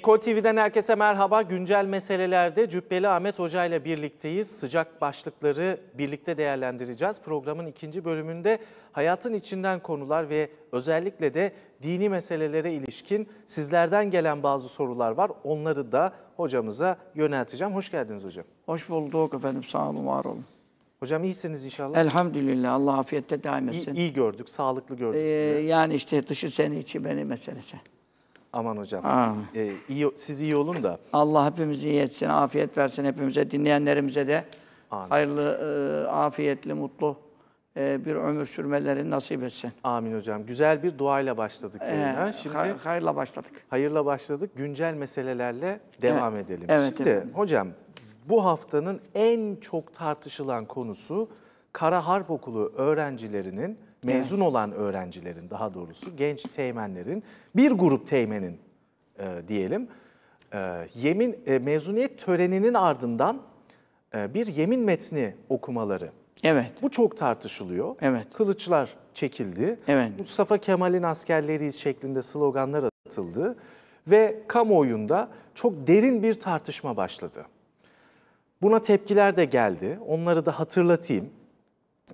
Ekol TV'den herkese merhaba. Güncel meselelerde Cübbeli Ahmet Hoca ile birlikteyiz. Sıcak başlıkları birlikte değerlendireceğiz. Programın ikinci bölümünde hayatın içinden konular ve özellikle de dini meselelere ilişkin sizlerden gelen bazı sorular var. Onları da hocamıza yönelteceğim. Hoş geldiniz hocam. Hoş bulduk efendim. Sağ olun, var olun. Hocam iyisiniz inşallah. Elhamdülillah. Allah afiyette daim etsin. İyi, iyi gördük, sağlıklı gördük ee, sizi. Yani işte dışı seni içi beni meselesi. Aman hocam. Aa. Ee, iyi, siz iyi olun da. Allah hepimizi iyi etsin, afiyet versin hepimize, dinleyenlerimize de Amin. hayırlı, e, afiyetli, mutlu e, bir ömür sürmeleri nasip etsin. Amin hocam. Güzel bir duayla başladık. Ee, Şimdi hayırla başladık. Hayırla başladık. Güncel meselelerle devam evet. edelim. Evet, Şimdi efendim. hocam bu haftanın en çok tartışılan konusu Kara Harp Okulu öğrencilerinin mezun evet. olan öğrencilerin daha doğrusu genç teğmenlerin bir grup teğmenin e, diyelim e, yemin e, mezuniyet töreninin ardından e, bir yemin metni okumaları. Evet. Bu çok tartışılıyor. Evet. Kılıçlar çekildi. Evet. Mustafa Kemal'in askerleriyiz şeklinde sloganlar atıldı ve kamuoyunda çok derin bir tartışma başladı. Buna tepkiler de geldi. Onları da hatırlatayım.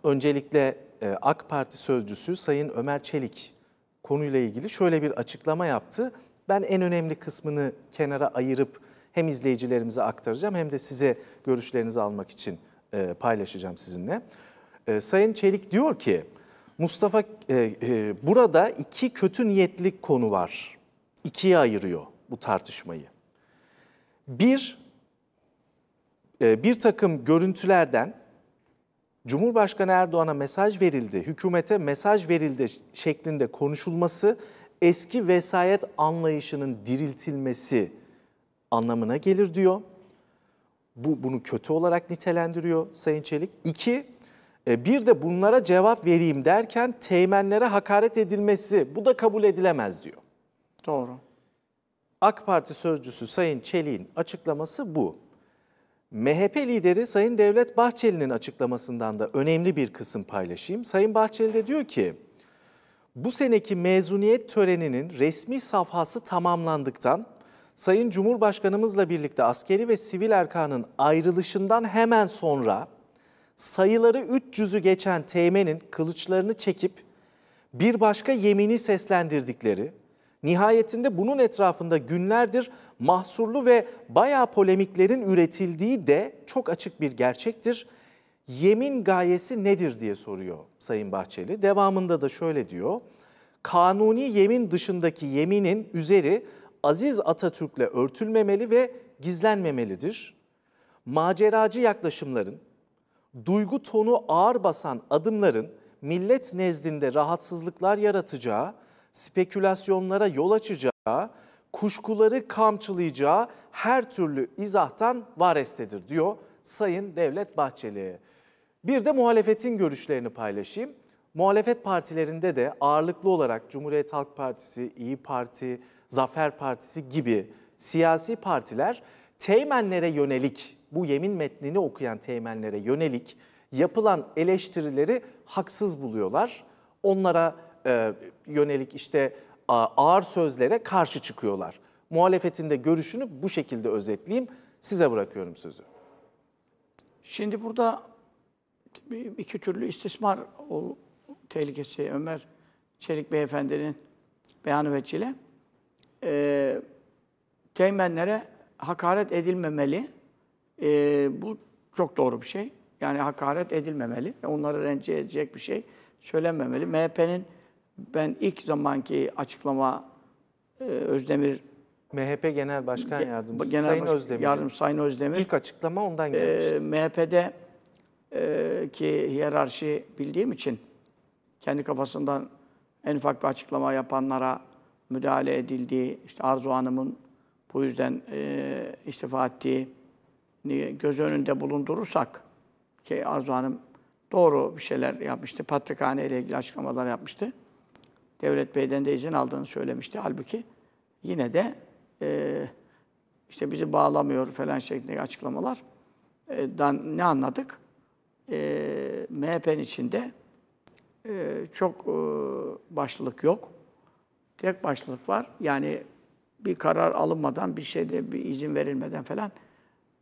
Öncelikle e, AK Parti sözcüsü Sayın Ömer Çelik konuyla ilgili şöyle bir açıklama yaptı. Ben en önemli kısmını kenara ayırıp hem izleyicilerimize aktaracağım hem de size görüşlerinizi almak için e, paylaşacağım sizinle. E, Sayın Çelik diyor ki Mustafa burada iki kötü niyetli konu var. İkiye ayırıyor bu tartışmayı. Bir, bir takım görüntülerden Cumhurbaşkanı Erdoğan'a mesaj verildi, hükümete mesaj verildi şeklinde konuşulması eski vesayet anlayışının diriltilmesi anlamına gelir diyor. Bu bunu kötü olarak nitelendiriyor Sayın Çelik. İki, e, bir de bunlara cevap vereyim derken teğmenlere hakaret edilmesi bu da kabul edilemez diyor. Doğru. AK Parti sözcüsü Sayın Çelik'in açıklaması bu. MHP lideri Sayın Devlet Bahçeli'nin açıklamasından da önemli bir kısım paylaşayım. Sayın Bahçeli de diyor ki, bu seneki mezuniyet töreninin resmi safhası tamamlandıktan Sayın Cumhurbaşkanımızla birlikte askeri ve sivil erkanın ayrılışından hemen sonra sayıları 300'ü geçen teğmenin kılıçlarını çekip bir başka yemini seslendirdikleri, Nihayetinde bunun etrafında günlerdir mahsurlu ve bayağı polemiklerin üretildiği de çok açık bir gerçektir. Yemin gayesi nedir diye soruyor Sayın Bahçeli. Devamında da şöyle diyor. Kanuni yemin dışındaki yeminin üzeri Aziz Atatürk'le örtülmemeli ve gizlenmemelidir. Maceracı yaklaşımların, duygu tonu ağır basan adımların millet nezdinde rahatsızlıklar yaratacağı spekülasyonlara yol açacağı, kuşkuları kamçılayacağı her türlü izahtan varestedir diyor Sayın Devlet Bahçeli. Bir de muhalefetin görüşlerini paylaşayım. Muhalefet partilerinde de ağırlıklı olarak Cumhuriyet Halk Partisi, İyi Parti, Zafer Partisi gibi siyasi partiler teğmenlere yönelik, bu yemin metnini okuyan teğmenlere yönelik yapılan eleştirileri haksız buluyorlar. Onlara e, yönelik işte ağır sözlere karşı çıkıyorlar. Muhalefetin de görüşünü bu şekilde özetleyeyim. Size bırakıyorum sözü. Şimdi burada iki türlü istismar tehlikesi Ömer Çelik Beyefendi'nin beyanı veçile. E, teğmenlere hakaret edilmemeli. E, bu çok doğru bir şey. Yani hakaret edilmemeli. Onları rencide edecek bir şey söylenmemeli. MHP'nin ben ilk zamanki açıklama e, Özdemir MHP Genel Başkan Yardımcısı Genel Sayın Özdemir. Yardım Sayın Özdemir. İlk açıklama ondan e, gelmişti. E, MHP'de e, ki hiyerarşi bildiğim için kendi kafasından en ufak bir açıklama yapanlara müdahale edildiği, işte Arzu Hanım'ın bu yüzden e, istifa ettiği göz önünde bulundurursak ki Arzu Hanım doğru bir şeyler yapmıştı. Patrikhane ile ilgili açıklamalar yapmıştı. Devlet Bey'den de izin aldığını söylemişti. Halbuki yine de e, işte bizi bağlamıyor falan şeklindeki açıklamalar e, dan ne anladık? E, MHP'nin içinde e, çok e, başlılık yok. Tek başlılık var. Yani bir karar alınmadan, bir şeyde bir izin verilmeden falan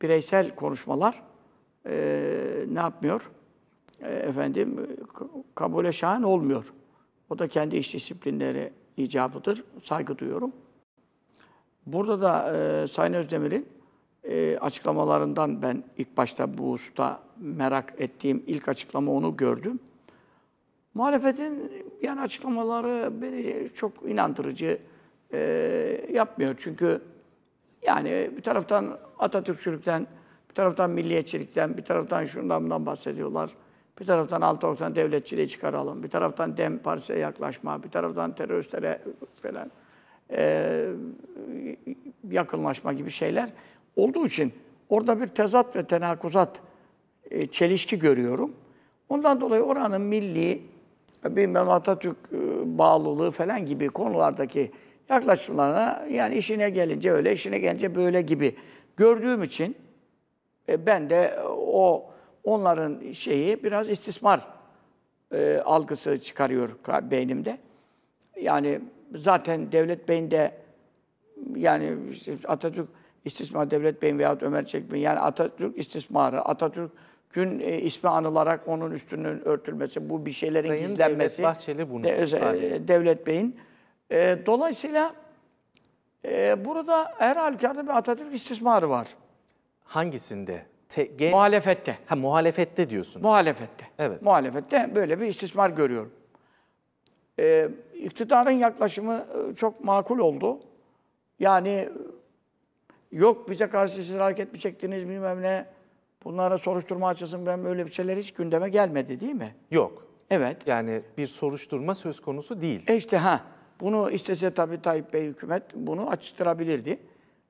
bireysel konuşmalar e, ne yapmıyor? E, efendim kabule şahan olmuyor. O da kendi iş disiplinleri icabıdır. Saygı duyuyorum. Burada da e, Sayın Özdemir'in e, açıklamalarından ben ilk başta bu usta merak ettiğim ilk açıklama onu gördüm. Muhalefetin yani açıklamaları beni çok inandırıcı e, yapmıyor. Çünkü yani bir taraftan Atatürkçülükten, bir taraftan milliyetçilikten, bir taraftan şundan bundan bahsediyorlar. Bir taraftan 6.90 devletçiliği çıkaralım, bir taraftan Dem Partisi'ye yaklaşma, bir taraftan teröristlere falan e, yakınlaşma gibi şeyler olduğu için orada bir tezat ve tenakuzat, e, çelişki görüyorum. Ondan dolayı oranın milli, bir Atatürk e, bağlılığı falan gibi konulardaki yaklaşımlarına yani işine gelince öyle, işine gelince böyle gibi gördüğüm için e, ben de o onların şeyi biraz istismar e, algısı çıkarıyor beynimde. Yani zaten devlet beyinde yani Atatürk istismar devlet beyin veyahut Ömer Çekmen yani Atatürk istismarı, Atatürk gün e, ismi anılarak onun üstünün örtülmesi, bu bir şeylerin Sayın gizlenmesi. Devlet Bahçeli bunu. De, e, devlet Bey'in. E, dolayısıyla e, burada her halükarda bir Atatürk istismarı var. Hangisinde? Te- muhalefette. Ha muhalefette diyorsun. Muhalefette. Evet. Muhalefette böyle bir istismar görüyorum. Ee, iktidarın yaklaşımı e, çok makul oldu. Yani e, yok bize karşı siz hareket mi çektiniz bilmem ne. Bunlara soruşturma açılsın ben öyle bir şeyler hiç gündeme gelmedi değil mi? Yok. Evet. Yani bir soruşturma söz konusu değil. E işte ha. Bunu istese tabii Tayyip Bey hükümet bunu açtırabilirdi.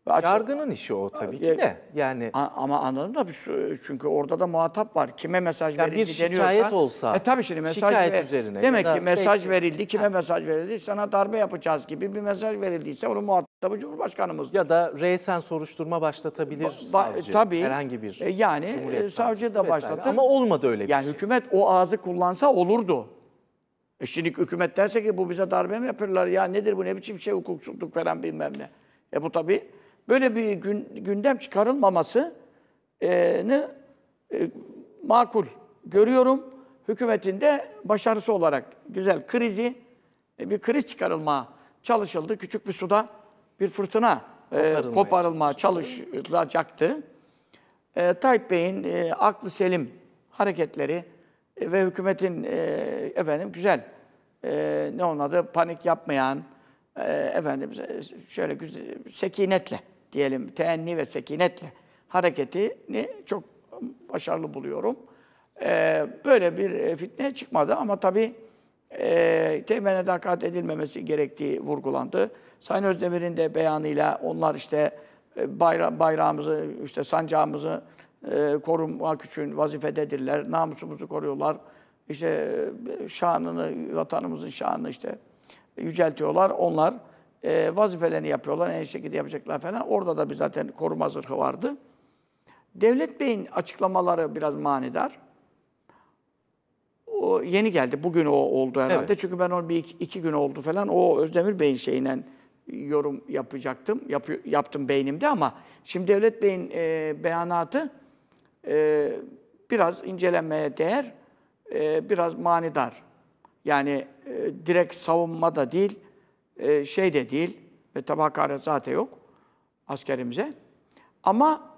Açık, Yargının işi o tabii ki de. Yani ama anladım da e, çünkü orada da muhatap var. Kime mesaj yani verildi deniyorsa. Bir şikayet deniyorsa, olsa. E tabii şimdi mesaj şikayet ver, üzerine. Demek ki mesaj belki, verildi. Kime mesaj verildi? Sana darbe yapacağız gibi bir mesaj verildiyse onun muhatabı Cumhurbaşkanımız. Ya da reysen soruşturma başlatabilir ba, savcı. Tabii. Herhangi bir e, Yani e, savcı da başlattı. Ama olmadı öyle bir yani şey. hükümet o ağzı kullansa olurdu. E şimdi hükümet derse ki bu bize darbe mi yapıyorlar? Ya nedir bu ne biçim şey hukuksuzluk falan bilmem ne. E bu tabii böyle bir gün, gündem çıkarılmaması e, e, makul görüyorum. Hükümetin de başarısı olarak güzel krizi, e, bir kriz çıkarılma çalışıldı. Küçük bir suda bir fırtına e, koparılma çalışılacaktı. E, Tayyip Bey'in e, aklı selim hareketleri e, ve hükümetin e, efendim güzel e, ne onun adı panik yapmayan e, efendim e, şöyle güzel, sekinetle diyelim teenni ve sekinetle hareketini çok başarılı buluyorum. Ee, böyle bir e, fitne çıkmadı ama tabii e, temene takat edilmemesi gerektiği vurgulandı. Sayın Özdemir'in de beyanıyla onlar işte e, bayra bayrağımızı, işte sancağımızı e, korumak için vazifededirler, namusumuzu koruyorlar, işte e, şanını, vatanımızın şanını işte yüceltiyorlar. Onlar e, vazifelerini yapıyorlar, en şekilde yapacaklar falan. Orada da bir zaten koruma zırhı vardı. Devlet Bey'in açıklamaları biraz manidar. O yeni geldi. Bugün o oldu herhalde. Evet. Çünkü ben onu bir iki, iki gün oldu falan. O Özdemir Bey'in şeyiyle yorum yapacaktım. Yap, yaptım beynimde ama şimdi Devlet Bey'in e, beyanatı e, biraz incelenmeye değer, e, biraz manidar. Yani e, direkt savunma da değil, e, şey de değil. Ve tabi hakaret zaten yok askerimize. Ama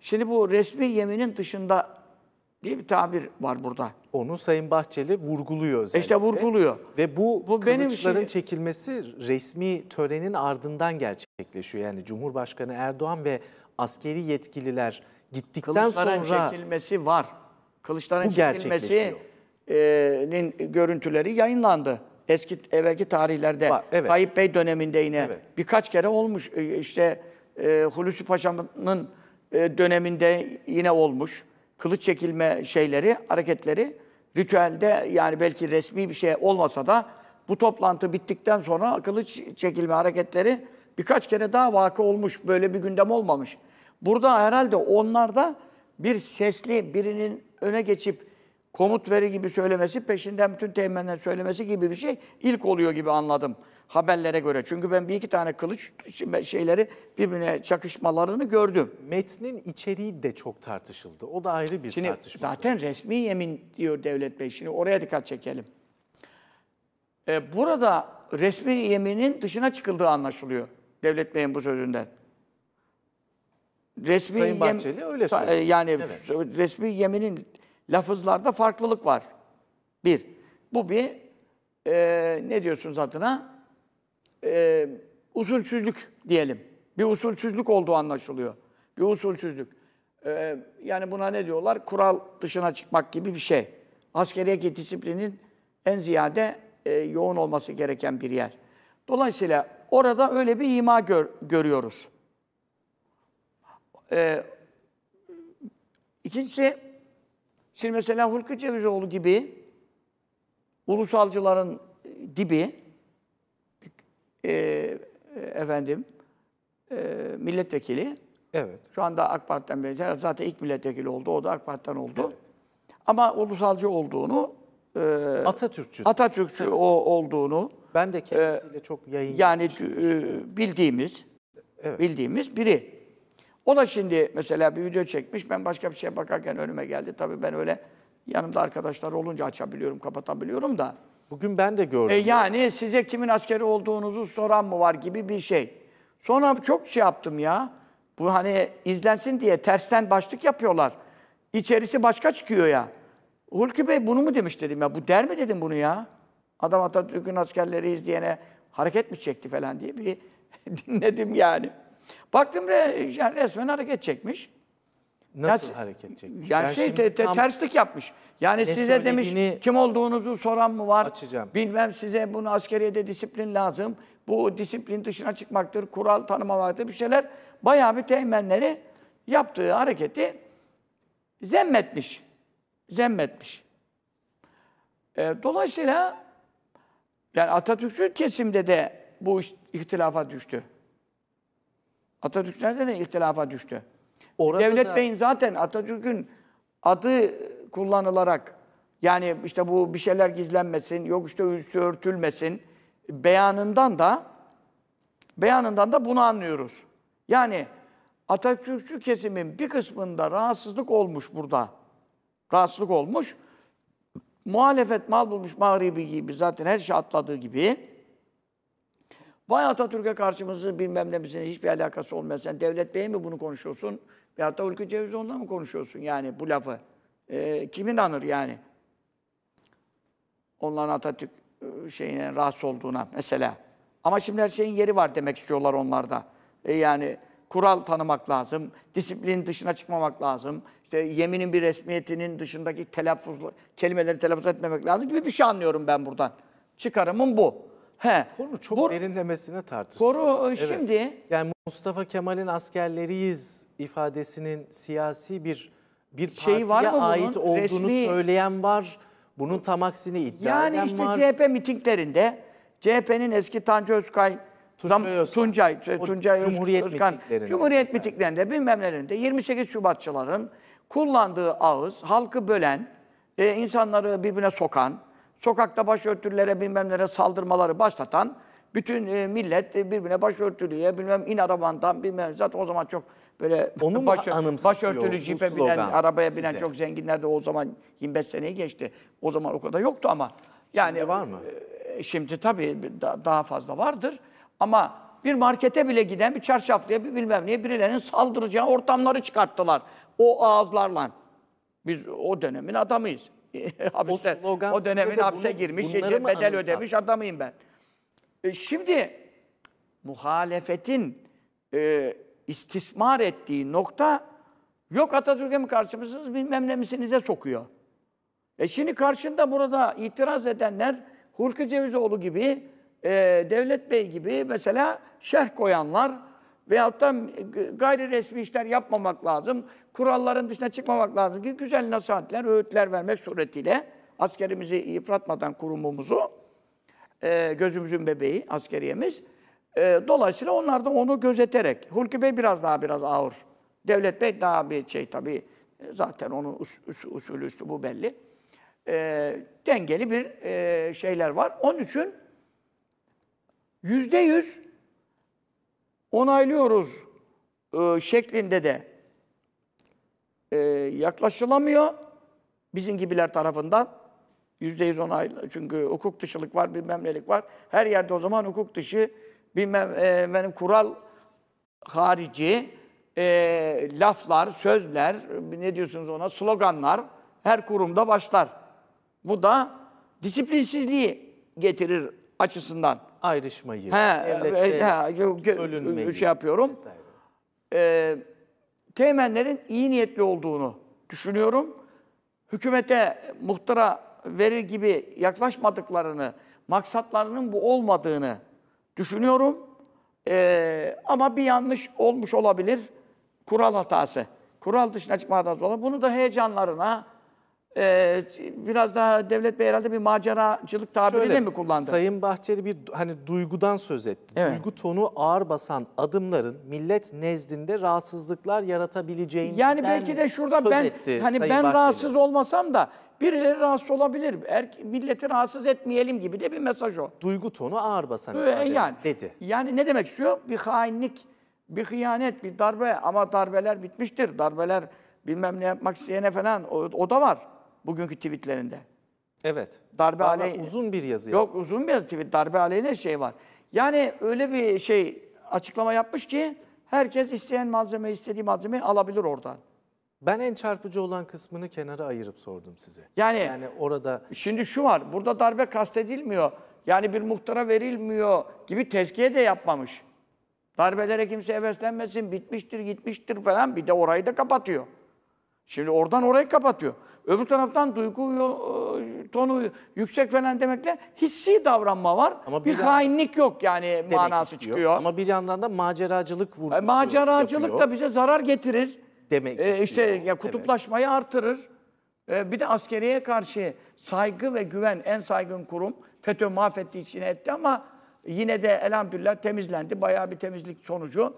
şimdi bu resmi yeminin dışında diye bir tabir var burada. Onu Sayın Bahçeli vurguluyor özellikle. İşte vurguluyor. Ve bu, bu benim kılıçların şey... çekilmesi resmi törenin ardından gerçekleşiyor. Yani Cumhurbaşkanı Erdoğan ve askeri yetkililer gittikten kılıçların sonra... çekilmesi var. Kılıçların çekilmesinin e, görüntüleri yayınlandı eski evvelki tarihlerde Var, evet. Tayyip Bey döneminde yine evet. birkaç kere olmuş. E, işte e, Hulusi Paşa'nın e, döneminde yine olmuş. Kılıç çekilme şeyleri, hareketleri ritüelde yani belki resmi bir şey olmasa da bu toplantı bittikten sonra kılıç çekilme hareketleri birkaç kere daha vakı olmuş. Böyle bir gündem olmamış. Burada herhalde onlarda bir sesli birinin öne geçip komut veri gibi söylemesi, peşinden bütün teğmenler söylemesi gibi bir şey ilk oluyor gibi anladım haberlere göre. Çünkü ben bir iki tane kılıç şeyleri birbirine çakışmalarını gördüm. Metnin içeriği de çok tartışıldı. O da ayrı bir şimdi, tartışma. Zaten resmi yemin diyor Devlet Bey. Şimdi oraya dikkat çekelim. Ee, burada resmi yeminin dışına çıkıldığı anlaşılıyor Devlet Bey'in bu sözünden. Resmi Sayın Bahçeli yem, öyle söylüyor. E, yani evet. resmi yeminin lafızlarda farklılık var. Bir, bu bir e, ne diyorsunuz adına? E, usulsüzlük diyelim. Bir usulsüzlük olduğu anlaşılıyor. Bir usulsüzlük. E, yani buna ne diyorlar? Kural dışına çıkmak gibi bir şey. Askeriyeki disiplinin en ziyade e, yoğun olması gereken bir yer. Dolayısıyla orada öyle bir ima gör, görüyoruz. E, ikincisi, Şimdi mesela Hulki Cevizoğlu gibi ulusalcıların dibi e, efendim e, milletvekili Evet. Şu anda AK Parti'den benzer. Zaten ilk milletvekili oldu. O da AK Parti'den oldu. Evet. Ama ulusalcı olduğunu e, Atatürkçü. Atatürkçü o olduğunu ben de e, kendisiyle e, çok yayın yani e, bildiğimiz evet. bildiğimiz biri. O da şimdi mesela bir video çekmiş. Ben başka bir şeye bakarken önüme geldi. Tabii ben öyle yanımda arkadaşlar olunca açabiliyorum, kapatabiliyorum da. Bugün ben de gördüm. E yani size kimin askeri olduğunuzu soran mı var gibi bir şey. Sonra çok şey yaptım ya. Bu hani izlensin diye tersten başlık yapıyorlar. İçerisi başka çıkıyor ya. Hulki Bey bunu mu demiş dedim ya. Bu der mi dedim bunu ya. Adam Atatürk'ün askerleriyiz diyene hareket mi çekti falan diye bir dinledim yani. Baktım re, yani resmen hareket çekmiş. Nasıl ya, hareket çekmiş? Yani şey te, te, terslik yapmış. Yani size demiş kim olduğunuzu soran mı var? Açacağım. Bilmem size bunu de disiplin lazım. Bu disiplin dışına çıkmaktır, kural tanımamaktır bir şeyler. Bayağı bir teğmenleri yaptığı hareketi zemmetmiş. Zemmetmiş. E, dolayısıyla yani Atatürkçü kesimde de bu ihtilafa düştü. Atatürk'lerde de ihtilafa düştü. Orada Devlet da... Bey'in zaten Atatürk'ün adı kullanılarak yani işte bu bir şeyler gizlenmesin, yok işte üstü örtülmesin beyanından da beyanından da bunu anlıyoruz. Yani Atatürkçü kesimin bir kısmında rahatsızlık olmuş burada. Rahatsızlık olmuş. Muhalefet mal bulmuş Mağribi gibi zaten her şey atladığı gibi Vay Atatürk'e karşımızı bilmem ne bizimle hiçbir alakası olmayan sen Devlet Bey'e mi bunu konuşuyorsun? Veyahut da Ülkü Cevizon'la mı konuşuyorsun yani bu lafı? E, kimin anır yani? Onların Atatürk e, şeyine rahatsız olduğuna mesela. Ama şimdi her şeyin yeri var demek istiyorlar onlarda. E, yani kural tanımak lazım, disiplinin dışına çıkmamak lazım. İşte yeminin bir resmiyetinin dışındaki telaffuz, kelimeleri telaffuz etmemek lazım gibi bir şey anlıyorum ben buradan. Çıkarımım bu. He. Konu çok Bu, derinlemesine tartışılıyor. Konu e, şimdi... Evet. Yani Mustafa Kemal'in askerleriyiz ifadesinin siyasi bir bir şey var mı bunun? ait bunun? olduğunu Resmi... söyleyen var. Bunun tam aksini iddia yani eden işte var. Yani işte CHP mitinglerinde CHP'nin eski Tanju Özkay, e, Tuncay Özkan, Tuncay, Tuncay Cumhuriyet Özkan, mitinglerinde, Cumhuriyet mesela. mitinglerinde bilmem nelerinde 28 Şubatçıların kullandığı ağız, halkı bölen, e, insanları birbirine sokan, sokakta başörtülere bilmem nereye saldırmaları başlatan bütün e, millet e, birbirine başörtülüye bilmem in arabandan bilmem zaten o zaman çok böyle Onu baş, başörtülü jipe binen, arabaya size. çok zenginler de o zaman 25 seneyi geçti. O zaman o kadar yoktu ama. Yani şimdi var mı? E, şimdi tabii daha fazla vardır ama bir markete bile giden bir çarşaflıya bir bilmem niye birilerinin saldıracağı ortamları çıkarttılar. O ağızlarla. Biz o dönemin adamıyız. hapisten. O, o dönemin hapse bunu, girmiş, bedel anımsam? ödemiş adamıyım ben. E, şimdi muhalefetin e, istismar ettiği nokta yok Atatürk'e mi karşı mısınız bilmem ne misinize sokuyor. E şimdi karşında burada itiraz edenler Hulki Cevizoğlu gibi, e, Devlet Bey gibi mesela şerh koyanlar, Veyahut da ıı, gayri resmi işler yapmamak lazım. Kuralların dışına çıkmamak lazım ki güzel nasihatler, öğütler vermek suretiyle askerimizi yıpratmadan kurumumuzu, gözümüzün bebeği, askeriyemiz. E, dolayısıyla onlar da onu gözeterek, Hulki Bey biraz daha biraz ağır, Devlet Bey daha bir şey tabii, zaten onun us, us, usulü üstü bu belli. E, dengeli bir e, şeyler var. Onun için yüzde yüz onaylıyoruz e, şeklinde de e, yaklaşılamıyor. Bizim gibiler tarafından yüzde yüz onaylı. Çünkü hukuk dışılık var, bilmem nelik var. Her yerde o zaman hukuk dışı, bilmem e, benim kural harici e, laflar, sözler, ne diyorsunuz ona, sloganlar her kurumda başlar. Bu da disiplinsizliği getirir açısından ayrışmayı, He, devlette e, ha, bölünmeyi. Şey yapıyorum. Vesaire. E, teğmenlerin iyi niyetli olduğunu düşünüyorum. Hükümete muhtara verir gibi yaklaşmadıklarını, maksatlarının bu olmadığını düşünüyorum. E, ama bir yanlış olmuş olabilir. Kural hatası. Kural dışına çıkma hatası olabilir. bunu da heyecanlarına, ee, biraz daha Devlet Bey herhalde bir maceracılık tabirini Şöyle, mi kullandı? Sayın Bahçeli bir hani duygudan söz etti. Evet. Duygu tonu ağır basan adımların millet nezdinde rahatsızlıklar yaratabileceğini Yani belki de şurada ben etti, hani Sayın ben Bahçeli. rahatsız olmasam da birileri rahatsız olabilir. Er, milleti rahatsız etmeyelim gibi de bir mesaj o. Duygu tonu ağır basan ee, yani, dedi. Yani ne demek istiyor? Bir hainlik, bir hıyanet, bir darbe ama darbeler bitmiştir. Darbeler bilmem ne yapmak isteyene falan o, o da var. Bugünkü tweetlerinde. Evet. Darbe Vallahi aleyhine. uzun bir yazı. Yok yaptı. uzun bir yazı tweet. Darbe aleyhine şey var. Yani öyle bir şey açıklama yapmış ki herkes isteyen malzeme, istediği malzemeyi alabilir oradan. Ben en çarpıcı olan kısmını kenara ayırıp sordum size. Yani, yani orada... Şimdi şu var, burada darbe kastedilmiyor. Yani bir muhtara verilmiyor gibi tezkiye de yapmamış. Darbelere kimse heveslenmesin, bitmiştir, gitmiştir falan bir de orayı da kapatıyor. Şimdi oradan orayı kapatıyor. Öbür taraftan duygu e, tonu yüksek falan demekle hissi davranma var. Ama bir, bir hainlik yok yani manası istiyor. çıkıyor. Ama bir yandan da maceracılık vurgusu e, Maceracılık yapıyor. da bize zarar getirir. Demek e, işte ya kutuplaşmayı evet. artırır. E, bir de askeriye karşı saygı ve güven en saygın kurum. FETÖ mahvetti içine etti ama yine de elhamdülillah temizlendi. Bayağı bir temizlik sonucu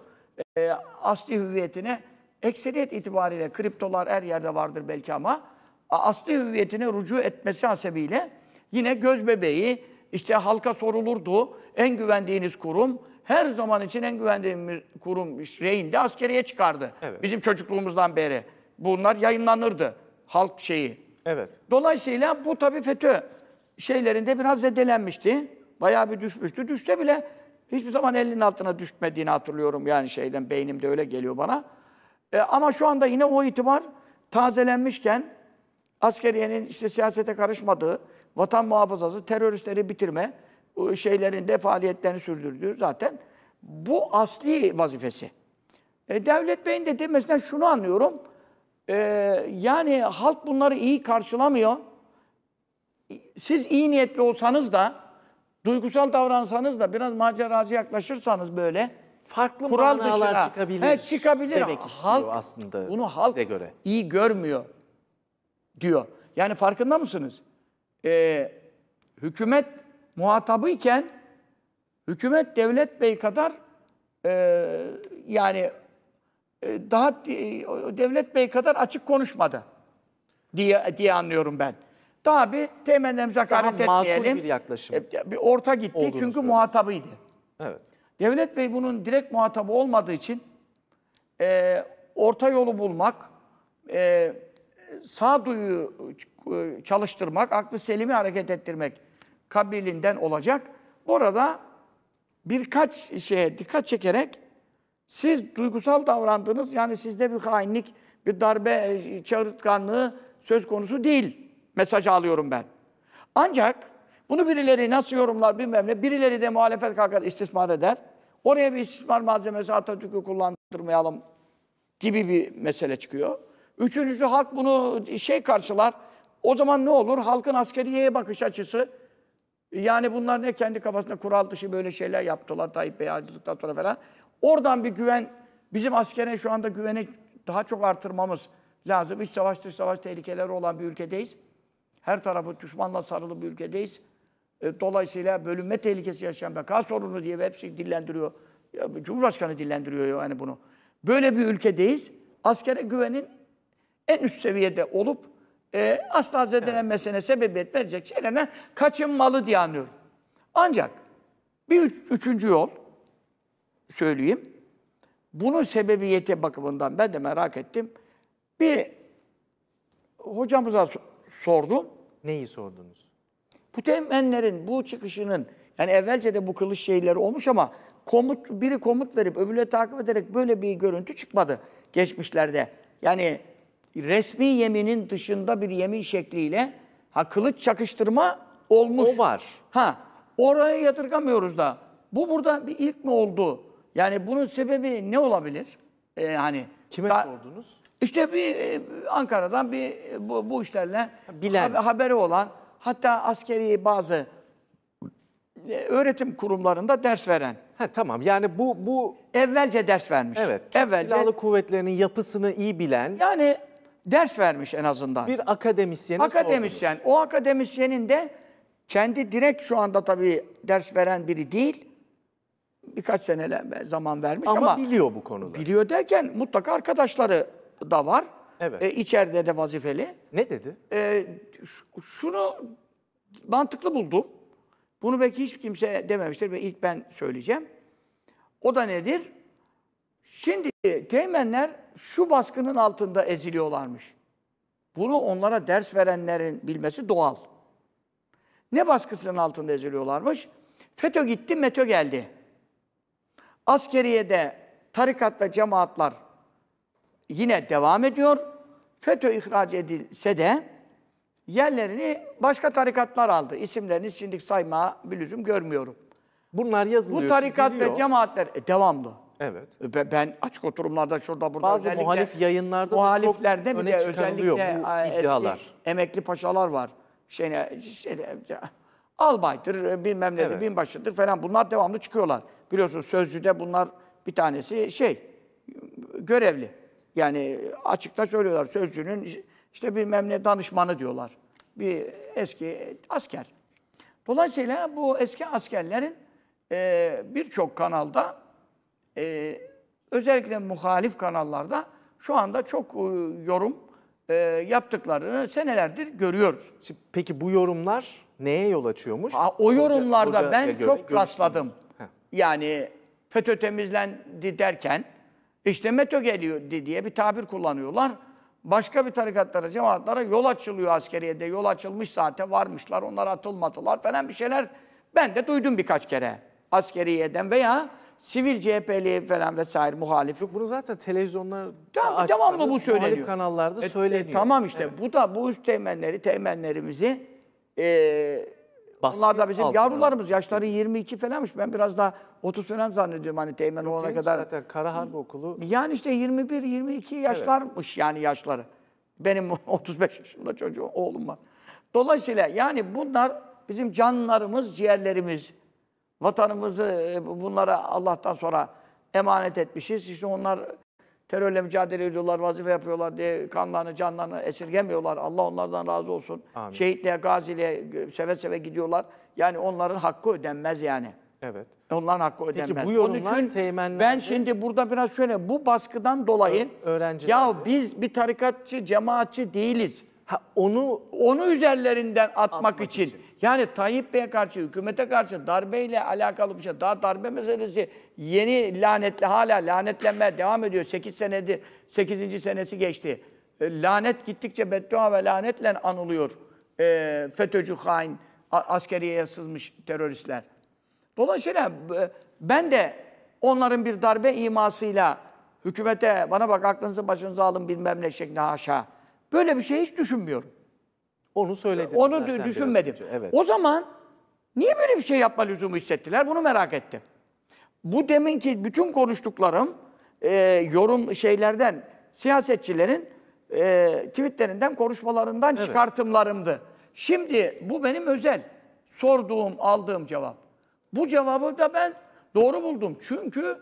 e, asli hüviyetine ekseriyet itibariyle kriptolar her yerde vardır belki ama asli hüviyetine rucu etmesi hasebiyle yine göz bebeği işte halka sorulurdu. En güvendiğiniz kurum her zaman için en güvendiğimiz kurum reyinde askeriye çıkardı. Evet. Bizim çocukluğumuzdan beri. Bunlar yayınlanırdı. Halk şeyi. Evet. Dolayısıyla bu tabii FETÖ şeylerinde biraz zedelenmişti. Bayağı bir düşmüştü. Düşse bile hiçbir zaman elinin altına düşmediğini hatırlıyorum. Yani şeyden beynimde öyle geliyor bana. E, ama şu anda yine o itibar tazelenmişken askeriyenin işte siyasete karışmadığı, vatan muhafazası, teröristleri bitirme şeylerinde faaliyetlerini sürdürdüğü zaten bu asli vazifesi. E, Devlet Bey'in de demesinden şunu anlıyorum. E, yani halk bunları iyi karşılamıyor. Siz iyi niyetli olsanız da, duygusal davransanız da, biraz maceracı yaklaşırsanız böyle, farklı kural manalar dışına, çıkabilir. He, çıkabilir. Demek istiyor halk, aslında bunu halk size göre. iyi görmüyor diyor. Yani farkında mısınız? Ee, hükümet muhatabı iken hükümet devlet bey kadar e, yani e, daha e, devlet bey kadar açık konuşmadı diye diye anlıyorum ben. Daha bir teğmenden hakaret etmeyelim. bir yaklaşım. E, bir orta gitti çünkü söyleyeyim. muhatabıydı. Evet. Devlet bey bunun direkt muhatabı olmadığı için e, orta yolu bulmak, e, sağduyu e, çalıştırmak, aklı selimi hareket ettirmek kabilinden olacak. Burada birkaç şeye dikkat çekerek siz duygusal davrandınız. Yani sizde bir hainlik, bir darbe, e, çağırtkanlığı söz konusu değil. Mesajı alıyorum ben. Ancak bunu birileri nasıl yorumlar bilmem ne. Birileri de muhalefet kalkar istismar eder. Oraya bir istismar malzemesi Atatürk'ü kullandırmayalım gibi bir mesele çıkıyor. Üçüncüsü halk bunu şey karşılar. O zaman ne olur? Halkın askeriyeye bakış açısı. Yani bunlar ne kendi kafasında kural dışı böyle şeyler yaptılar Tayyip Bey ayrıldıktan sonra falan. Oradan bir güven, bizim askere şu anda güveni daha çok artırmamız lazım. İç savaş dış savaş tehlikeleri olan bir ülkedeyiz. Her tarafı düşmanla sarılı bir ülkedeyiz. E, dolayısıyla bölünme tehlikesi yaşayan beka sorunu diye hepsi dillendiriyor. Cumhurbaşkanı dillendiriyor yani bunu. Böyle bir ülkedeyiz. Askere güvenin en üst seviyede olup e, asla zedelenmesine evet. sebebiyet verecek şeylerden kaçınmalı diye anlıyorum. Ancak bir üç, üçüncü yol söyleyeyim. Bunun sebebiyeti bakımından ben de merak ettim. Bir hocamıza sordum. Neyi sordunuz? Bu temenlerin, bu çıkışının, yani evvelce de bu kılıç şeyleri olmuş ama komut biri komut verip öbürüne takip ederek böyle bir görüntü çıkmadı geçmişlerde. Yani resmi yeminin dışında bir yemin şekliyle ha kılıç çakıştırma olmuş. O var. Ha oraya yadırgamıyoruz da. Bu burada bir ilk mi oldu? Yani bunun sebebi ne olabilir? Ee, hani kime da, sordunuz? İşte bir e, Ankara'dan bir bu, bu işlerle Bilen. haberi olan hatta askeri bazı e, öğretim kurumlarında ders veren. Ha, tamam yani bu bu evvelce ders vermiş. Evet. Evvelce silahlı kuvvetlerinin yapısını iyi bilen. Yani ders vermiş en azından. Bir akademisyen. Akademisyen. Sordunuz. O akademisyenin de kendi direkt şu anda tabii ders veren biri değil. Birkaç seneler zaman vermiş ama, ama biliyor bu konuda. Biliyor derken mutlaka arkadaşları da var. Evet. E, içeride de vazifeli. Ne dedi? E, şunu mantıklı buldum. Bunu belki hiç kimse dememiştir ve ilk ben söyleyeceğim. O da nedir? Şimdi teğmenler şu baskının altında eziliyorlarmış. Bunu onlara ders verenlerin bilmesi doğal. Ne baskısının altında eziliyorlarmış? FETÖ gitti, METÖ geldi. Askeriye'de tarikat ve cemaatlar yine devam ediyor. FETÖ ihraç edilse de yerlerini başka tarikatlar aldı. İsimlerini şimdi saymaya bir lüzum görmüyorum. Bunlar yazılıyor, Bu tarikat çiziliyor. ve cemaatler e, devamlı. Evet. E, ben, ben açık oturumlarda şurada burada Bazı özellikle muhalif yayınlarda muhaliflerde bir de özellikle e, eski emekli paşalar var. Şey, şey, albaydır, e, bilmem nedir, evet. binbaşıdır falan bunlar devamlı çıkıyorlar. Biliyorsunuz Sözcü'de bunlar bir tanesi şey görevli. Yani açıkta söylüyorlar Sözcü'nün işte bilmem ne danışmanı diyorlar. Bir eski asker. Dolayısıyla bu eski askerlerin e, birçok kanalda e, özellikle muhalif kanallarda şu anda çok e, yorum e, yaptıklarını senelerdir görüyoruz. Şimdi peki bu yorumlar neye yol açıyormuş? Ha, o yorumlarda hoca, ben göre, çok rastladım. Heh. Yani FETÖ temizlendi derken işte METÖ geliyor diye bir tabir kullanıyorlar. Başka bir tarikatlara, cemaatlara yol açılıyor askeriye de Yol açılmış zaten varmışlar, onlar atılmadılar falan bir şeyler. Ben de duydum birkaç kere askeriyeden veya sivil CHP'li falan vesaire yok. Bunu zaten televizyonlar tamam, devamlı bu söyleniyor. Muhalif kanallarda e, e söyleniyor. E, tamam işte evet. bu da bu üst teğmenleri, teğmenlerimizi e, onlar da bizim altına. yavrularımız. Yaşları 22 falanmış. Ben biraz daha 30 falan zannediyorum hani teğmen Yok, olana kadar. Zaten Kara Harp Okulu. Yani işte 21-22 yaşlarmış evet. yani yaşları. Benim 35 yaşında çocuğum, oğlum var. Dolayısıyla yani bunlar bizim canlarımız, ciğerlerimiz. Vatanımızı e, bunlara Allah'tan sonra emanet etmişiz. İşte onlar terörle mücadele ediyorlar, vazife yapıyorlar diye kanlarını, canlarını esirgemiyorlar. Allah onlardan razı olsun. Amin. Şehitliğe, gaziliğe seve seve gidiyorlar. Yani onların hakkı ödenmez yani. Evet. Onların hakkı ödenmez. Peki bu yorumlar Onun için teğmenlerde... ben şimdi burada biraz şöyle bu baskıdan dolayı Ö ya biz bir tarikatçı, cemaatçi değiliz. Ha, onu onu üzerlerinden atmak, atmak için. için. Yani Tayyip Bey'e karşı, hükümete karşı darbeyle alakalı bir şey. Daha darbe meselesi yeni lanetle hala lanetlenmeye devam ediyor. 8 senedir 8. senesi geçti. E, lanet gittikçe beddua ve lanetle anılıyor. E, FETÖ'cü hain, askeriye sızmış teröristler. Dolayısıyla e, ben de onların bir darbe imasıyla hükümete bana bak aklınızı başınıza alın bilmem ne şeklinde haşa Böyle bir şey hiç düşünmüyorum. Onu söyledim. Onu zaten düşünmedim. Önce, evet. O zaman niye böyle bir şey yapma lüzumu hissettiler? Bunu merak ettim. Bu deminki bütün konuştuklarım e, yorum şeylerden, siyasetçilerin e, tweetlerinden, konuşmalarından evet. çıkartımlarımdı. Şimdi bu benim özel sorduğum, aldığım cevap. Bu cevabı da ben doğru buldum. Çünkü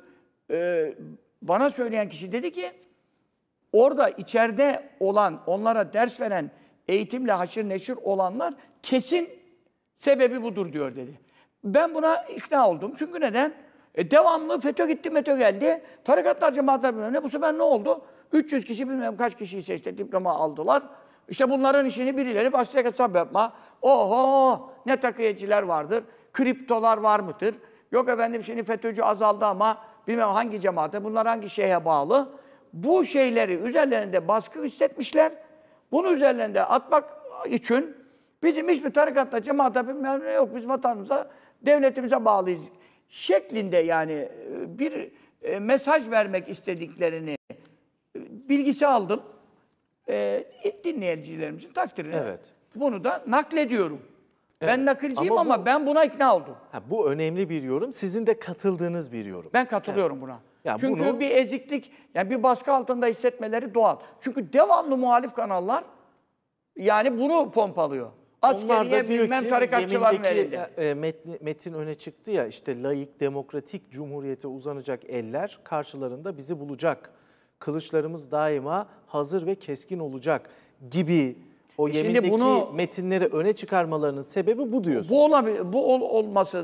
e, bana söyleyen kişi dedi ki Orada içeride olan, onlara ders veren, eğitimle haşır neşir olanlar kesin sebebi budur diyor dedi. Ben buna ikna oldum. Çünkü neden? E devamlı FETÖ gitti, METÖ geldi. Tarikatlar, cemaatler bilmem ne. Bu sefer ne oldu? 300 kişi bilmem kaç kişiyi seçti, diploma aldılar. İşte bunların işini birileri başlayacak hesap yapma. Oho ne takiyeciler vardır, kriptolar var mıdır? Yok efendim şimdi FETÖ'cü azaldı ama bilmem hangi cemaate, bunlar hangi şeye bağlı? bu şeyleri üzerlerinde baskı hissetmişler. bunu üzerlerinde atmak için bizim hiçbir tarikatta cemaate bilmem ne yok. Biz vatanımıza, devletimize bağlıyız şeklinde yani e, bir e, mesaj vermek istediklerini e, bilgisi aldım. E, dinleyicilerimizin takdirine. Evet. Bunu da naklediyorum. Evet. Ben nakilciyim ama, bu, ama ben buna ikna oldum. Ha, bu önemli bir yorum. Sizin de katıldığınız bir yorum. Ben katılıyorum evet. buna. Yani Çünkü bunu... bir eziklik, yani bir baskı altında hissetmeleri doğal. Çünkü devamlı muhalif kanallar yani bunu pompalıyor. Askeriye bilmem ki, tarikatçılar verildi. E, metin, metin öne çıktı ya işte layık, demokratik cumhuriyete uzanacak eller karşılarında bizi bulacak. Kılıçlarımız daima hazır ve keskin olacak gibi o e yemindeki bunu, metinleri öne çıkarmalarının sebebi bu diyorsun. Bu, olabilir, bu ol, olması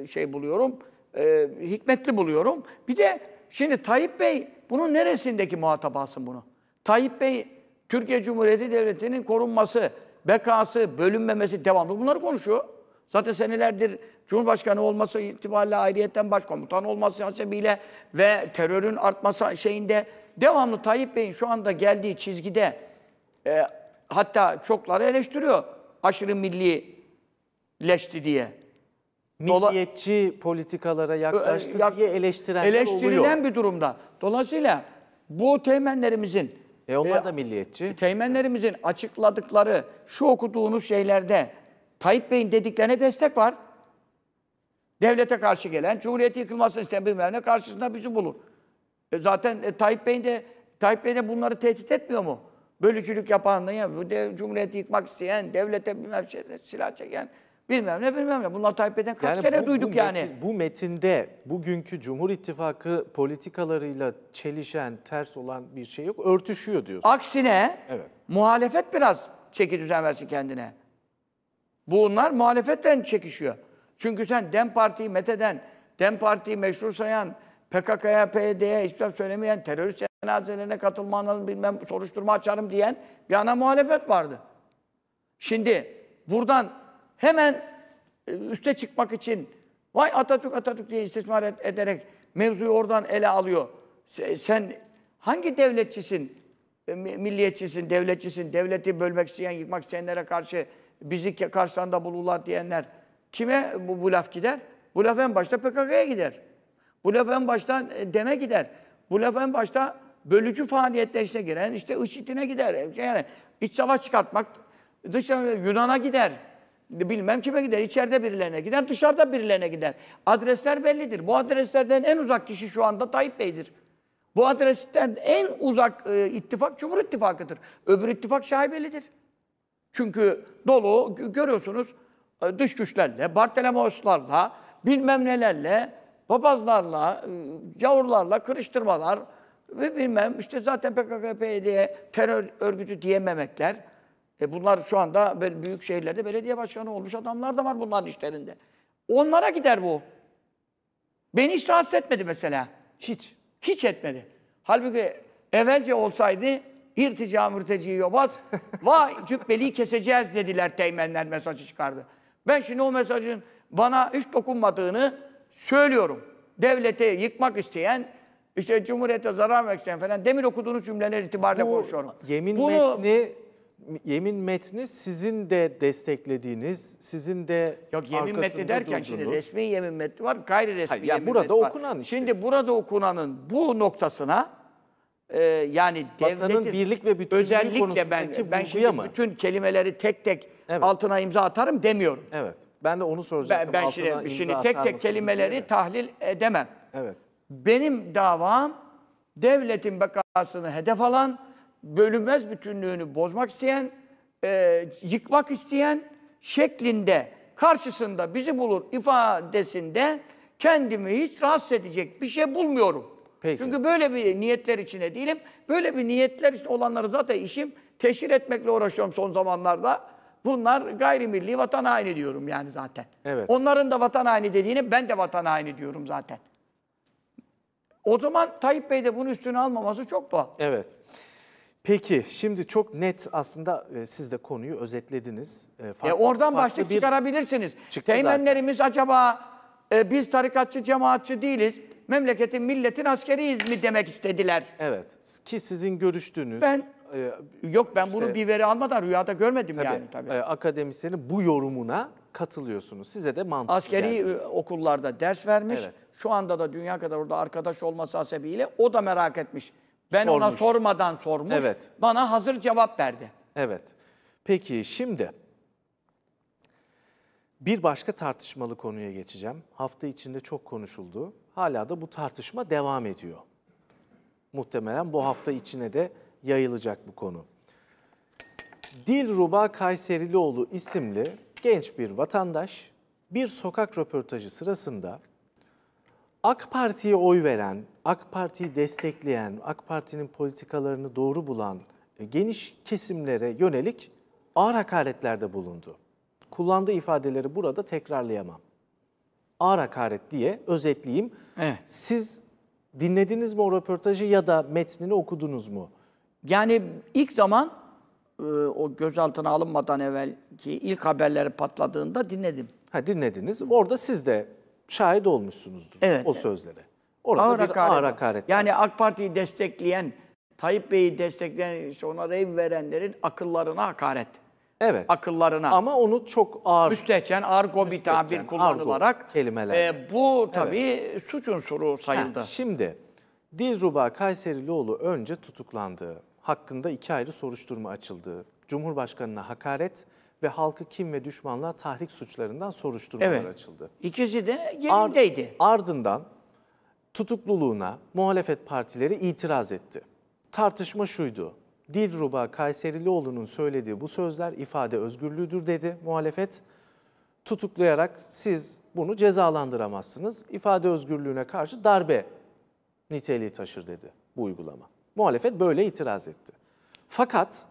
e, şey buluyorum e, hikmetli buluyorum. Bir de şimdi Tayyip Bey bunun neresindeki muhatap alsın bunu? Tayyip Bey Türkiye Cumhuriyeti Devleti'nin korunması, bekası, bölünmemesi devamlı bunları konuşuyor. Zaten senelerdir Cumhurbaşkanı olması itibariyle ayrıyetten başkomutan olması hasebiyle ve terörün artması şeyinde devamlı Tayyip Bey'in şu anda geldiği çizgide e, hatta çokları eleştiriyor aşırı millileşti diye milliyetçi politikalara yaklaştı yak, diye eleştirenler eleştirilen oluyor. bir durumda. Dolayısıyla bu teğmenlerimizin e onlar e, da milliyetçi. Teğmenlerimizin açıkladıkları şu okuduğunuz şeylerde Tayyip Bey'in dediklerine destek var. Devlete karşı gelen, Cumhuriyeti yıkılmasını isteyen bilmem ne karşısında bizi bulur. E zaten e, Tayyip Bey'in de Tayyip Bey de bunları tehdit etmiyor mu? Bölücülük yapan, ya, Cumhuriyeti yıkmak isteyen, devlete bilmem şey, silah çeken bilmem ne bilmem ne. Bunlar Tayyip Bey'den kaç yani kere bu, duyduk bu yani. Metin, bu metinde bugünkü Cumhur İttifakı politikalarıyla çelişen, ters olan bir şey yok. Örtüşüyor diyorsun. Aksine evet. muhalefet biraz çeki düzen versin kendine. Bunlar muhalefetten çekişiyor. Çünkü sen DEM Parti'yi metheden, DEM Parti'yi meşru sayan, PKK'ya, PYD'ye hiçbir söylemeyen, terörist cenazelerine katılmanın bilmem soruşturma açarım diyen bir ana muhalefet vardı. Şimdi buradan hemen e, üste çıkmak için vay Atatürk Atatürk diye istismar ederek mevzuyu oradan ele alıyor. Sen hangi devletçisin, e, milliyetçisin, devletçisin, devleti bölmek isteyen, yıkmak isteyenlere karşı bizi karşılarında bulurlar diyenler kime bu, bu laf gider? Bu laf en başta PKK'ya gider. Bu laf en başta e, DEM'e gider. Bu laf en başta bölücü faaliyette işte giren, işte IŞİD'ine gider. Yani iç savaş çıkartmak, dışarı Yunan'a gider bilmem kime gider. İçeride birilerine gider, dışarıda birilerine gider. Adresler bellidir. Bu adreslerden en uzak kişi şu anda Tayyip Bey'dir. Bu adreslerden en uzak e, ittifak Cumhur İttifakı'dır. Öbür ittifak şaibelidir. Çünkü dolu görüyorsunuz e, dış güçlerle, Bartolomeoslarla, bilmem nelerle, papazlarla, e, yavrularla, kırıştırmalar ve bilmem işte zaten PKK, PYD'ye terör örgütü diyememekler e bunlar şu anda böyle büyük şehirlerde belediye başkanı olmuş adamlar da var bunların işlerinde. Onlara gider bu. Beni hiç rahatsız etmedi mesela. Hiç. Hiç etmedi. Halbuki evvelce olsaydı irtica mürteci yobaz vay cübbeliği keseceğiz dediler teğmenler mesajı çıkardı. Ben şimdi o mesajın bana hiç dokunmadığını söylüyorum. Devlete yıkmak isteyen, işte Cumhuriyete zarar vermek isteyen falan demin okuduğunuz cümleler itibariyle Bu konuşuyorum. yemin Bunu, metni yemin metni sizin de desteklediğiniz, sizin de Yok yemin metni derken durdunuz. şimdi resmi yemin metni var, gayri resmi Hayır, yani yemin burada metni okunan var. Işte. Şimdi burada okunanın bu noktasına e, yani devletin birlik ve bütünlüğü özellikle ben ben şimdi mı? bütün kelimeleri tek tek evet. altına imza atarım demiyorum. Evet. Ben de onu soracaktım. Ben, ben şimdi, şimdi tek tek kelimeleri diye. tahlil edemem. Evet. Benim davam devletin bekasını hedef alan bölünmez bütünlüğünü bozmak isteyen, e, yıkmak isteyen şeklinde karşısında bizi bulur ifadesinde kendimi hiç rahatsız edecek bir şey bulmuyorum. Peki. Çünkü böyle bir niyetler içine değilim. Böyle bir niyetler işte olanları zaten işim teşhir etmekle uğraşıyorum son zamanlarda. Bunlar gayrimilli vatan haini diyorum yani zaten. Evet. Onların da vatan haini dediğini ben de vatan haini diyorum zaten. O zaman Tayyip Bey de bunun üstüne almaması çok doğal. Evet. Peki şimdi çok net aslında e, siz de konuyu özetlediniz. E, e farklı, e oradan başlık bir... çıkarabilirsiniz. Çıktı Teğmenlerimiz zaten. acaba e, biz tarikatçı, cemaatçı değiliz. Memleketin, milletin askeriyiz mi demek istediler. Evet. Ki sizin görüştüğünüz... Ben e, Yok ben işte, bunu bir veri almadan rüyada görmedim tabii, yani tabii. E, akademisyenin bu yorumuna katılıyorsunuz. Size de mantıklı Askeri geldi. E, okullarda ders vermiş. Evet. Şu anda da dünya kadar orada arkadaş olması hasebiyle o da merak etmiş ben Sormuş. ona sormadan sormuş. Evet. Bana hazır cevap verdi. Evet. Peki şimdi bir başka tartışmalı konuya geçeceğim. Hafta içinde çok konuşuldu. Hala da bu tartışma devam ediyor. Muhtemelen bu hafta içine de yayılacak bu konu. Dilruba Kayserilioğlu isimli genç bir vatandaş bir sokak röportajı sırasında AK Parti'ye oy veren, AK Parti'yi destekleyen, AK Parti'nin politikalarını doğru bulan e, geniş kesimlere yönelik ağır hakaretlerde bulundu. Kullandığı ifadeleri burada tekrarlayamam. Ağır hakaret diye özetleyeyim. Evet. Siz dinlediniz mi o röportajı ya da metnini okudunuz mu? Yani ilk zaman e, o gözaltına alınmadan evvel ki ilk haberleri patladığında dinledim. Ha dinlediniz. Orada siz de şahit olmuşsunuzdur evet, o evet. sözlere. Orada ağır bir hakaret ağır hakaret. Yani AK Parti'yi destekleyen, Tayyip Bey'i destekleyen, işte ona rev verenlerin akıllarına hakaret. Evet. Akıllarına. Ama onu çok ağır... Müstehcen, argo bir tabir kullanılarak... Argo kelimeler. E, bu tabii evet. suç unsuru sayıldı. Ha, şimdi Dilruba Kayserilioğlu önce tutuklandı. Hakkında iki ayrı soruşturma açıldı. Cumhurbaşkanına hakaret ve halkı kim ve düşmanlığa tahrik suçlarından soruşturmalar evet. açıldı. İkisi de yerindeydi. Ar ardından tutukluluğuna muhalefet partileri itiraz etti. Tartışma şuydu. Dilruba Kayserilioğlu'nun söylediği bu sözler ifade özgürlüğüdür dedi muhalefet. Tutuklayarak siz bunu cezalandıramazsınız. İfade özgürlüğüne karşı darbe niteliği taşır dedi bu uygulama. Muhalefet böyle itiraz etti. Fakat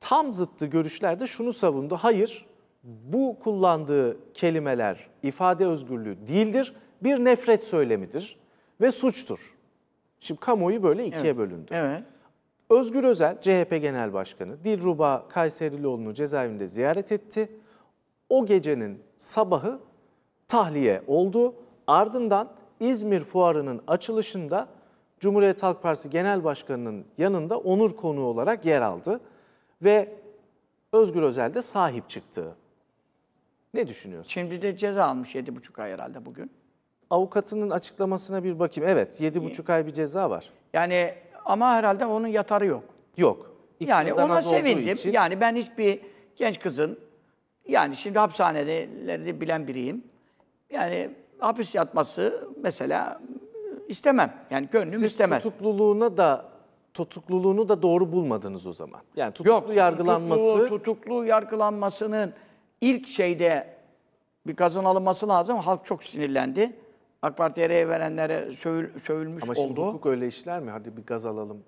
tam zıttı görüşlerde şunu savundu. Hayır bu kullandığı kelimeler ifade özgürlüğü değildir. Bir nefret söylemidir ve suçtur. Şimdi kamuoyu böyle ikiye evet. bölündü. Evet. Özgür Özel, CHP Genel Başkanı Dilruba Kayserilioğlu'nu cezaevinde ziyaret etti. O gecenin sabahı tahliye oldu. Ardından İzmir Fuarı'nın açılışında Cumhuriyet Halk Partisi Genel Başkanı'nın yanında onur konuğu olarak yer aldı ve Özgür Özel de sahip çıktı. Ne düşünüyorsun? Şimdi de ceza almış 7,5 ay herhalde bugün. Avukatının açıklamasına bir bakayım. Evet 7,5 ay bir ceza var. Yani ama herhalde onun yatarı yok. Yok. İktidardan yani ona sevindim. Için... Yani ben hiçbir genç kızın yani şimdi hapishaneleri bilen biriyim. Yani hapis yatması mesela istemem. Yani gönlüm Siz istemez. tutukluluğuna da tutukluluğunu da doğru bulmadınız o zaman. Yani tutuklu Yok, yargılanması... Tutuklu, tutuklu yargılanmasının ilk şeyde bir kazın alınması lazım. Halk çok sinirlendi. AK Parti'ye rey verenlere sövül, sövülmüş oldu. Ama şimdi oldu. hukuk öyle işler mi? Hadi bir gaz alalım.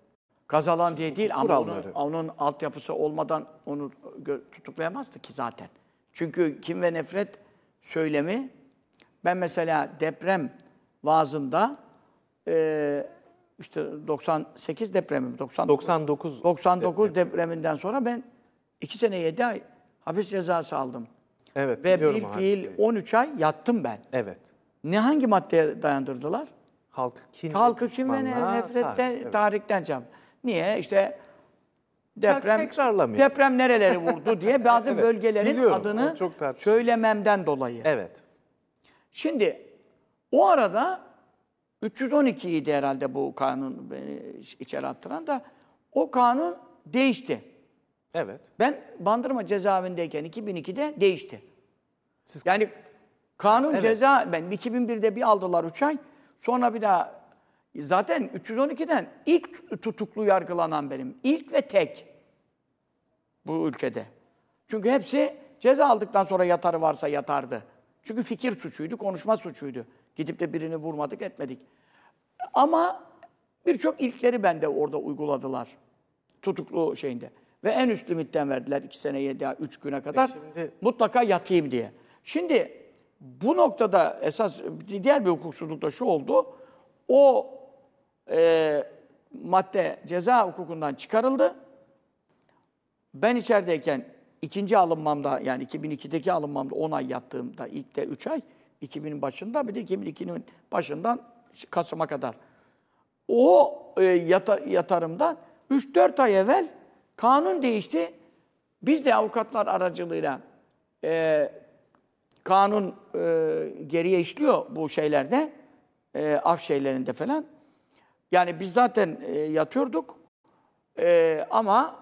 Gaz alan diye değil ama onun, onun altyapısı olmadan onu tutuklayamazdı ki zaten. Çünkü kim ve nefret söylemi ben mesela deprem vaazında e, işte 98 depremi 99, 99, 99 depremi. depreminden sonra ben 2 sene 7 ay hapis cezası aldım. Evet, Ve bir fiil 13 ay yattım ben. Evet. Ne hangi maddeye dayandırdılar? Halk kin, Halkı kin ve nefretten, tarih, evet. tarihten cam. Niye? İşte deprem Deprem nereleri vurdu diye bazı evet, bölgelerin biliyorum, adını söylememden dolayı. Evet. Şimdi o arada 312 idi herhalde bu kanun beni içeri attıran da o kanun değişti. Evet. Ben Bandırma cezaevindeyken 2002'de değişti. Siz... Yani kanun evet. ceza ben 2001'de bir aldılar 3 ay. Sonra bir daha zaten 312'den ilk tutuklu yargılanan benim. İlk ve tek bu ülkede. Çünkü hepsi ceza aldıktan sonra yatarı varsa yatardı. Çünkü fikir suçuydu, konuşma suçuydu. Gidip de birini vurmadık etmedik. Ama birçok ilkleri bende orada uyguladılar. Tutuklu şeyinde. Ve en üst limitten verdiler iki sene 7 üç güne kadar. E şimdi... Mutlaka yatayım diye. Şimdi bu noktada esas diğer bir hukuksuzluk da şu oldu. O e, madde ceza hukukundan çıkarıldı. Ben içerideyken ikinci alınmamda yani 2002'deki alınmamda 10 ay yattığımda ilk de 3 ay 2000'in başında bir de 2002'nin başından Kasım'a kadar. O e, yata, yatarımdan 3-4 ay evvel kanun değişti. Biz de avukatlar aracılığıyla e, kanun e, geriye işliyor bu şeylerde, e, af şeylerinde falan. Yani biz zaten e, yatıyorduk e, ama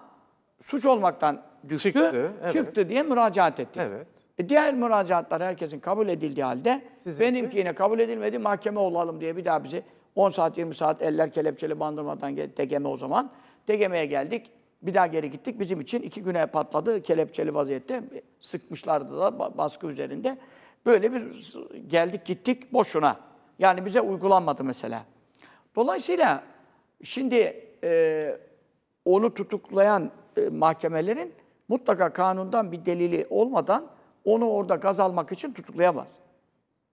suç olmaktan düştü, çıktı, evet. çıktı diye müracaat ettik. Evet. E diğer müracaatlar herkesin kabul edildiği halde Sizin benimki yine kabul edilmedi mahkeme olalım diye bir daha bizi 10 saat 20 saat eller kelepçeli bandırmadan tekeme o zaman. Tegemeye geldik. Bir daha geri gittik. Bizim için iki güne patladı kelepçeli vaziyette. Sıkmışlardı da baskı üzerinde. Böyle bir geldik gittik boşuna. Yani bize uygulanmadı mesela. Dolayısıyla şimdi e, onu tutuklayan e, mahkemelerin mutlaka kanundan bir delili olmadan onu orada gaz almak için tutuklayamaz.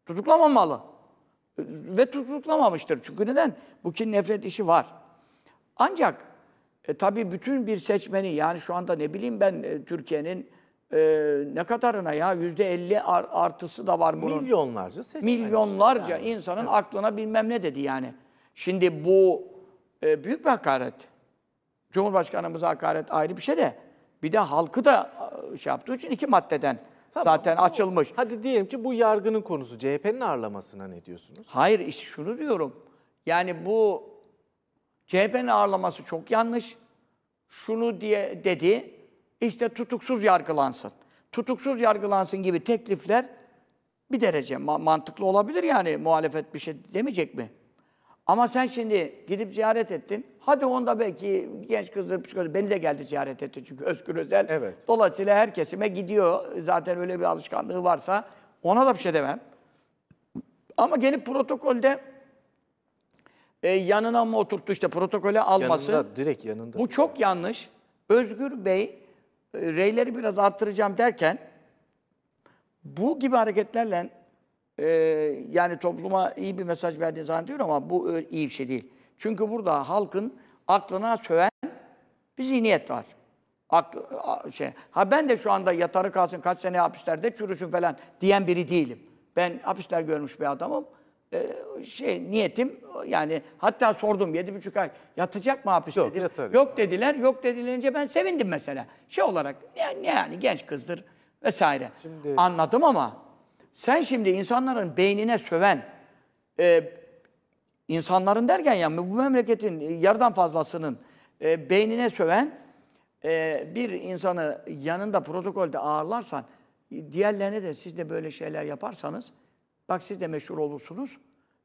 Tutuklamamalı. Ve tutuklamamıştır. Çünkü neden? Bu kin nefret işi var. Ancak e, tabii bütün bir seçmeni yani şu anda ne bileyim ben e, Türkiye'nin e, ne kadarına ya yüzde elli artısı da var bunun. Milyonlarca seçmen. Milyonlarca işte yani. insanın evet. aklına bilmem ne dedi yani. Şimdi bu e, büyük bir hakaret. Cumhurbaşkanımıza hakaret ayrı bir şey de bir de halkı da şey yaptığı için iki maddeden Tamam, Zaten bu, açılmış. Hadi diyelim ki bu yargının konusu. CHP'nin ağırlamasına ne diyorsunuz? Hayır işte şunu diyorum. Yani bu CHP'nin ağırlaması çok yanlış. Şunu diye dedi. işte tutuksuz yargılansın. Tutuksuz yargılansın gibi teklifler bir derece ma mantıklı olabilir yani muhalefet bir şey demeyecek mi? Ama sen şimdi gidip ziyaret ettin. Hadi onda belki genç kızları psikoloji beni de geldi ziyaret etti çünkü Özgür Özel. Evet. Dolayısıyla her kesime gidiyor. Zaten öyle bir alışkanlığı varsa ona da bir şey demem. Ama gelip protokolde e, yanına mı oturttu işte protokole alması. Yanında, direkt yanında. Bu çok yanlış. Özgür Bey e, reyleri biraz arttıracağım derken bu gibi hareketlerle e, yani topluma iyi bir mesaj verdiğini zannediyorum ama bu iyi bir şey değil. Çünkü burada halkın aklına söven bir zihniyet var. Akl, şey, ha ben de şu anda yatarı kalsın kaç sene hapislerde çürüsün falan diyen biri değilim. Ben hapisler görmüş bir adamım. Ee, şey niyetim yani hatta sordum yedi buçuk ay yatacak mı hapis yok, dedim. Yatarım. Yok dediler. Yok dedilince ben sevindim mesela. Şey olarak ne, ne yani genç kızdır vesaire. Şimdi... Anladım ama sen şimdi insanların beynine söven e, insanların derken yani bu memleketin e, yarıdan fazlasının e, beynine söven e, bir insanı yanında protokolde ağırlarsan diğerlerine de siz de böyle şeyler yaparsanız bak siz de meşhur olursunuz.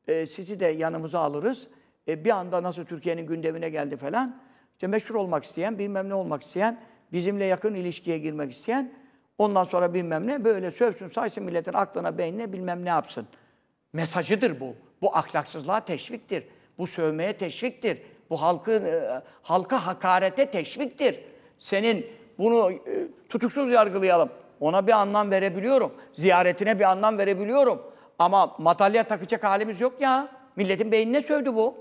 E, sizi de yanımıza alırız. E, bir anda nasıl Türkiye'nin gündemine geldi falan. İşte meşhur olmak isteyen, bilmem ne olmak isteyen, bizimle yakın ilişkiye girmek isteyen ondan sonra bilmem ne böyle sövsün saysın milletin aklına beynine bilmem ne yapsın. Mesajıdır bu. Bu ahlaksızlığa teşviktir. Bu sövmeye teşviktir. Bu halkı e, halka hakarete teşviktir. Senin bunu e, tutuksuz yargılayalım. Ona bir anlam verebiliyorum. Ziyaretine bir anlam verebiliyorum. Ama madalya takacak halimiz yok ya. Milletin beynine sövdü bu.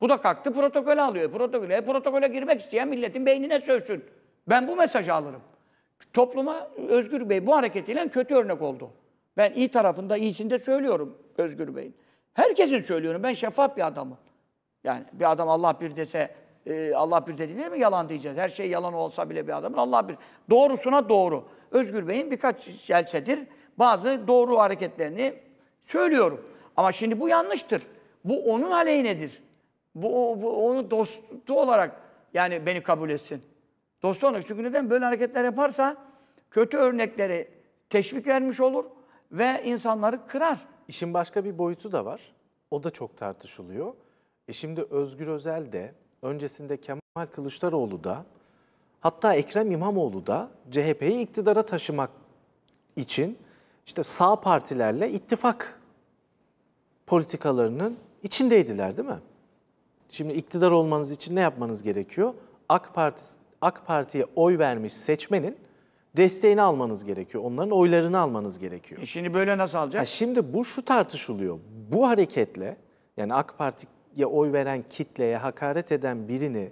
Bu da kalktı protokol alıyor. Protokole, e, protokole girmek isteyen milletin beynine sövsün. Ben bu mesajı alırım. Topluma Özgür Bey bu hareketiyle kötü örnek oldu. Ben iyi tarafında iyisinde söylüyorum. Özgür Bey'in. Herkesin söylüyorum ben şeffaf bir adamım. Yani bir adam Allah bir dese e, Allah bir dediğine mi yalan diyeceğiz? Her şey yalan olsa bile bir adamın Allah bir. Doğrusuna doğru. Özgür Bey'in birkaç celsedir bazı doğru hareketlerini söylüyorum. Ama şimdi bu yanlıştır. Bu onun aleyhinedir. Bu, bu onu dostu olarak yani beni kabul etsin. Dostu olarak. Çünkü neden böyle hareketler yaparsa kötü örnekleri teşvik vermiş olur ve insanları kırar. İşin başka bir boyutu da var. O da çok tartışılıyor. E şimdi Özgür Özel de, öncesinde Kemal Kılıçdaroğlu da, hatta Ekrem İmamoğlu da CHP'yi iktidara taşımak için işte sağ partilerle ittifak politikalarının içindeydiler değil mi? Şimdi iktidar olmanız için ne yapmanız gerekiyor? AK Parti AK Parti'ye oy vermiş seçmenin desteğini almanız gerekiyor. Onların oylarını almanız gerekiyor. E şimdi böyle nasıl alacak? Ha şimdi bu şu tartışılıyor. Bu hareketle yani AK Parti'ye oy veren kitleye hakaret eden birini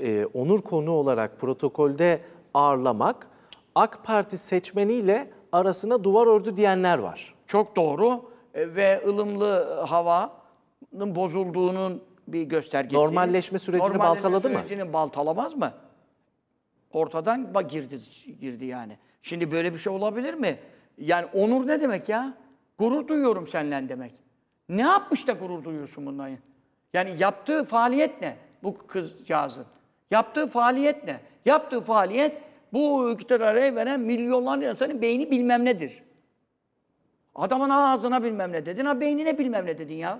e, onur konu olarak protokolde ağırlamak AK Parti seçmeniyle arasına duvar ördü diyenler var. Çok doğru e, ve ılımlı havanın bozulduğunun bir göstergesi. Normalleşme sürecini Normalleşme baltaladı sürecini mı? Normalleşme sürecini baltalamaz mı? Ortadan bak girdi, girdi yani. Şimdi böyle bir şey olabilir mi? Yani onur ne demek ya? Gurur duyuyorum seninle demek. Ne yapmış da gurur duyuyorsun bundan? Yani yaptığı faaliyet ne? Bu kızcağızın. Yaptığı faaliyet ne? Yaptığı faaliyet bu iktidarı veren milyonlarca insanın beyni bilmem nedir. Adamın ağzına bilmem ne dedin, ha beynine bilmem ne dedin ya.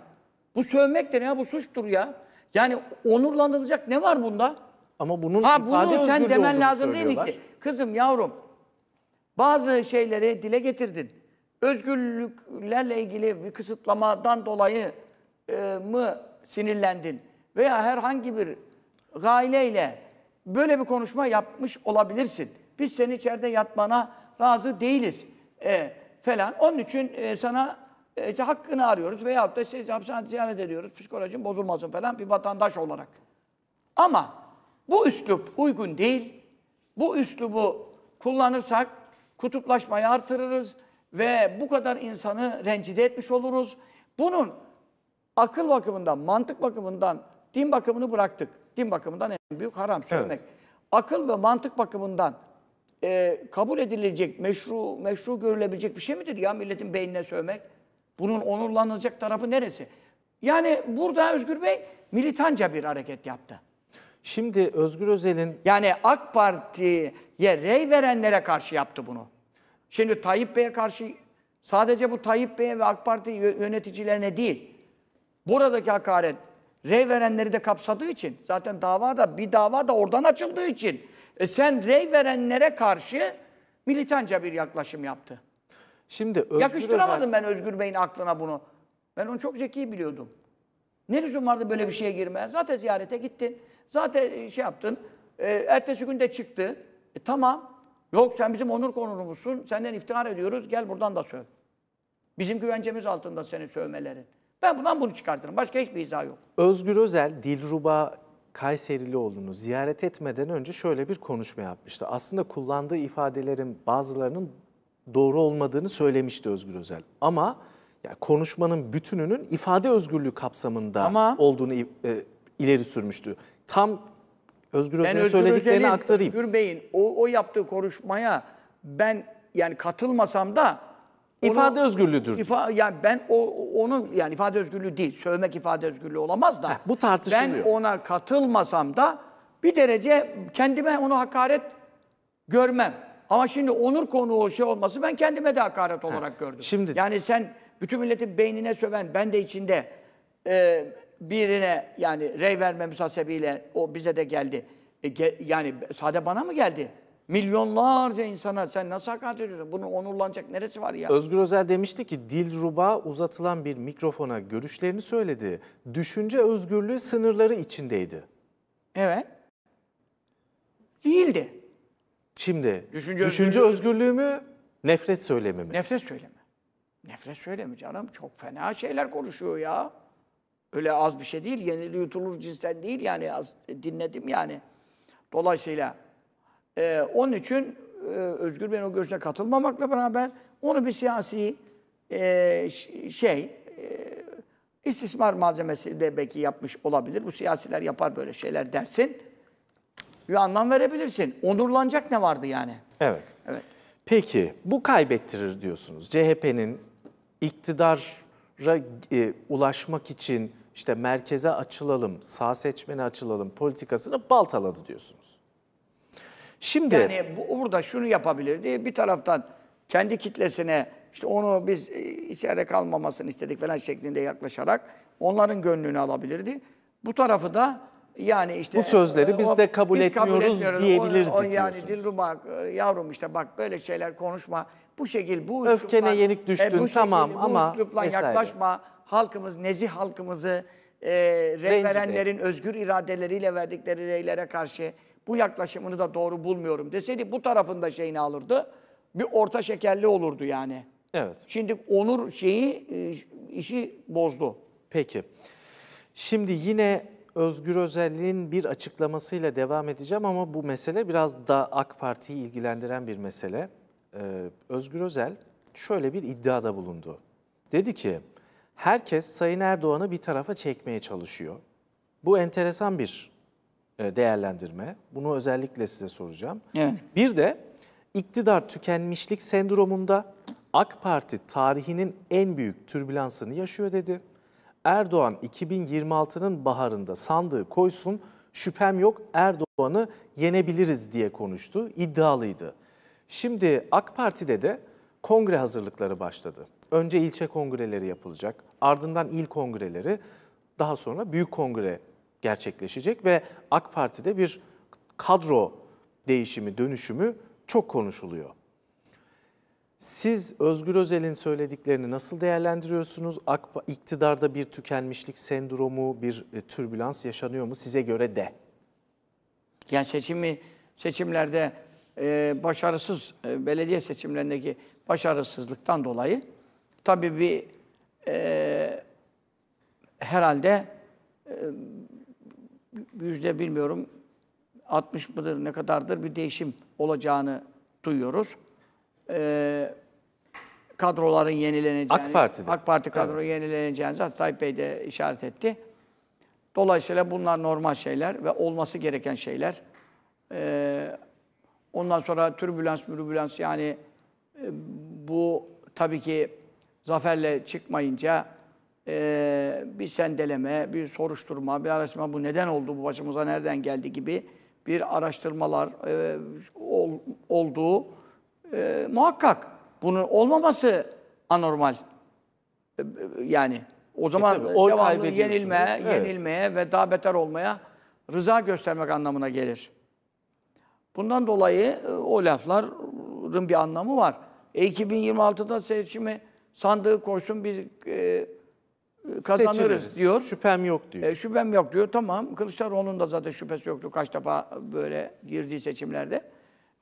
Bu sövmektir ya, bu suçtur ya. Yani onurlandırılacak ne var bunda? Ama bunun ha, ifade sen demen lazım değil mi ki? Kızım yavrum bazı şeyleri dile getirdin. Özgürlüklerle ilgili bir kısıtlamadan dolayı e, mı sinirlendin? Veya herhangi bir gaileyle böyle bir konuşma yapmış olabilirsin. Biz seni içeride yatmana razı değiliz e, falan. Onun için e, sana e, işte hakkını arıyoruz veyahut da işte, hapishanede ziyaret ediyoruz. Psikolojin bozulmasın falan bir vatandaş olarak. Ama bu üslup uygun değil. Bu üslubu kullanırsak kutuplaşmayı artırırız ve bu kadar insanı rencide etmiş oluruz. Bunun akıl bakımından, mantık bakımından, din bakımını bıraktık. Din bakımından en büyük haram söylemek. Evet. Akıl ve mantık bakımından e, kabul edilecek, meşru, meşru görülebilecek bir şey midir ya milletin beynine sövmek? Bunun onurlanılacak tarafı neresi? Yani burada Özgür Bey militanca bir hareket yaptı. Şimdi Özgür Özel'in... Yani AK Parti'ye rey verenlere karşı yaptı bunu. Şimdi Tayyip Bey'e karşı sadece bu Tayyip Bey'e ve AK Parti yöneticilerine değil. Buradaki hakaret rey verenleri de kapsadığı için zaten dava da bir dava da oradan açıldığı için e sen rey verenlere karşı militanca bir yaklaşım yaptı. Şimdi Özgür Yakıştıramadım Özel... ben Özgür Bey'in aklına bunu. Ben onu çok zeki biliyordum. Ne lüzum vardı böyle bir şeye girmeye? Zaten ziyarete gittin. Zaten e, şey yaptın. E, ertesi gün de çıktı. E, tamam. Yok sen bizim onur konuğumuzsun. Senden iftihar ediyoruz. Gel buradan da söv. Bizim güvencemiz altında seni sövmelerin. Ben bundan bunu çıkartırım. Başka hiçbir izah yok. Özgür Özel, Dilruba Kayserilioğlu'nu ziyaret etmeden önce şöyle bir konuşma yapmıştı. Aslında kullandığı ifadelerin bazılarının doğru olmadığını söylemişti Özgür Özel. Ama yani konuşmanın bütününün ifade özgürlüğü kapsamında Ama, olduğunu e, ileri sürmüştü tam Özgür Özel'in Özgür söylediklerini Özel'in, aktarayım. Özgür Bey'in o, o yaptığı konuşmaya ben yani katılmasam da ifade özgürlüğüdür. Ifa, yani ben o onun yani ifade özgürlüğü değil. Sövmek ifade özgürlüğü olamaz da. Heh, bu tartışılıyor. Ben ona katılmasam da bir derece kendime onu hakaret görmem. Ama şimdi onur konuğu şey olması ben kendime de hakaret olarak Heh, gördüm. Şimdi yani sen bütün milletin beynine söven ben de içinde e, birine yani rey verme müsasebiyle o bize de geldi. E, ge, yani sade bana mı geldi? Milyonlarca insana sen nasıl hakaret ediyorsun? Bunun onurlanacak neresi var ya? Özgür Özel demişti ki dil ruba uzatılan bir mikrofona görüşlerini söyledi. Düşünce özgürlüğü sınırları içindeydi. Evet. Değildi. Şimdi düşünce, düşünce özgürlüğü, özgürlüğü mü nefret söylemi mi? Nefret söylemi. Nefret söylemi canım çok fena şeyler konuşuyor ya. Öyle az bir şey değil, yenilir yutulur cinsten değil yani az, dinledim yani. Dolayısıyla e, onun için e, Özgür Bey'in o görüşüne katılmamakla beraber onu bir siyasi e, şey, e, istismar malzemesi de belki yapmış olabilir. Bu siyasiler yapar böyle şeyler dersin. Bir anlam verebilirsin. Onurlanacak ne vardı yani? Evet. Evet. Peki bu kaybettirir diyorsunuz. CHP'nin iktidara e, ulaşmak için işte merkeze açılalım, sağ seçmene açılalım politikasını baltaladı diyorsunuz. Şimdi yani bu, burada şunu yapabilirdi. Bir taraftan kendi kitlesine işte onu biz e, içeride kalmamasını istedik falan şeklinde yaklaşarak onların gönlünü alabilirdi. Bu tarafı da yani işte bu sözleri biz o, de kabul, biz etmiyoruz kabul etmiyoruz diyebilirdik. O, o yani Dilruba e, yavrum işte bak böyle şeyler konuşma. Bu şekil bu öfkene üslupla, yenik e, düştün e, bu tamam şekilde, bu ama üslupla vesaire. yaklaşma halkımız, nezi halkımızı e, rey özgür iradeleriyle verdikleri reylere karşı bu yaklaşımını da doğru bulmuyorum deseydi bu tarafında şeyini alırdı. Bir orta şekerli olurdu yani. Evet. Şimdi onur şeyi e, işi bozdu. Peki. Şimdi yine Özgür Özel'in bir açıklamasıyla devam edeceğim ama bu mesele biraz da AK Parti'yi ilgilendiren bir mesele. Ee, Özgür Özel şöyle bir iddiada bulundu. Dedi ki herkes Sayın Erdoğan'ı bir tarafa çekmeye çalışıyor. Bu enteresan bir e, değerlendirme. Bunu özellikle size soracağım. Evet. Bir de iktidar tükenmişlik sendromunda AK Parti tarihinin en büyük türbülansını yaşıyor dedi. Erdoğan 2026'nın baharında sandığı koysun şüphem yok Erdoğan'ı yenebiliriz diye konuştu. İddialıydı. Şimdi AK Parti'de de kongre hazırlıkları başladı. Önce ilçe kongreleri yapılacak, ardından il kongreleri, daha sonra büyük kongre gerçekleşecek ve AK Parti'de bir kadro değişimi, dönüşümü çok konuşuluyor. Siz Özgür Özel'in söylediklerini nasıl değerlendiriyorsunuz? Ak İktidarda bir tükenmişlik sendromu, bir e, türbülans yaşanıyor mu size göre de? Yani seçimi seçimlerde e, başarısız e, belediye seçimlerindeki başarısızlıktan dolayı. Tabii bir e, herhalde e, yüzde bilmiyorum 60 mıdır ne kadardır bir değişim olacağını duyuyoruz. E, kadroların yenileneceğini, AK Parti'de. AK Parti kadro evet. yenileneceğini zaten Tayyip Bey de işaret etti. Dolayısıyla bunlar normal şeyler ve olması gereken şeyler. Ee, ondan sonra türbülans, mürbülans yani ee, bu tabii ki zaferle çıkmayınca e, bir sendeleme, bir soruşturma, bir araştırma bu neden oldu, bu başımıza nereden geldi gibi bir araştırmalar e, ol, olduğu e, muhakkak. Bunun olmaması anormal. E, e yani o e, zaman e tabii, devamlı yenilmeye, evet. yenilmeye ve daha beter olmaya rıza göstermek anlamına gelir. Bundan dolayı e, o lafların bir anlamı var. E 2026'da seçimi sandığı koysun biz e, kazanırız Seçiliriz. diyor. Şüphem yok diyor. E, şüphem yok diyor. Tamam. Kılıçdaroğlu'nun da zaten şüphesi yoktu. Kaç defa böyle girdiği seçimlerde.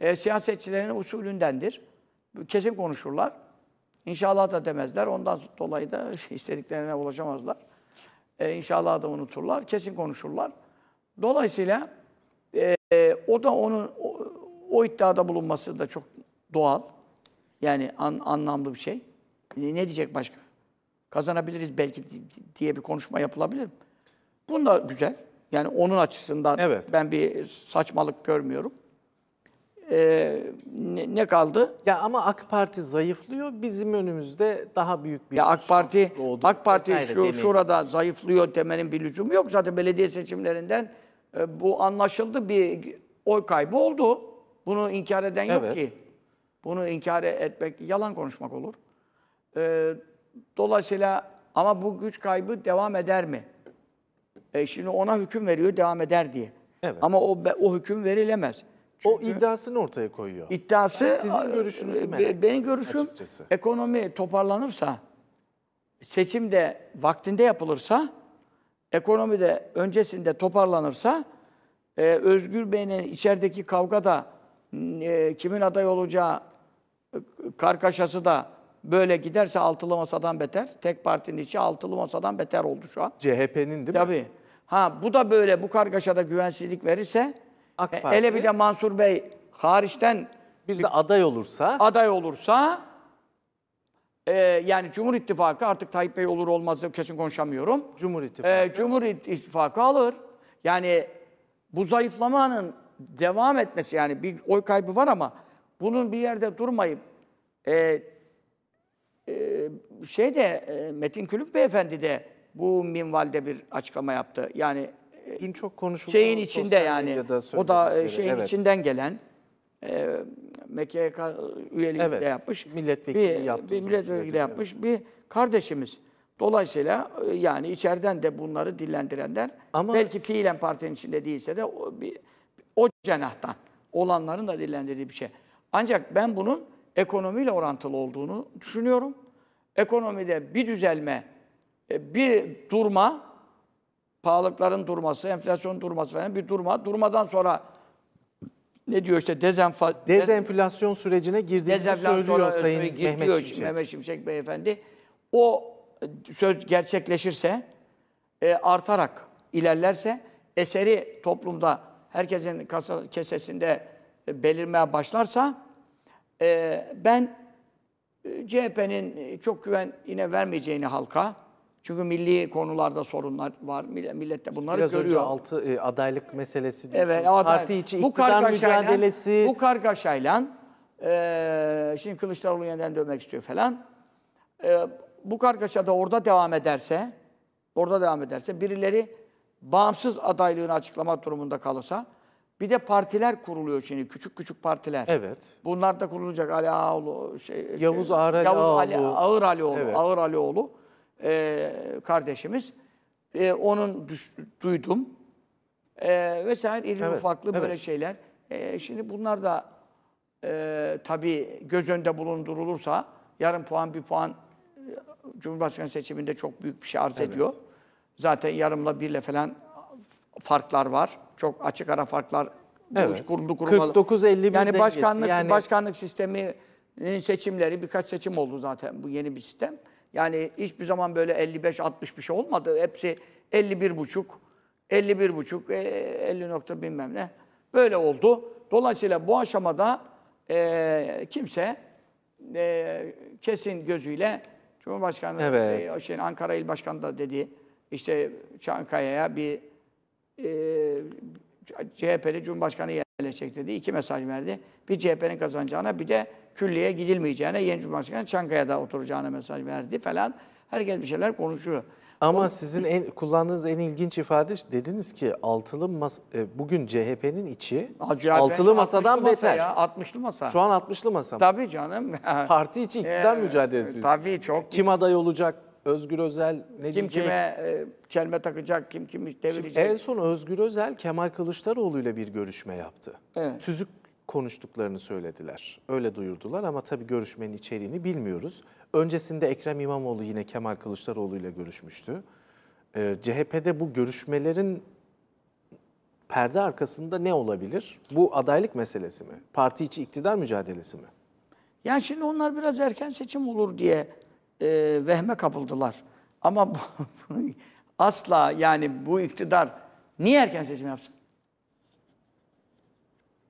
E, siyasetçilerin usulündendir. Kesin konuşurlar. İnşallah da demezler. Ondan dolayı da istediklerine ulaşamazlar. E, inşallah da unuturlar. Kesin konuşurlar. Dolayısıyla e, o da onun o, o iddiada bulunması da çok doğal. Yani an, anlamlı bir şey. Ne, ne diyecek başka? Kazanabiliriz belki diye bir konuşma yapılabilir mi? Bun da güzel. Yani onun açısından evet. ben bir saçmalık görmüyorum. Ee, ne, ne kaldı? Ya ama AK Parti zayıflıyor. Bizim önümüzde daha büyük bir ya AK Parti doğdu. AK Parti şu şurada zayıflıyor demenin bir lüzumu yok. Zaten belediye seçimlerinden e, bu anlaşıldı bir oy kaybı oldu. Bunu inkar eden evet. yok ki. Bunu inkar etmek, yalan konuşmak olur. Ee, dolayısıyla ama bu güç kaybı devam eder mi? E, şimdi ona hüküm veriyor, devam eder diye. Evet. Ama o o hüküm verilemez. Çünkü o iddiasını ortaya koyuyor. İddiası sizin e, görüşünüzü merak be, Benim görüşüm açıkçası. ekonomi toparlanırsa, seçim de vaktinde yapılırsa, ekonomi de öncesinde toparlanırsa, e, Özgür Bey'in içerideki kavga da e, kimin aday olacağı kargaşası da böyle giderse altılı masadan beter. Tek partinin içi altılı masadan beter oldu şu an. CHP'nin değil mi? Tabii. Ha bu da böyle bu kargaşada güvensizlik verirse AK e, Parti, ele bile Mansur Bey hariçten bir de aday olursa aday olursa e, yani Cumhur İttifakı artık Tayyip Bey olur olmaz kesin konuşamıyorum. Cumhur İttifakı. E, Cumhur İttifakı alır. Yani bu zayıflamanın devam etmesi yani bir oy kaybı var ama bunun bir yerde durmayıp e, e, şey de e, Metin Külük Beyefendi de bu minvalde bir açıklama yaptı. Yani e, dün çok konuşuldu. Şeyin içinde yani o da e, şeyin evet. içinden gelen e, MKK üyeliği evet. de yapmış. Milletvekili bir, yaptı. Bir milletvekili de yapmış bir kardeşimiz. Dolayısıyla e, yani içeriden de bunları dillendirenler Ama, belki fiilen partinin içinde değilse de o, bir, o cenahtan olanların da dillendirdiği bir şey. Ancak ben bunun ekonomiyle orantılı olduğunu düşünüyorum. Ekonomide bir düzelme, e, bir durma, pahalıkların durması, enflasyon durması falan bir durma. Durmadan sonra ne diyor işte dezenfa... Dezenflasyon sürecine girdiğimizi söylüyor Sayın Mehmet Şimşek. Mehmet, Mehmet Şimşek Beyefendi. O e, söz gerçekleşirse, e, artarak ilerlerse eseri toplumda herkesin kasa, kesesinde e, belirmeye başlarsa ee, ben e, CHP'nin e, çok güven yine vermeyeceğini halka, çünkü milli konularda sorunlar var. Millet de bunları Biraz görüyor. Biraz altı e, adaylık meselesi Evet, aday. Parti içi bu iktidar mücadelesi. Bu kargaşayla, e, şimdi Kılıçdaroğlu yeniden dövmek istiyor falan. E, bu kargaşa da orada devam ederse, orada devam ederse birileri bağımsız adaylığını açıklama durumunda kalırsa bir de partiler kuruluyor şimdi. Küçük küçük partiler. Evet. Bunlar da kurulacak. Ali Ağoğlu, şey, Yavuz şey, Yavuz Ağoğlu. Ağır Alioğlu, evet. Ağır Alioğlu e, kardeşimiz. E, onun düş, duydum. E, vesaire iri evet. ufaklı evet. böyle şeyler. E, şimdi bunlar da e, tabii göz önünde bulundurulursa yarım puan bir puan e, Cumhurbaşkanı seçiminde çok büyük bir şey arz evet. ediyor. Zaten yarımla birle falan farklar var. Çok açık ara farklar evet. kuruldu kurulmadı. 49-51 yani başkanlık yani... başkanlık sistemi seçimleri birkaç seçim oldu zaten bu yeni bir sistem. Yani hiçbir zaman böyle 55-60 bir şey olmadı. Hepsi 51 buçuk, 51 buçuk, 50 e, nokta bilmem ne. Böyle oldu. Dolayısıyla bu aşamada e, kimse e, kesin gözüyle Cumhurbaşkanı, evet. şey, şey, Ankara İl Başkanı da dedi, işte Çankaya'ya bir e, CHP'de Cumhurbaşkanı yerleşecek dedi. İki mesaj verdi. Bir CHP'nin kazanacağına bir de külliye gidilmeyeceğine, yeni Cumhurbaşkanı Çankaya'da oturacağına mesaj verdi falan. Herkes bir şeyler konuşuyor. Ama o, sizin en, kullandığınız en ilginç ifade dediniz ki altılı mas e, bugün CHP'nin içi CHP, altılı masadan masa beter. Ya, 60'lı masa. Şu an 60'lı masa. Tabii canım. Parti içi iktidar ee, mücadelesi. Tabii çok. Kim aday olacak? Özgür Özel ne kim diyecek? Kim kime e, çelme takacak, kim kimi devirecek? Şimdi en son Özgür Özel Kemal Kılıçdaroğlu ile bir görüşme yaptı. Evet. Tüzük konuştuklarını söylediler. Öyle duyurdular ama tabii görüşmenin içeriğini bilmiyoruz. Öncesinde Ekrem İmamoğlu yine Kemal Kılıçdaroğlu ile görüşmüştü. Ee, CHP'de bu görüşmelerin perde arkasında ne olabilir? Bu adaylık meselesi mi? Parti içi iktidar mücadelesi mi? Yani şimdi onlar biraz erken seçim olur diye e, vehme kapıldılar. Ama asla yani bu iktidar niye erken seçim yapsın?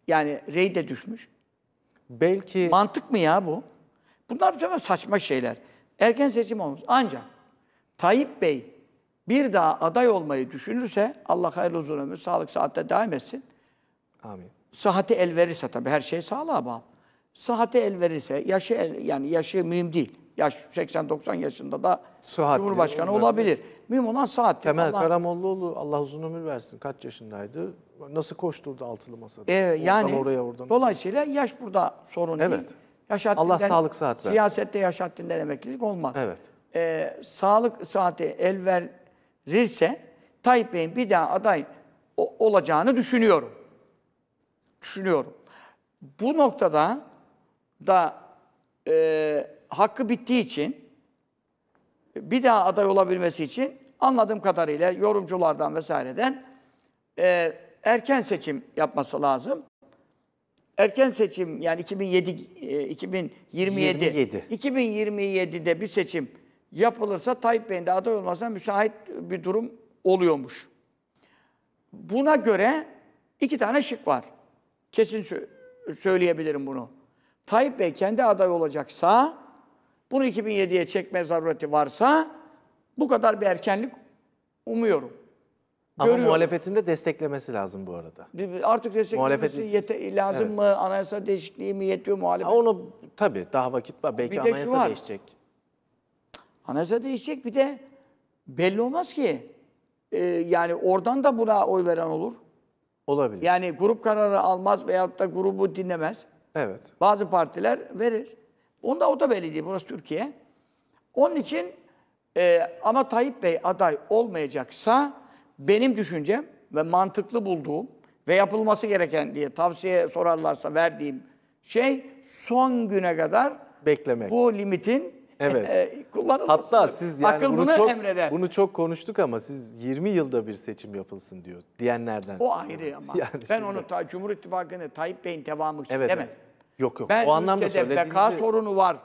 Yani rey de düşmüş. Belki... Mantık mı ya bu? Bunlar bir saçma şeyler. Erken seçim olmaz. Ancak Tayyip Bey bir daha aday olmayı düşünürse Allah hayırlı uzun ömür, sağlık saatte daim etsin. Amin. Sıhhati el verirse tabii her şey sağlığa bağlı. Sıhhati el verirse, yaşı el, yani yaşı mühim değil yaş 80-90 yaşında da Sıhhatli, Cumhurbaşkanı olabilir. Mühim olan saat. Temel Allah... Karamollaoğlu Allah uzun ömür versin kaç yaşındaydı? Nasıl koşturdu altılı masada? Ee, yani oraya oradan. Dolayısıyla yaş burada sorun evet. değil. Yaşat Allah sağlık saat versin. Siyasette yaş haddinden emeklilik olmaz. Evet. Ee, sağlık saati el verirse Tayyip Bey'in bir daha aday olacağını düşünüyorum. Düşünüyorum. Bu noktada da e, hakkı bittiği için bir daha aday olabilmesi için anladığım kadarıyla yorumculardan vesaireden e, erken seçim yapması lazım. Erken seçim yani 2007 e, 2027 27. 2027'de bir seçim yapılırsa Tayyip Bey'in de aday olmasına müsait bir durum oluyormuş. Buna göre iki tane şık var. Kesin söyleyebilirim bunu. Tayyip Bey kendi aday olacaksa bunu 2007'ye çekme zarureti varsa bu kadar bir erkenlik umuyorum. Ama Görüyorum. muhalefetin de desteklemesi lazım bu arada. Artık desteklemesi yete- lazım evet. mı? Anayasa değişikliği mi yetiyor muhalefet? Onu tabii daha vakit var. Belki bir de anayasa var. değişecek. Anayasa değişecek bir de belli olmaz ki. Ee, yani oradan da buna oy veren olur. Olabilir. Yani grup kararı almaz veyahut da grubu dinlemez. Evet. Bazı partiler verir. Onda o da belli değil. Burası Türkiye. Onun için e, ama Tayyip Bey aday olmayacaksa benim düşüncem ve mantıklı bulduğum ve yapılması gereken diye tavsiye sorarlarsa verdiğim şey son güne kadar beklemek. Bu limitin Evet. E, e, kullanılması. Hatta siz yani Akıl bunu, bunu çok emreder. bunu çok konuştuk ama siz 20 yılda bir seçim yapılsın diyor diyenlerden. O ayrı ama. Yani ben şimdi... onu ta, Cumhur İttifakı'nı Tayyip Bey'in devamı için evet, demedim. Evet. Yok yok. Ben o anlamda ülkede beka sorunu var.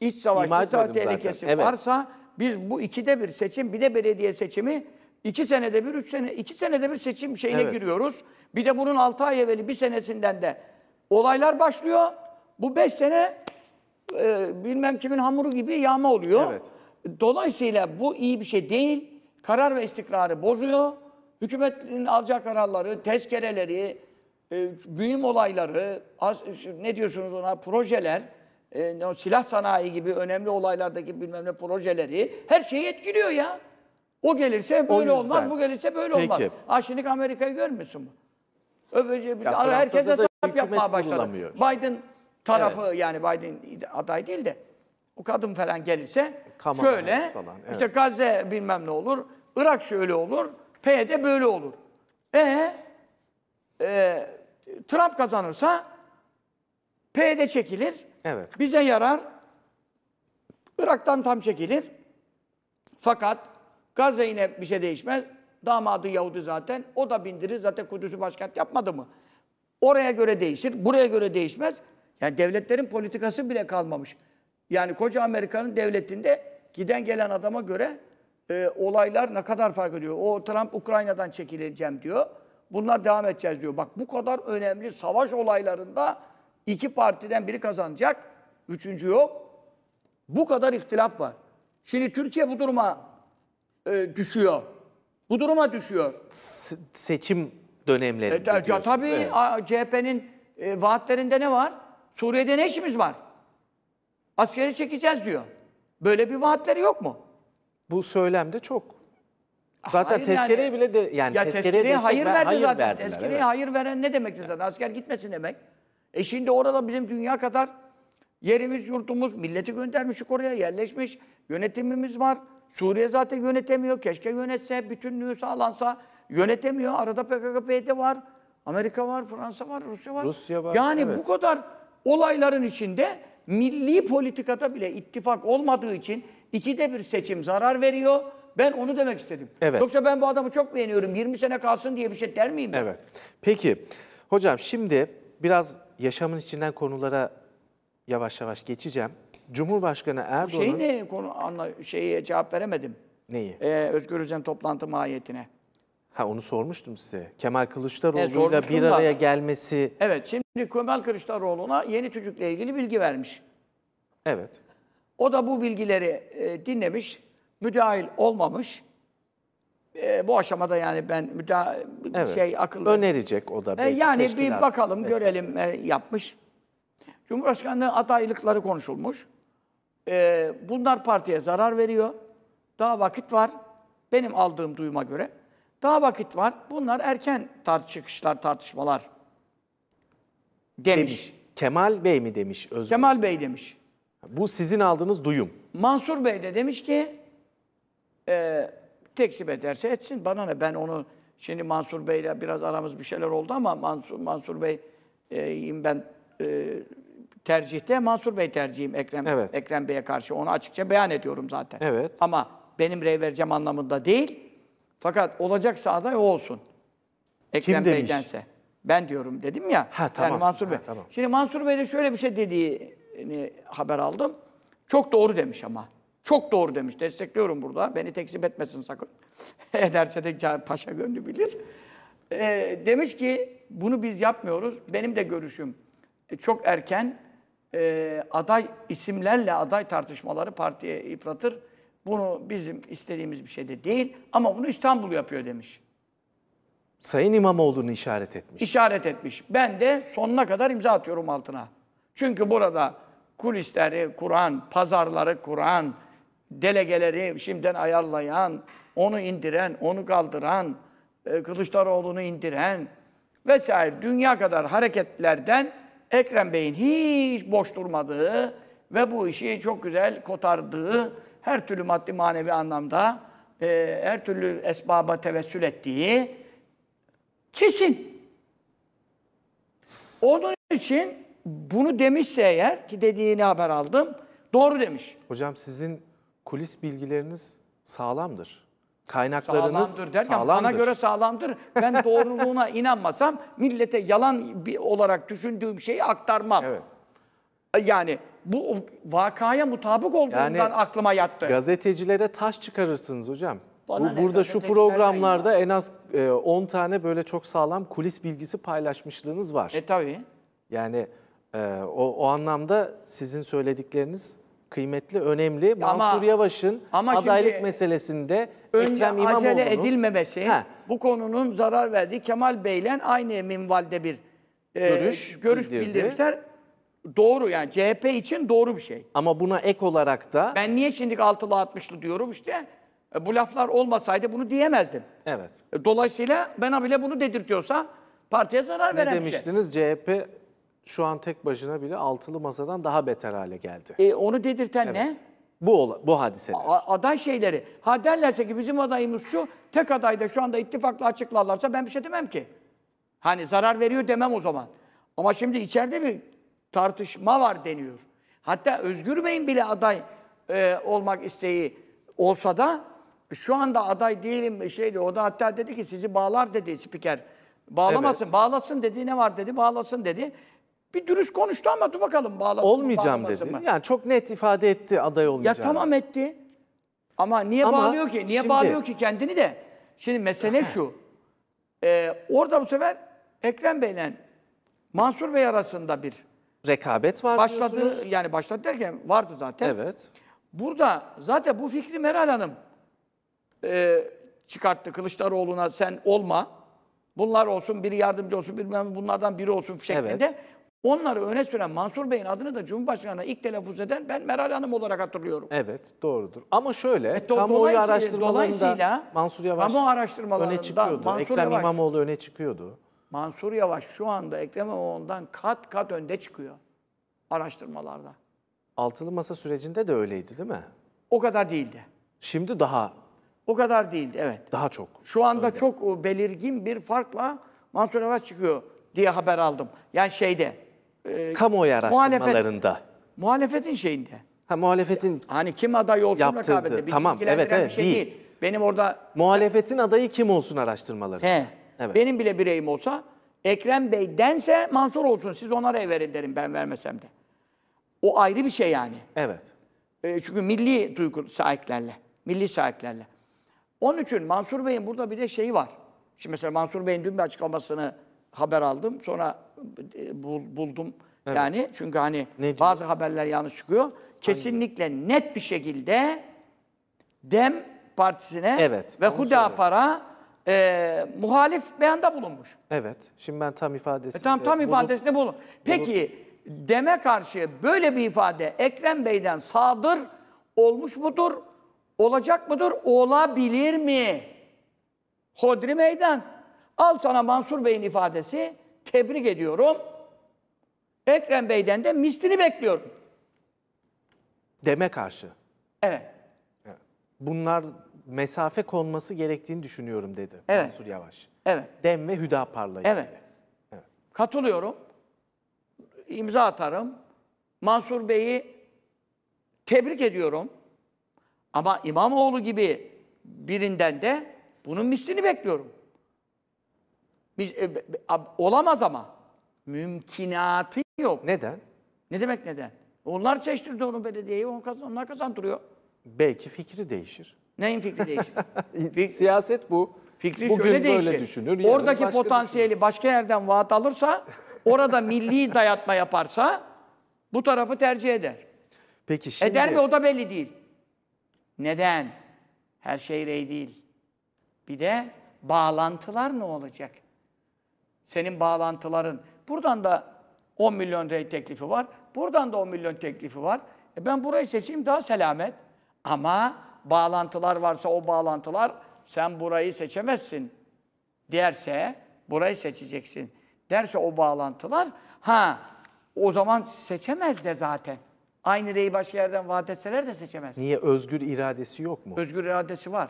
İç savaş tehlikesi evet. varsa biz bu ikide bir seçim bir de belediye seçimi iki senede bir üç sene iki senede bir seçim şeyine evet. giriyoruz. Bir de bunun altı ay evveli bir senesinden de olaylar başlıyor. Bu beş sene e, bilmem kimin hamuru gibi yağma oluyor. Evet. Dolayısıyla bu iyi bir şey değil. Karar ve istikrarı bozuyor. Hükümetin alacağı kararları, tezkereleri, e, mühim olayları, ne diyorsunuz ona, projeler, e, o silah sanayi gibi önemli olaylardaki bilmem ne projeleri her şeyi etkiliyor ya. O gelirse böyle olmaz, bu gelirse böyle Peki. olmaz. Ha şimdi Amerika'yı görmüyorsun mu? ya herkes hesap yapmaya başladı. Biden tarafı evet. yani Biden aday değil de o kadın falan gelirse Kamala şöyle falan, evet. işte Gazze bilmem ne olur, Irak şöyle olur, PYD böyle olur. E, e Trump kazanırsa P'de çekilir. Evet. Bize yarar. Irak'tan tam çekilir. Fakat Gazze yine bir şey değişmez. Damadı Yahudi zaten. O da bindirir. Zaten Kudüs'ü başkent yapmadı mı? Oraya göre değişir. Buraya göre değişmez. Yani devletlerin politikası bile kalmamış. Yani koca Amerika'nın devletinde giden gelen adama göre e, olaylar ne kadar fark ediyor. O Trump Ukrayna'dan çekileceğim diyor bunlar devam edeceğiz diyor. Bak bu kadar önemli savaş olaylarında iki partiden biri kazanacak, üçüncü yok. Bu kadar ihtilaf var. Şimdi Türkiye bu duruma e, düşüyor. Bu duruma düşüyor. Se seçim dönemleri. e, ya, Tabii evet. CHP'nin e, vaatlerinde ne var? Suriye'de ne işimiz var? Askeri çekeceğiz diyor. Böyle bir vaatleri yok mu? Bu söylemde çok Zaten hayır tezkereye yani, bile de yani ya tezkereye, tezkereye hayır verdi hayır zaten. Verdiler, tezkereye evet. hayır veren ne demekti zaten? Asker gitmesin demek. E şimdi orada bizim dünya kadar yerimiz, yurtumuz, milleti göndermişik oraya yerleşmiş. Yönetimimiz var. Suriye zaten yönetemiyor. Keşke yönetse, bütünlüğü sağlansa yönetemiyor. Arada PKK, PYD var. Amerika var, Fransa var, Rusya var. Rusya var. Yani evet. bu kadar olayların içinde milli politikada bile ittifak olmadığı için ikide bir seçim zarar veriyor. Ben onu demek istedim. Evet. Yoksa ben bu adamı çok beğeniyorum. 20 sene kalsın diye bir şey der miyim ben? Evet. Peki hocam şimdi biraz yaşamın içinden konulara yavaş yavaş geçeceğim. Cumhurbaşkanı şey Erdoğan'ın... Şey ne konu anla şeye cevap veremedim. Neyi? Ee, Özgür Özen toplantı mahiyetine. Ha onu sormuştum size. Kemal Kılıçdaroğlu'yla e, bir araya da. gelmesi. Evet şimdi Kemal Kılıçdaroğlu'na yeni çocukla ilgili bilgi vermiş. Evet. O da bu bilgileri e, dinlemiş müdahil olmamış. E, bu aşamada yani ben müda evet. şey akıllı önerecek o da e, yani bir bakalım vesaire. görelim e, yapmış. Cumhurbaşkanlığı adaylıkları konuşulmuş. E, bunlar partiye zarar veriyor. Daha vakit var. Benim aldığım duyuma göre daha vakit var. Bunlar erken tart tartışmalar demiş. demiş. Kemal Bey mi demiş? Özgür Kemal Bey demiş. Bu sizin aldığınız duyum. Mansur Bey de demiş ki e, ee, tekzip ederse etsin. Bana ne ben onu şimdi Mansur Bey'le biraz aramız bir şeyler oldu ama Mansur, Mansur Bey'im e, ben e, tercihte Mansur Bey tercihim Ekrem evet. Ekrem Bey'e karşı. Onu açıkça beyan ediyorum zaten. Evet. Ama benim rey vereceğim anlamında değil. Fakat olacaksa aday o olsun. Ekrem Kim Bey'dense. Ben diyorum dedim ya. Ha, tamam. Yani Mansur Bey. Ha, tamam. Şimdi Mansur Bey'de şöyle bir şey dediğini haber aldım. Çok doğru demiş ama. Çok doğru demiş. Destekliyorum burada. Beni tekzip etmesin sakın. Ederse de paşa gönlü bilir. E, demiş ki bunu biz yapmıyoruz. Benim de görüşüm e, çok erken e, aday isimlerle aday tartışmaları partiye yıpratır. Bunu bizim istediğimiz bir şey de değil ama bunu İstanbul yapıyor demiş. Sayın İmamoğlu'nu işaret etmiş. İşaret etmiş. Ben de sonuna kadar imza atıyorum altına. Çünkü burada kulisleri Kur'an, pazarları Kur'an, delegeleri şimdiden ayarlayan, onu indiren, onu kaldıran, e, Kılıçdaroğlu'nu indiren vesaire dünya kadar hareketlerden Ekrem Bey'in hiç boş durmadığı ve bu işi çok güzel kotardığı her türlü maddi manevi anlamda e, her türlü esbaba tevessül ettiği kesin. Onun için bunu demişse eğer ki dediğini haber aldım doğru demiş. Hocam sizin kulis bilgileriniz sağlamdır. Kaynaklarınız sağlamdır derken sağlamdır. bana göre sağlamdır. Ben doğruluğuna inanmasam millete yalan bir olarak düşündüğüm şeyi aktarmam. Evet. Yani bu vakaya mutabık olduğundan yani, aklıma yattı. Gazetecilere taş çıkarırsınız hocam. Bana bu, burada şu programlarda en az e, 10 tane böyle çok sağlam kulis bilgisi paylaşmışlığınız var. E tabii. Yani e, o, o anlamda sizin söyledikleriniz kıymetli, önemli. Ama, Mansur Yavaş'ın adaylık meselesinde önce Ekrem İmamoğlu'nun... acele edilmemesi, ha. bu konunun zarar verdiği Kemal Bey'le aynı minvalde bir e, görüş, görüş bildirmişler. Doğru yani CHP için doğru bir şey. Ama buna ek olarak da... Ben niye şimdi altılı altmışlı diyorum işte. E, bu laflar olmasaydı bunu diyemezdim. Evet. E, dolayısıyla ben bile bunu dedirtiyorsa partiye zarar ne veren bir şey. Ne demiştiniz CHP şu an tek başına bile altılı masadan daha beter hale geldi. E, onu dedirten evet. ne? Bu ola, bu hadise. aday şeyleri. Ha derlerse ki bizim adayımız şu, tek adayda şu anda ittifakla açıklarlarsa ben bir şey demem ki. Hani zarar veriyor demem o zaman. Ama şimdi içeride bir tartışma var deniyor. Hatta Özgür Bey'in bile aday e, olmak isteği olsa da e, şu anda aday değilim e, şeydi. O da hatta dedi ki sizi bağlar dedi spiker. Bağlamasın, evet. bağlasın dedi. Ne var dedi, bağlasın dedi. Bir dürüst konuştu ama dur bakalım bağlasın Olmayacağım dedi. Mı? Yani çok net ifade etti aday olmayacağım. Ya tamam etti. Ama niye ama bağlıyor ki? Niye şimdi... bağlıyor ki kendini de? Şimdi mesele şu. Ee, orada bu sefer Ekrem Bey'le Mansur Bey arasında bir rekabet var başladı, diyorsunuz. Yani başladı derken vardı zaten. Evet. Burada zaten bu fikri Meral Hanım e, çıkarttı Kılıçdaroğlu'na sen olma. Bunlar olsun, biri yardımcı olsun, bilmem bunlardan biri olsun şeklinde. Evet. Onları öne süren Mansur Bey'in adını da Cumhurbaşkanı'na ilk telaffuz eden ben Meral Hanım olarak hatırlıyorum. Evet doğrudur. Ama şöyle e, do kamuoyu araştırmalarında dolayısıyla, Mansur Yavaş kamu araştırmalarında öne çıkıyordu. Mansur Ekrem Yavaş, İmamoğlu öne çıkıyordu. Mansur Yavaş şu anda Ekrem İmamoğlu'ndan kat kat önde çıkıyor araştırmalarda. Altılı Masa sürecinde de öyleydi değil mi? O kadar değildi. Şimdi daha? O kadar değildi evet. Daha çok. Şu anda önde. çok belirgin bir farkla Mansur Yavaş çıkıyor diye haber aldım. Yani şeyde e, kamuoyu araştırmalarında. Muhalefet, muhalefetin şeyinde. Ha muhalefetin Hani kim aday olsun yaptırdı. Tamam, evet, evet, şey değil. değil. Benim orada Muhalefetin adayı kim olsun araştırmaları. he, Evet. benim bile bireyim olsa Ekrem Bey dense Mansur olsun. Siz ona rey verin derim ben vermesem de. O ayrı bir şey yani. Evet. E, çünkü milli duygu sahiplerle, milli sahiplerle. Onun için Mansur Bey'in burada bir de şeyi var. Şimdi mesela Mansur Bey'in dün bir açıklamasını haber aldım. Sonra e, buldum evet. yani. Çünkü hani bazı haberler yanlış çıkıyor. Kesinlikle Aynen. net bir şekilde Dem Partisi'ne evet, ve Hudapar'a e, muhalif beyanda bulunmuş. Evet. Şimdi ben tam ifadesini... E, tam tam e, ifadesini bulun. Peki Dem'e karşı böyle bir ifade Ekrem Bey'den sağdır olmuş mudur? Olacak mıdır? Olabilir mi? Hodri meydan. Al sana Mansur Bey'in ifadesi. Tebrik ediyorum. Ekrem Bey'den de mislini bekliyorum. Deme karşı. Evet. Bunlar mesafe konması gerektiğini düşünüyorum dedi evet. Mansur Yavaş. Evet. Dem ve Hüdapar'la. Evet. evet. Katılıyorum. İmza atarım. Mansur Bey'i tebrik ediyorum. Ama İmamoğlu gibi birinden de bunun mislini bekliyorum. Biz e, ab, olamaz ama. Mümkinatı yok. Neden? Ne demek neden? Onlar seçtirdi onu belediyeyi, on kazan, onlar kazandırıyor. Belki fikri değişir. Neyin fikri değişir? Fik Siyaset bu. Fikri Bugün şöyle değişir. Böyle düşünür, Oradaki başka potansiyeli düşünür. başka yerden vaat alırsa, orada milli dayatma yaparsa bu tarafı tercih eder. Peki şimdi... Eder mi o da belli değil. Neden? Her şey rey değil. Bir de bağlantılar ne olacak? senin bağlantıların. Buradan da 10 milyon rey teklifi var. Buradan da 10 milyon teklifi var. E ben burayı seçeyim daha selamet. Ama bağlantılar varsa o bağlantılar sen burayı seçemezsin derse burayı seçeceksin derse o bağlantılar ha o zaman seçemez de zaten. Aynı reyi başka yerden vaat etseler de seçemez. Niye? Özgür iradesi yok mu? Özgür iradesi var.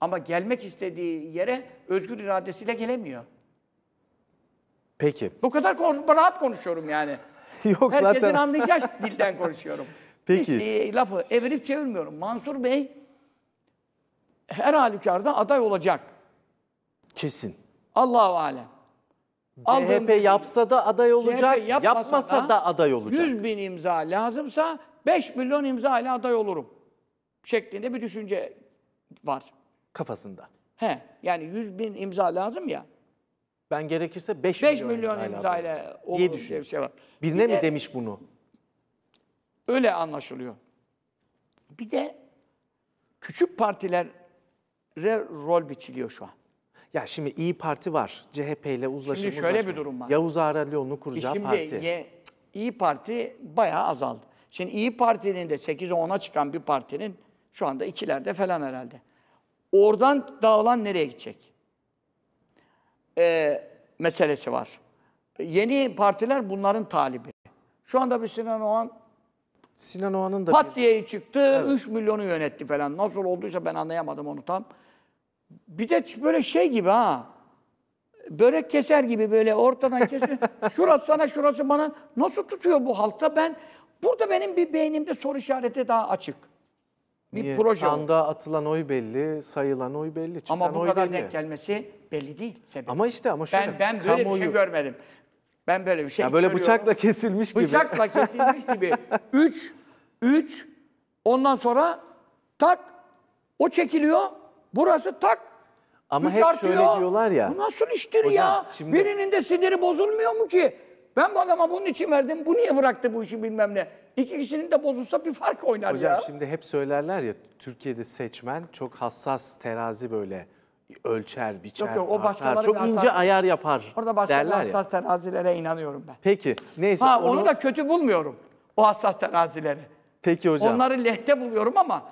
Ama gelmek istediği yere özgür iradesiyle gelemiyor. Peki. Bu kadar rahat konuşuyorum yani. Yok Herkesin zaten. Herkesin anlayacağı şey dilden konuşuyorum. Peki. Hiç e, lafı evirip çevirmiyorum. Mansur Bey her halükarda aday olacak. Kesin. Allahu alem. CHP Aldığım yapsa da aday olacak, yapmasa, yapmasa da, da aday olacak. 100 bin imza lazımsa 5 milyon imza ile aday olurum. Şeklinde bir düşünce var. Kafasında. He, yani 100 bin imza lazım ya. Ben gerekirse 5, 5 milyon, milyon imzayla olur diye düşünüyorum. Bir şey var. Birine bir mi de, demiş bunu? Öyle anlaşılıyor. Bir de küçük partilere rol biçiliyor şu an. Ya şimdi İyi Parti var. CHP ile uzlaşım Şimdi şöyle uzlaşma. bir durum var. Yavuz Ağralioğlu'nu kuracağı e şimdi parti. Ye, İyi Parti bayağı azaldı. Şimdi İyi Parti'nin de 8'e 10'a çıkan bir partinin şu anda ikilerde falan herhalde. Oradan dağılan nereye gidecek? e, meselesi var. Yeni partiler bunların talibi. Şu anda bir Sinan Oğan Sinan Oğan'ın da pat bir... diye çıktı, evet. 3 milyonu yönetti falan. Nasıl olduysa ben anlayamadım onu tam. Bir de böyle şey gibi ha. Börek keser gibi böyle ortadan kesiyor. şurası sana, şurası bana. Nasıl tutuyor bu halkta? Ben burada benim bir beynimde soru işareti daha açık bir Niye? proje Sandığa oldu. atılan oy belli, sayılan oy belli, çıkan Ama bu oy kadar belli. denk gelmesi belli değil. Sebebi. Ama işte ama şöyle. Ben, ben böyle kamuoyu... bir şey görmedim. Ben böyle bir şey ya Böyle görüyorum. bıçakla kesilmiş gibi. Bıçakla kesilmiş gibi. üç, üç, ondan sonra tak, o çekiliyor, burası tak, ama Üç hep artıyor. şöyle diyorlar ya. Bu nasıl iştir Hocam, ya? Şimdi... Birinin de siniri bozulmuyor mu ki? Ben bu adama bunun için verdim. Bu niye bıraktı bu işi bilmem ne. İki kişinin de bozulsa bir fark oynar Hocam ya. şimdi hep söylerler ya Türkiye'de seçmen çok hassas terazi böyle ölçer, biçer, yok, yok, o tartar, çok hassas, ince ayar yapar Orada başkaları derler hassas terazilere inanıyorum ben. Peki neyse. Ha, onu... onu da kötü bulmuyorum o hassas terazileri. Peki hocam. Onları lehte buluyorum ama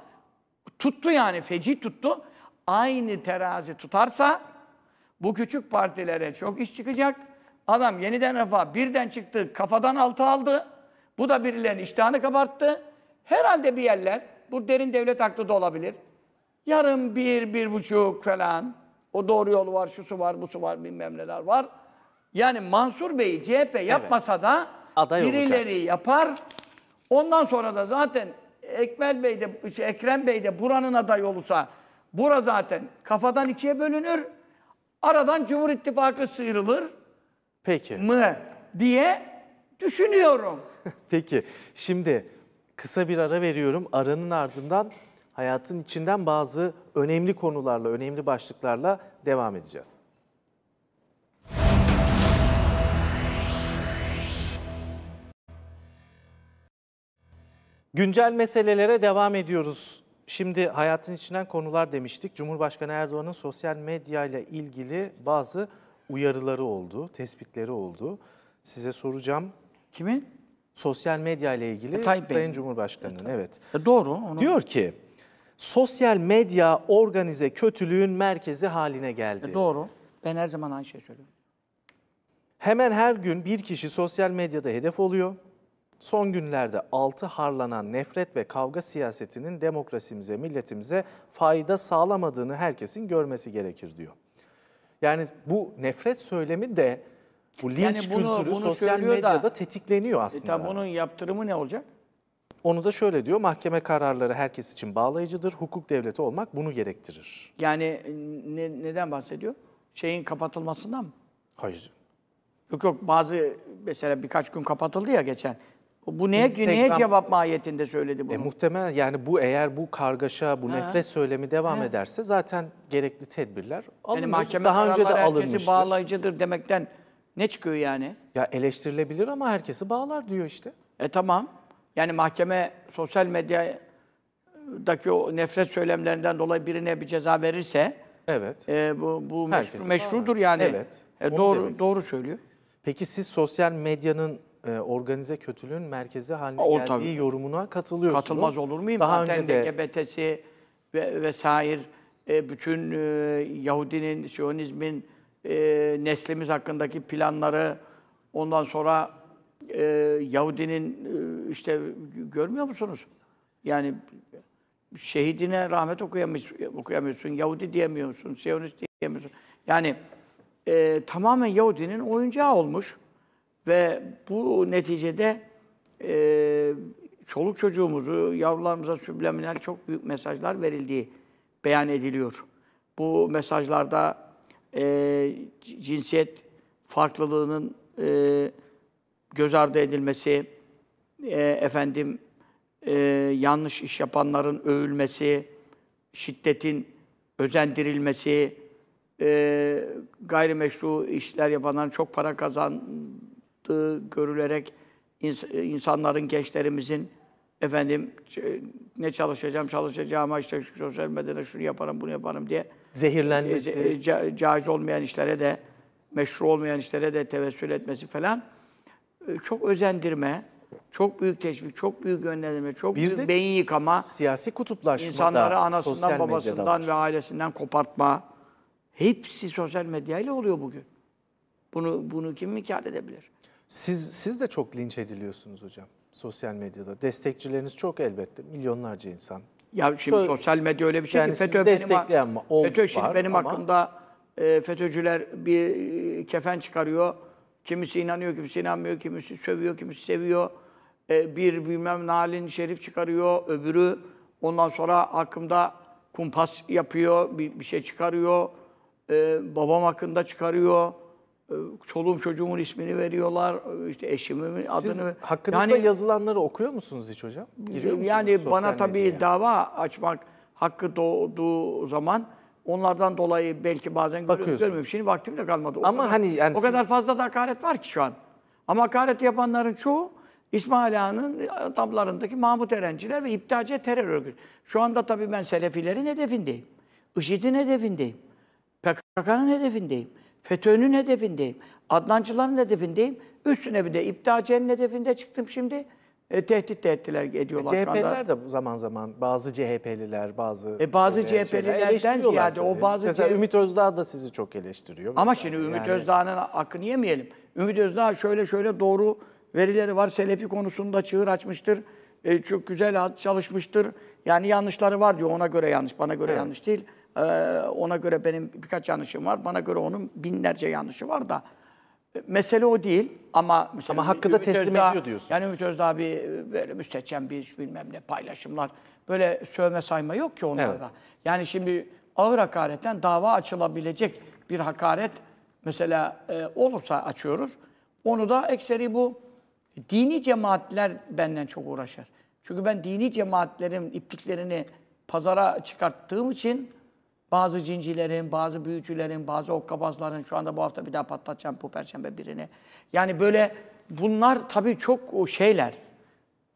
tuttu yani feci tuttu. Aynı terazi tutarsa bu küçük partilere çok iş çıkacak. Adam yeniden refah birden çıktı, kafadan altı aldı. Bu da birilerinin iştahını kabarttı. Herhalde bir yerler, bu derin devlet aklı da olabilir. Yarım bir, bir buçuk falan. O doğru yol var, şusu var, busu var, bilmem neler var. Yani Mansur Bey'i CHP yapmasa evet. da Aday birileri olacak. yapar. Ondan sonra da zaten Ekmel Bey de, şey Ekrem Bey de buranın aday olursa bura zaten kafadan ikiye bölünür. Aradan Cumhur İttifakı sıyrılır. Peki. mı diye düşünüyorum. Peki. Şimdi kısa bir ara veriyorum. Aranın ardından hayatın içinden bazı önemli konularla, önemli başlıklarla devam edeceğiz. Güncel meselelere devam ediyoruz. Şimdi hayatın içinden konular demiştik. Cumhurbaşkanı Erdoğan'ın sosyal medya ile ilgili bazı uyarıları oldu, tespitleri oldu. Size soracağım. Kimin? Sosyal medya ile ilgili e, Tayyip Sayın Cumhurbaşkanı'nın. evet. E, doğru. Onu... Diyor ki, sosyal medya organize kötülüğün merkezi haline geldi. E, doğru. Ben her zaman aynı şeyi söylüyorum. Hemen her gün bir kişi sosyal medyada hedef oluyor. Son günlerde altı harlanan nefret ve kavga siyasetinin demokrasimize, milletimize fayda sağlamadığını herkesin görmesi gerekir diyor. Yani bu nefret söylemi de bu linç yani bunu, kültürü bunu sosyal medyada da, tetikleniyor e, aslında. E tabi bunun yaptırımı ne olacak? Onu da şöyle diyor, mahkeme kararları herkes için bağlayıcıdır, hukuk devleti olmak bunu gerektirir. Yani e, ne, neden bahsediyor? Şeyin kapatılmasından mı? Hayır. Yok yok bazı mesela birkaç gün kapatıldı ya geçen. Bu neye, neye cevap mahiyetinde söyledi bunu? E, muhtemelen yani bu eğer bu kargaşa, bu nefret söylemi devam ha. ederse zaten gerekli tedbirler alınır. Yani mahkeme Daha önce de alınmıştır. bağlayıcıdır demekten ne çıkıyor yani? Ya eleştirilebilir ama herkesi bağlar diyor işte. E tamam. Yani mahkeme sosyal medyadaki o nefret söylemlerinden dolayı birine bir ceza verirse Evet. E, bu bu meşru, meşrudur yani. Evet. E, doğru demek. doğru söylüyor. Peki siz sosyal medyanın e, organize kötülüğün merkezi haline o, geldiği tabii. yorumuna katılıyorsunuz. Katılmaz olur muyum? Daha Zaten önce de GBT'si ve vesair e, bütün e, Yahudinin, Siyonizmin neslimiz hakkındaki planları ondan sonra Yahudinin işte görmüyor musunuz? Yani şehidine rahmet okuyamıyorsun, okuyamıyorsun Yahudi diyemiyorsun, Siyonist diyemiyorsun. Yani e, tamamen Yahudinin oyuncağı olmuş. Ve bu neticede e, çoluk çocuğumuzu, yavrularımıza sübliminal çok büyük mesajlar verildiği beyan ediliyor. Bu mesajlarda e, cinsiyet farklılığının e, göz ardı edilmesi, e, efendim e, yanlış iş yapanların övülmesi, şiddetin özendirilmesi, e, gayrimeşru işler yapanların çok para kazan yaptığı görülerek insanların, gençlerimizin efendim ne çalışacağım çalışacağım ama işte şu sosyal medyada şunu yaparım bunu yaparım diye zehirlenmesi e, ca caiz olmayan işlere de meşru olmayan işlere de tevessül etmesi falan e, çok özendirme, çok büyük teşvik, çok büyük yönlendirme, çok Bir büyük beyin yıkama, siyasi kutuplaşma insanları anasından, babasından ve ailesinden kopartma. Hepsi sosyal medyayla oluyor bugün. Bunu bunu kim inkar edebilir? Siz, siz de çok linç ediliyorsunuz hocam sosyal medyada. Destekçileriniz çok elbette milyonlarca insan. Ya şimdi so sosyal medya öyle bir şey yani ki FETÖ destekleyen benim, o FETÖ şimdi benim ama... hakkımda e, FETÖ'cüler bir e, kefen çıkarıyor. Kimisi inanıyor, kimisi inanmıyor, kimisi sövüyor, kimisi seviyor. E, bir bilmem Nalin Şerif çıkarıyor, öbürü ondan sonra hakkımda kumpas yapıyor, bir, bir şey çıkarıyor. E, babam hakkında çıkarıyor ee, çoluğum çocuğumun ismini veriyorlar, ee, işte eşimin adını. Siz hakkınızda yani, yazılanları okuyor musunuz hiç hocam? Giriyor ee, yani bana tabii yani? dava açmak hakkı doğduğu zaman onlardan dolayı belki bazen görmüyorum. Şimdi vaktim de kalmadı. O Ama kadar, hani yani o siz... kadar fazla da hakaret var ki şu an. Ama hakaret yapanların çoğu İsmail Ağa'nın e, adamlarındaki Mahmut Erenciler ve İptaciye terör örgütü. Şu anda tabii ben Selefilerin hedefindeyim. IŞİD'in hedefindeyim. PKK'nın hedefindeyim. FETÖ'nün hedefindeyim. Adnancıların hedefindeyim. Üstüne bir de İptaciye'nin hedefinde çıktım şimdi. E, tehdit de ettiler, ediyorlar e, şu anda. de zaman zaman bazı CHP'liler, bazı e, bazı e, CHP'lilerden ziyade sizi. o bazı Mesela CHP... Ümit Özdağ da sizi çok eleştiriyor. Mesela. Ama şimdi Ümit yani... Özdağ'ın hakkını yemeyelim. Ümit Özdağ şöyle şöyle doğru verileri var. Selefi konusunda çığır açmıştır. E, çok güzel çalışmıştır. Yani yanlışları var diyor. Ona göre yanlış, bana göre evet. yanlış değil. Ee, ona göre benim birkaç yanlışım var. Bana göre onun binlerce yanlışı var da. Mesele o değil ama... ama hakkı da teslim Özdağ, ediyor diyorsunuz. Yani Ümit Özdağ bir e, böyle müstehcen bir bilmem ne paylaşımlar. Böyle sövme sayma yok ki onlarda. Evet. Yani şimdi ağır hakaretten dava açılabilecek bir hakaret mesela e, olursa açıyoruz. Onu da ekseri bu dini cemaatler benden çok uğraşır. Çünkü ben dini cemaatlerin ipliklerini pazara çıkarttığım için bazı cincilerin, bazı büyücülerin, bazı okkabazların şu anda bu hafta bir daha patlatacağım bu perşembe birini. Yani böyle bunlar tabii çok şeyler.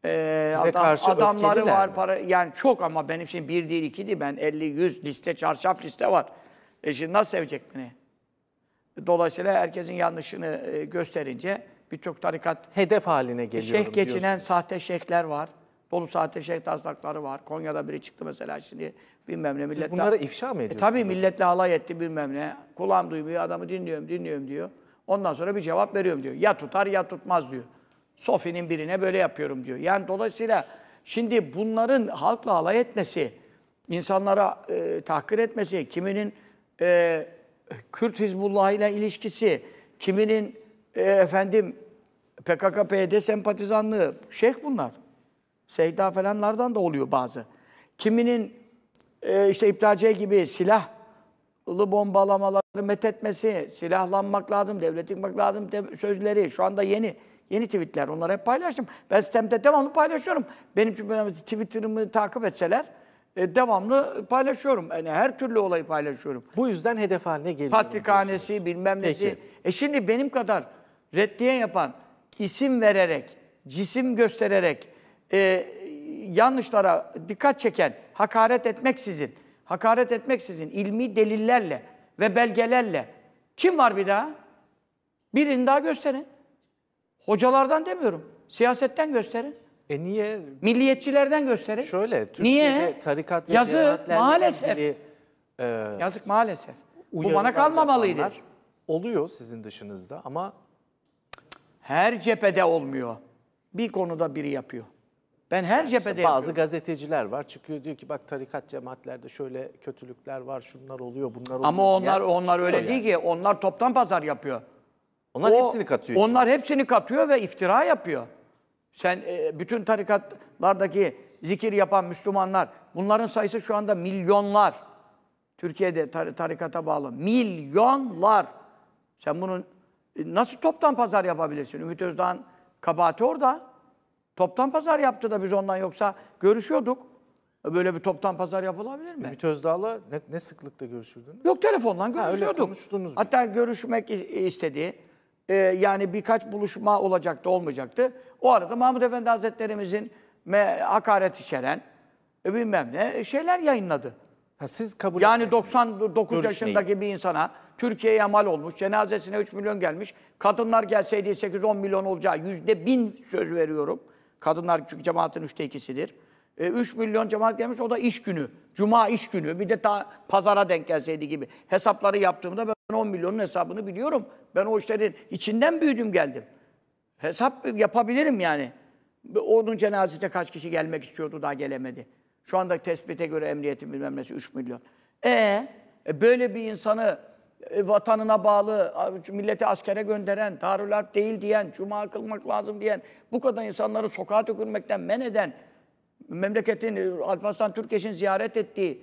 Ee, Size adam, karşı adamları var mi? para yani çok ama benim için bir değil iki değil ben 50 100 liste çarşaf liste var. E şimdi nasıl sevecek beni? Dolayısıyla herkesin yanlışını e, gösterince birçok tarikat hedef haline geliyor. Şeyh geçinen diyorsunuz. sahte şeyhler var. Dolu sahte şeyh taslakları var. Konya'da biri çıktı mesela şimdi bilmem ne. Milletle, Siz bunları ifşa mı e, ediyorsunuz? E, tabii milletle alay etti bilmem ne. Kulağım duymuyor, adamı dinliyorum, dinliyorum diyor. Ondan sonra bir cevap veriyorum diyor. Ya tutar ya tutmaz diyor. Sofi'nin birine böyle yapıyorum diyor. Yani dolayısıyla şimdi bunların halkla alay etmesi, insanlara e, tahkir etmesi, kiminin e, Kürt Hizbullah ile ilişkisi, kiminin e, efendim PKK-PYD sempatizanlığı, şeyh bunlar. Seyda falanlardan da oluyor bazı. Kiminin e, işte İptaciye gibi silahlı bombalamaları met etmesi, silahlanmak lazım, devlet yıkmak lazım sözleri. Şu anda yeni yeni tweetler. Onları hep paylaştım. Ben sistemde devamlı paylaşıyorum. Benim çünkü Twitter'ımı takip etseler e, devamlı paylaşıyorum. Yani her türlü olayı paylaşıyorum. Bu yüzden hedef haline geliyor. Patrikhanesi, bilmem nesi. E şimdi benim kadar reddiye yapan, isim vererek, cisim göstererek, e, yanlışlara dikkat çeken hakaret etmeksizin, hakaret etmeksizin ilmi delillerle ve belgelerle kim var bir daha? Birini daha gösterin. Hocalardan demiyorum. Siyasetten gösterin. E niye? Milliyetçilerden gösterin. Şöyle, Türkiye'de niye? tarikat ve Yazı maalesef. Ilgili, e, Yazık maalesef. Bu bana kalmamalıydı. Oluyor sizin dışınızda ama... Her cephede olmuyor. Bir konuda biri yapıyor. Ben her cephede işte Bazı yapıyorum. gazeteciler var çıkıyor diyor ki bak tarikat cemaatlerde şöyle kötülükler var, şunlar oluyor, bunlar oluyor. Ama onlar onlar öyle yani. değil ki. Onlar toptan pazar yapıyor. Onlar o, hepsini katıyor. Onlar içine. hepsini katıyor ve iftira yapıyor. Sen e, bütün tarikatlardaki zikir yapan Müslümanlar, bunların sayısı şu anda milyonlar. Türkiye'de tar tarikata bağlı milyonlar. Sen bunun e, nasıl toptan pazar yapabilirsin? Ümit Özdağ'ın kabahati orada. Toptan pazar yaptı da biz ondan yoksa görüşüyorduk. Böyle bir toptan pazar yapılabilir mi? Ümit Özdağ'la ne, ne sıklıkta görüşürdünüz? Yok telefonla görüşüyorduk. Ha, konuştunuz Hatta mi? görüşmek istedi e, yani birkaç buluşma olacaktı olmayacaktı. O arada Mahmut Efendi Hazretlerimizin me, hakaret içeren e, bilmem ne e, şeyler yayınladı. Ha, siz kabul Yani 99 yaşındaki bir insana Türkiye'ye mal olmuş, cenazesine 3 milyon gelmiş. Kadınlar gelseydi 8-10 milyon olacağı yüzde bin söz veriyorum. Kadınlar çünkü cemaatin üçte ikisidir. E, 3 milyon cemaat gelmiş o da iş günü. Cuma iş günü. Bir de ta pazara denk gelseydi gibi. Hesapları yaptığımda ben 10 milyonun hesabını biliyorum. Ben o işlerin içinden büyüdüm geldim. Hesap yapabilirim yani. Onun cenazesine kaç kişi gelmek istiyordu daha gelemedi. Şu anda tespite göre emniyetin bilmem nesi 3 milyon. E, e böyle bir insanı e, vatanına bağlı, milleti askere gönderen, Darül Harp değil diyen, cuma kılmak lazım diyen, bu kadar insanları sokağa dökülmekten men eden, memleketin, e, Alparslan Türkeş'in ziyaret ettiği,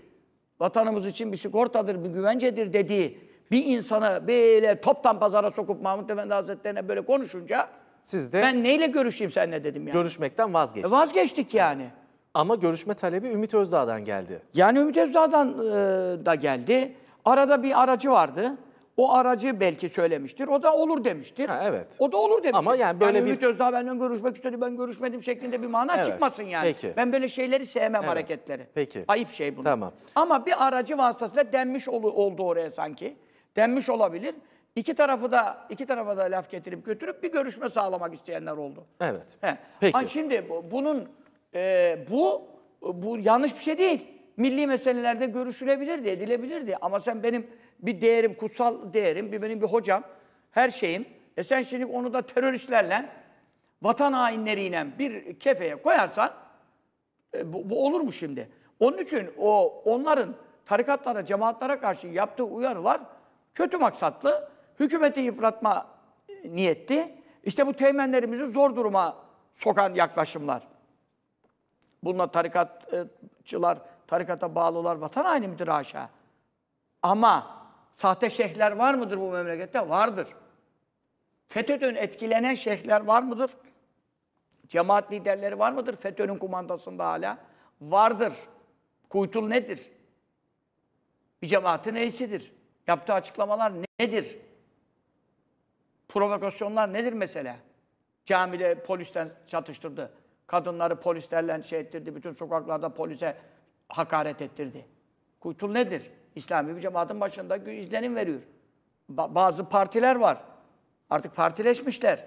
vatanımız için bir sigortadır, bir güvencedir dediği bir insana böyle toptan pazara sokup Mahmut Efendi Hazretleri'ne böyle konuşunca siz de ben neyle görüşeyim seninle dedim yani. Görüşmekten vazgeçtik. E vazgeçtik yani. Ama görüşme talebi Ümit Özdağ'dan geldi. Yani Ümit Özdağ'dan e, da geldi. Arada bir aracı vardı. O aracı belki söylemiştir. O da olur demiştir. Ha, evet. O da olur demiştir. Ama yani böyle yani bir... Ümit Özdağ benden görüşmek istedi, ben görüşmedim şeklinde bir mana evet. çıkmasın yani. Peki. Ben böyle şeyleri sevmem evet. hareketleri. Peki. Ayıp şey bunlar. Tamam. Ama bir aracı vasıtasıyla denmiş ol, oldu oraya sanki. Denmiş olabilir. İki tarafı da iki tarafa da laf getirip götürüp bir görüşme sağlamak isteyenler oldu. Evet. He. Peki. Ha, şimdi bunun e, bu bu yanlış bir şey değil milli meselelerde görüşülebilirdi, edilebilirdi. Ama sen benim bir değerim, kutsal değerim, bir benim bir hocam, her şeyim. E sen şimdi onu da teröristlerle, vatan hainleriyle bir kefeye koyarsan e, bu, bu olur mu şimdi? Onun için o onların tarikatlara, cemaatlara karşı yaptığı uyarılar kötü maksatlı, hükümeti yıpratma niyetti. İşte bu teğmenlerimizi zor duruma sokan yaklaşımlar. Bununla tarikatçılar tarikata bağlılar vatan haini midir haşa? Ama sahte şeyhler var mıdır bu memlekette? Vardır. FETÖ'den etkilenen şeyhler var mıdır? Cemaat liderleri var mıdır FETÖ'nün kumandasında hala? Vardır. Kuytul nedir? Bir cemaatin neysidir? Yaptığı açıklamalar nedir? Provokasyonlar nedir mesela? Camide polisten çatıştırdı. Kadınları polislerle şey ettirdi. Bütün sokaklarda polise hakaret ettirdi. Kuytul nedir? İslami bir cemaatin başında izlenim veriyor. Ba bazı partiler var. Artık partileşmişler.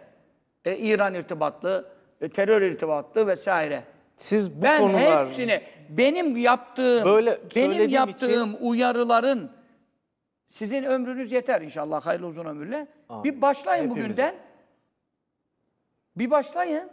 E, İran irtibatlı, e, terör irtibatlı vesaire. Siz bu ben konular... hepsini, benim yaptığım, Böyle benim yaptığım için... uyarıların sizin ömrünüz yeter inşallah hayırlı uzun ömürle. Amin. Bir başlayın Hepimize. bugünden. Bir başlayın.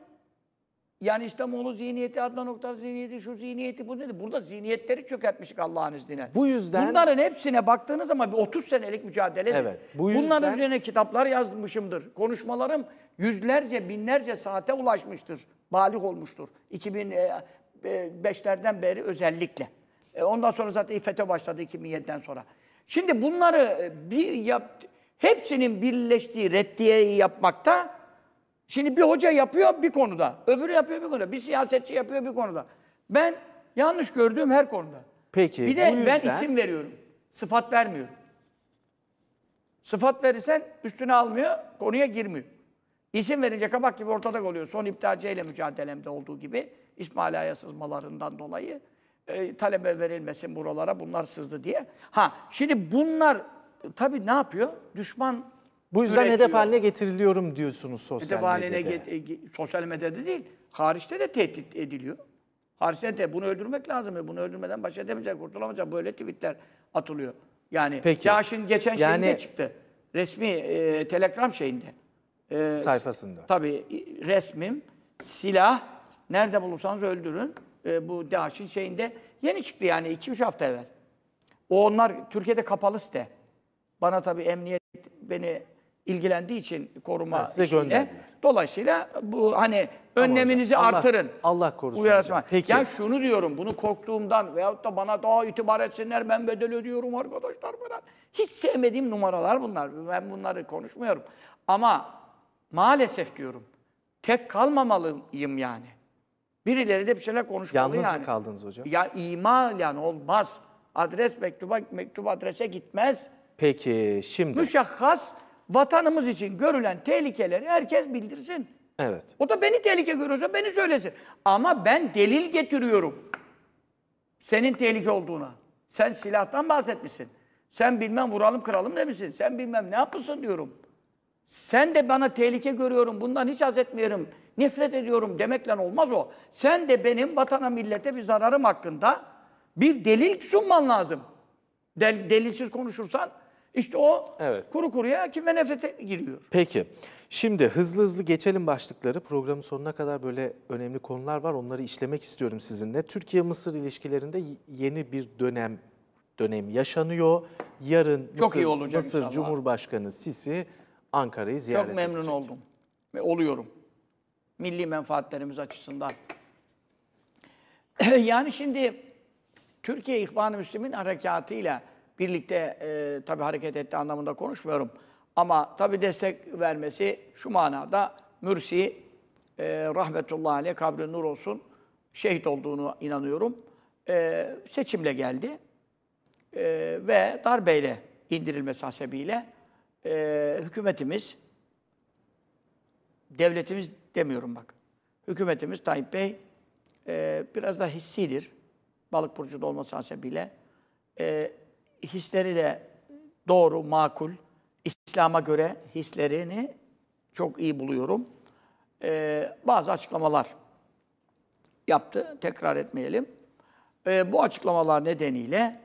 Yani İslamoğlu zihniyeti, Adnan Oktar zihniyeti, şu zihniyeti, bu zihniyeti. Burada zihniyetleri çökertmişik Allah'ın izniyle. Bu yüzden... Bunların hepsine baktığınız zaman bir 30 senelik mücadeledir. Evet, bu yüzden... Bunların üzerine kitaplar yazmışımdır. Konuşmalarım yüzlerce, binlerce saate ulaşmıştır. Balik olmuştur. 2005'lerden e, e, beri özellikle. E, ondan sonra zaten FETÖ başladı 2007'den sonra. Şimdi bunları bir yap, hepsinin birleştiği reddiyeyi yapmakta Şimdi bir hoca yapıyor bir konuda, öbürü yapıyor bir konuda, bir siyasetçi yapıyor bir konuda. Ben yanlış gördüğüm her konuda. Peki. Bir de yüzden... ben isim veriyorum, sıfat vermiyorum. Sıfat verirsen üstüne almıyor, konuya girmiyor. İsim verince kabak gibi ortada oluyor. Son ile mücadelemde olduğu gibi İsmail Aya sızmalarından dolayı e, talebe verilmesin buralara bunlar sızdı diye. Ha şimdi bunlar tabii ne yapıyor? Düşman bu yüzden üretiyor. hedef haline getiriliyorum diyorsunuz sosyal hedef medyada. Hedef haline sosyal medyada değil, hariçte de tehdit ediliyor. Hariçte de bunu öldürmek lazım. Bunu öldürmeden baş edemeyecek, kurtulamayacak. Böyle tweetler atılıyor. Yani Peki. Yaş'ın geçen yani, şeyinde çıktı. Resmi e, Telegram şeyinde. E, sayfasında. Tabii resmim, silah, nerede bulursanız öldürün. E, bu DAEŞ'in şeyinde yeni çıktı yani 2-3 hafta evvel. O onlar Türkiye'de kapalı site. Bana tabii emniyet beni ilgilendiği için koruma yani işiyle. Dolayısıyla bu hani tamam önleminizi hocam. artırın. Allah, Allah korusun. Uyarasın. Peki. Yani şunu diyorum, bunu korktuğumdan veyahut da bana daha itibar etsinler, ben bedel ödüyorum arkadaşlar falan. Hiç sevmediğim numaralar bunlar. Ben bunları konuşmuyorum. Ama maalesef diyorum, tek kalmamalıyım yani. Birileri de bir şeyler konuşmalı Yalnız yani. Yalnız mı kaldınız hocam? Ya imal yani olmaz. Adres mektuba, mektup adrese gitmez. Peki şimdi. Müşahhas vatanımız için görülen tehlikeleri herkes bildirsin. Evet. O da beni tehlike görüyorsa beni söylesin. Ama ben delil getiriyorum. Senin tehlike olduğuna. Sen silahtan bahsetmişsin. Sen bilmem vuralım kıralım demişsin. Sen bilmem ne yapmışsın diyorum. Sen de bana tehlike görüyorum. Bundan hiç haz etmiyorum. Nefret ediyorum demekle olmaz o. Sen de benim vatana millete bir zararım hakkında bir delil sunman lazım. Del delilsiz konuşursan işte o evet. kuru kuruya kim ve nefrete giriyor. Peki. Şimdi hızlı hızlı geçelim başlıkları. Programın sonuna kadar böyle önemli konular var. Onları işlemek istiyorum sizinle. Türkiye-Mısır ilişkilerinde yeni bir dönem dönem yaşanıyor. Yarın Çok Mısır, iyi olacak Mısır Cumhurbaşkanı Sisi Ankara'yı ziyaret edecek. Çok memnun edecek. oldum ve oluyorum. Milli menfaatlerimiz açısından. yani şimdi Türkiye İhvan-ı Müslümin harekatıyla ile birlikte e, tabii hareket etti anlamında konuşmuyorum. Ama tabi destek vermesi şu manada Mürsi e, rahmetullahi aleyh kabri nur olsun şehit olduğunu inanıyorum. E, seçimle geldi e, ve darbeyle indirilmesi hasebiyle e, hükümetimiz devletimiz demiyorum bak. Hükümetimiz Tayyip Bey e, biraz da hissidir. Balık burcu da olması hasebiyle e, hisleri de doğru, makul. İslam'a göre hislerini çok iyi buluyorum. Ee, bazı açıklamalar yaptı. Tekrar etmeyelim. Ee, bu açıklamalar nedeniyle